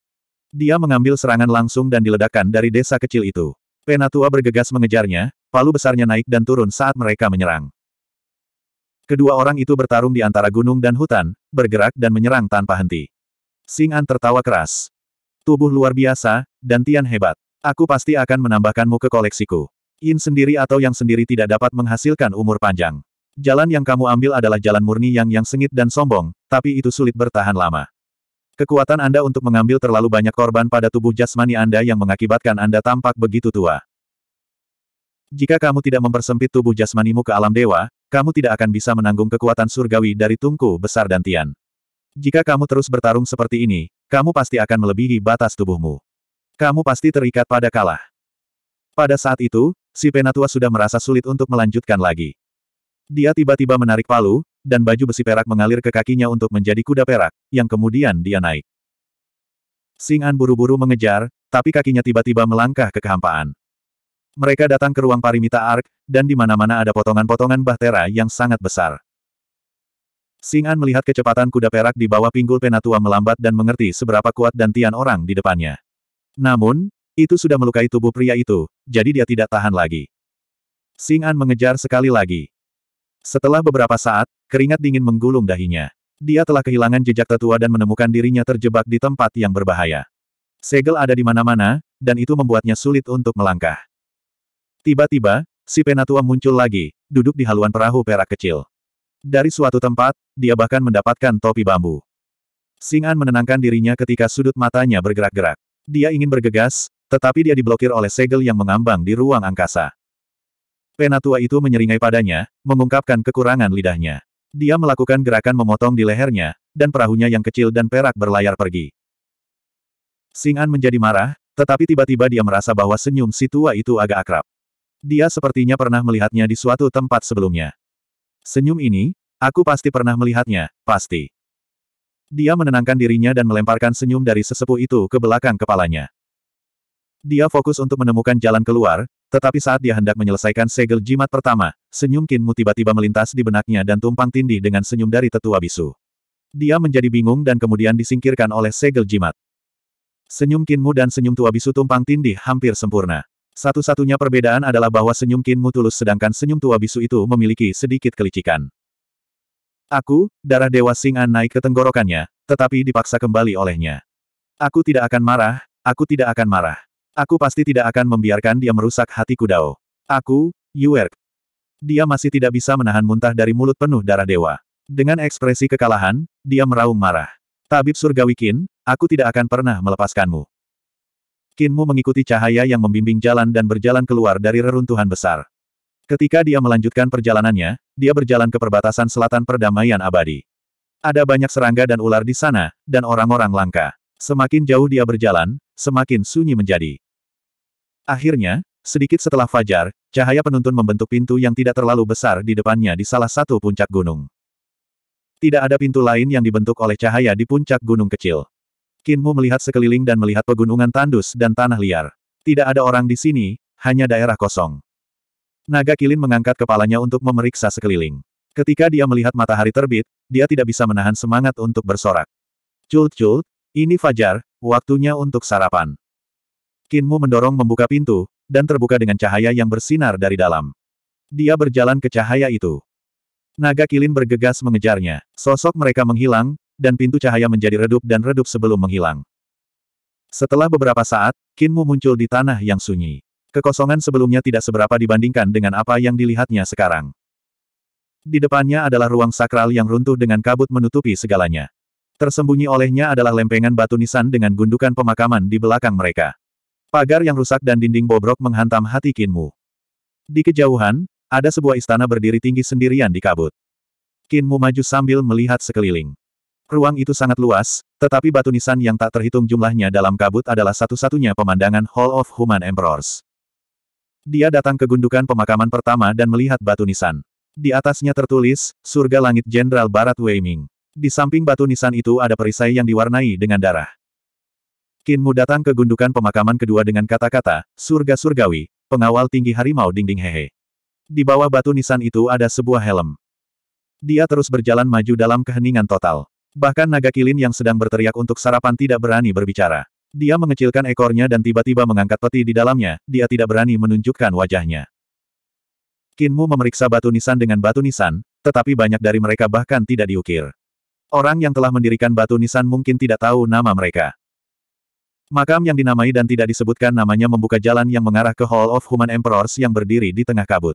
Dia mengambil serangan langsung dan diledakkan dari desa kecil itu. Penatua bergegas mengejarnya, palu besarnya naik dan turun saat mereka menyerang. Kedua orang itu bertarung di antara gunung dan hutan, bergerak dan menyerang tanpa henti. Sing'an tertawa keras. Tubuh luar biasa, dan Tian hebat. Aku pasti akan menambahkanmu ke koleksiku. Yin sendiri atau yang sendiri tidak dapat menghasilkan umur panjang. Jalan yang kamu ambil adalah jalan murni yang yang sengit dan sombong, tapi itu sulit bertahan lama. Kekuatan Anda untuk mengambil terlalu banyak korban pada tubuh jasmani Anda yang mengakibatkan Anda tampak begitu tua. Jika kamu tidak mempersempit tubuh jasmanimu ke alam dewa, kamu tidak akan bisa menanggung kekuatan surgawi dari tungku besar dan tian. Jika kamu terus bertarung seperti ini, kamu pasti akan melebihi batas tubuhmu. Kamu pasti terikat pada kalah. Pada saat itu, si Penatua sudah merasa sulit untuk melanjutkan lagi. Dia tiba-tiba menarik palu, dan baju besi perak mengalir ke kakinya untuk menjadi kuda perak, yang kemudian dia naik. Sing'an buru-buru mengejar, tapi kakinya tiba-tiba melangkah ke kehampaan. Mereka datang ke ruang parimita Ark, dan di mana-mana ada potongan-potongan bahtera yang sangat besar. Sing'an melihat kecepatan kuda perak di bawah pinggul Penatua melambat dan mengerti seberapa kuat dan dantian orang di depannya. Namun, itu sudah melukai tubuh pria itu, jadi dia tidak tahan lagi. Sing'an mengejar sekali lagi. Setelah beberapa saat, keringat dingin menggulung dahinya. Dia telah kehilangan jejak tetua dan menemukan dirinya terjebak di tempat yang berbahaya. Segel ada di mana-mana, dan itu membuatnya sulit untuk melangkah. Tiba-tiba, si penatua muncul lagi, duduk di haluan perahu perak kecil. Dari suatu tempat, dia bahkan mendapatkan topi bambu. Sing'an menenangkan dirinya ketika sudut matanya bergerak-gerak. Dia ingin bergegas, tetapi dia diblokir oleh segel yang mengambang di ruang angkasa. Penatua itu menyeringai padanya, mengungkapkan kekurangan lidahnya. Dia melakukan gerakan memotong di lehernya, dan perahunya yang kecil dan perak berlayar pergi. Singan menjadi marah, tetapi tiba-tiba dia merasa bahwa senyum si tua itu agak akrab. Dia sepertinya pernah melihatnya di suatu tempat sebelumnya. Senyum ini, aku pasti pernah melihatnya, pasti. Dia menenangkan dirinya dan melemparkan senyum dari sesepuh itu ke belakang kepalanya. Dia fokus untuk menemukan jalan keluar, tetapi saat dia hendak menyelesaikan segel jimat pertama, senyum Kinmu tiba-tiba melintas di benaknya dan tumpang tindih dengan senyum dari tetua bisu. Dia menjadi bingung dan kemudian disingkirkan oleh segel jimat. Senyum Kinmu dan senyum tua bisu tumpang tindih hampir sempurna. Satu-satunya perbedaan adalah bahwa senyum Kinmu tulus sedangkan senyum tua bisu itu memiliki sedikit kelicikan. Aku, darah Dewa Singan naik ke tenggorokannya, tetapi dipaksa kembali olehnya. Aku tidak akan marah, aku tidak akan marah. Aku pasti tidak akan membiarkan dia merusak hatiku Dao. Aku, Yuerk. Dia masih tidak bisa menahan muntah dari mulut penuh darah dewa. Dengan ekspresi kekalahan, dia meraung marah. Tabib Surgawi Qin, aku tidak akan pernah melepaskanmu. Kinmu mengikuti cahaya yang membimbing jalan dan berjalan keluar dari reruntuhan besar. Ketika dia melanjutkan perjalanannya, dia berjalan ke perbatasan selatan perdamaian abadi. Ada banyak serangga dan ular di sana, dan orang-orang langka. Semakin jauh dia berjalan, semakin sunyi menjadi. Akhirnya, sedikit setelah fajar, cahaya penuntun membentuk pintu yang tidak terlalu besar di depannya di salah satu puncak gunung. Tidak ada pintu lain yang dibentuk oleh cahaya di puncak gunung kecil. Kinmu melihat sekeliling dan melihat pegunungan tandus dan tanah liar. Tidak ada orang di sini, hanya daerah kosong. Naga Kilin mengangkat kepalanya untuk memeriksa sekeliling. Ketika dia melihat matahari terbit, dia tidak bisa menahan semangat untuk bersorak. Cult-cult, ini fajar, waktunya untuk sarapan. Kinmu mendorong membuka pintu, dan terbuka dengan cahaya yang bersinar dari dalam. Dia berjalan ke cahaya itu. Naga kilin bergegas mengejarnya. Sosok mereka menghilang, dan pintu cahaya menjadi redup dan redup sebelum menghilang. Setelah beberapa saat, Kinmu muncul di tanah yang sunyi. Kekosongan sebelumnya tidak seberapa dibandingkan dengan apa yang dilihatnya sekarang. Di depannya adalah ruang sakral yang runtuh dengan kabut menutupi segalanya. Tersembunyi olehnya adalah lempengan batu nisan dengan gundukan pemakaman di belakang mereka. Pagar yang rusak dan dinding bobrok menghantam hati Kinmu. Di kejauhan, ada sebuah istana berdiri tinggi sendirian di kabut. Kinmu maju sambil melihat sekeliling. Ruang itu sangat luas, tetapi batu nisan yang tak terhitung jumlahnya dalam kabut adalah satu-satunya pemandangan Hall of Human Emperors. Dia datang ke gundukan pemakaman pertama dan melihat batu nisan. Di atasnya tertulis, Surga Langit Jenderal Barat Weiming. Di samping batu nisan itu ada perisai yang diwarnai dengan darah. Kinmu datang ke gundukan pemakaman kedua dengan kata-kata, surga surgawi, pengawal tinggi harimau dingding hehe. Di bawah batu nisan itu ada sebuah helm. Dia terus berjalan maju dalam keheningan total. Bahkan naga kilin yang sedang berteriak untuk sarapan tidak berani berbicara. Dia mengecilkan ekornya dan tiba-tiba mengangkat peti di dalamnya, dia tidak berani menunjukkan wajahnya. Kinmu memeriksa batu nisan dengan batu nisan, tetapi banyak dari mereka bahkan tidak diukir. Orang yang telah mendirikan batu nisan mungkin tidak tahu nama mereka. Makam yang dinamai dan tidak disebutkan namanya membuka jalan yang mengarah ke Hall of Human Emperors yang berdiri di tengah kabut.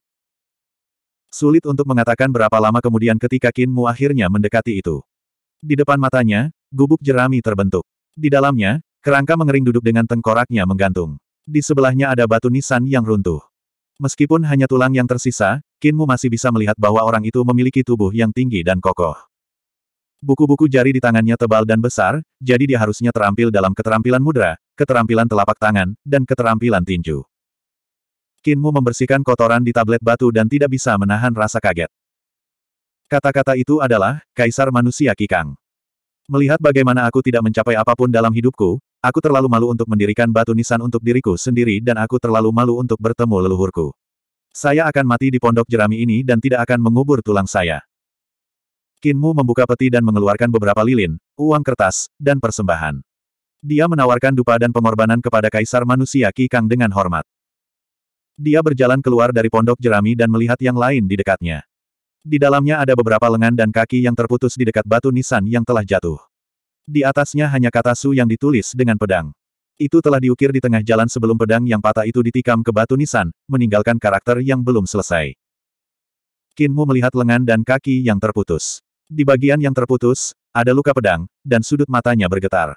Sulit untuk mengatakan berapa lama kemudian ketika Kinmu akhirnya mendekati itu. Di depan matanya, gubuk jerami terbentuk. Di dalamnya, kerangka mengering duduk dengan tengkoraknya menggantung. Di sebelahnya ada batu nisan yang runtuh. Meskipun hanya tulang yang tersisa, Kinmu masih bisa melihat bahwa orang itu memiliki tubuh yang tinggi dan kokoh. Buku-buku jari di tangannya tebal dan besar, jadi dia harusnya terampil dalam keterampilan mudra, keterampilan telapak tangan, dan keterampilan tinju. Kinmu membersihkan kotoran di tablet batu dan tidak bisa menahan rasa kaget. Kata-kata itu adalah, Kaisar Manusia Kikang. Melihat bagaimana aku tidak mencapai apapun dalam hidupku, aku terlalu malu untuk mendirikan batu nisan untuk diriku sendiri dan aku terlalu malu untuk bertemu leluhurku. Saya akan mati di pondok jerami ini dan tidak akan mengubur tulang saya. Kinmu membuka peti dan mengeluarkan beberapa lilin, uang kertas, dan persembahan. Dia menawarkan dupa dan pengorbanan kepada Kaisar Manusia Ki Kang dengan hormat. Dia berjalan keluar dari pondok jerami dan melihat yang lain di dekatnya. Di dalamnya ada beberapa lengan dan kaki yang terputus di dekat batu nisan yang telah jatuh. Di atasnya hanya kata su yang ditulis dengan pedang. Itu telah diukir di tengah jalan sebelum pedang yang patah itu ditikam ke batu nisan, meninggalkan karakter yang belum selesai. Kinmu melihat lengan dan kaki yang terputus. Di bagian yang terputus, ada luka pedang, dan sudut matanya bergetar.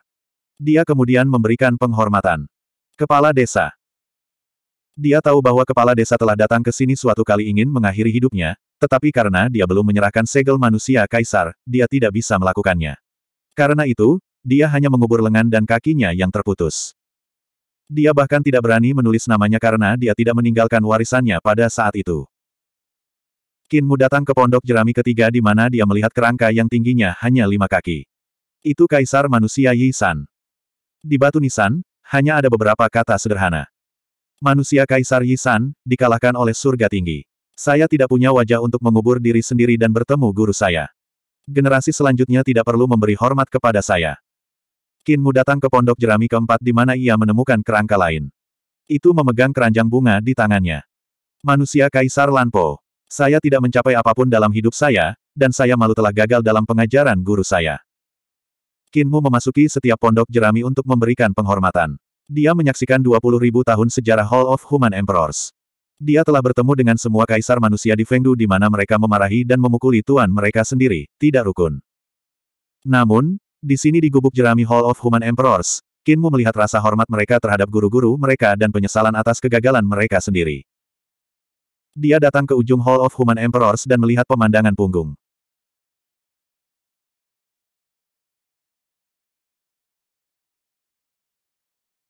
Dia kemudian memberikan penghormatan. Kepala Desa Dia tahu bahwa Kepala Desa telah datang ke sini suatu kali ingin mengakhiri hidupnya, tetapi karena dia belum menyerahkan segel manusia kaisar, dia tidak bisa melakukannya. Karena itu, dia hanya mengubur lengan dan kakinya yang terputus. Dia bahkan tidak berani menulis namanya karena dia tidak meninggalkan warisannya pada saat itu. Kinmu datang ke pondok jerami ketiga di mana dia melihat kerangka yang tingginya hanya lima kaki. Itu kaisar manusia Yi San. Di batu nisan, hanya ada beberapa kata sederhana. Manusia kaisar Yi San dikalahkan oleh surga tinggi. Saya tidak punya wajah untuk mengubur diri sendiri dan bertemu guru saya. Generasi selanjutnya tidak perlu memberi hormat kepada saya. Kinmu datang ke pondok jerami keempat di mana ia menemukan kerangka lain. Itu memegang keranjang bunga di tangannya. Manusia Kaisar Lanpo. Saya tidak mencapai apapun dalam hidup saya, dan saya malu telah gagal dalam pengajaran guru saya. Kinmu memasuki setiap pondok jerami untuk memberikan penghormatan. Dia menyaksikan 20 ribu tahun sejarah Hall of Human Emperors. Dia telah bertemu dengan semua kaisar manusia di Fengdu di mana mereka memarahi dan memukuli tuan mereka sendiri, tidak rukun. Namun, di sini di gubuk jerami Hall of Human Emperors, Kinmu melihat rasa hormat mereka terhadap guru-guru mereka dan penyesalan atas kegagalan mereka sendiri. Dia datang ke ujung Hall of Human Emperors dan melihat pemandangan punggung.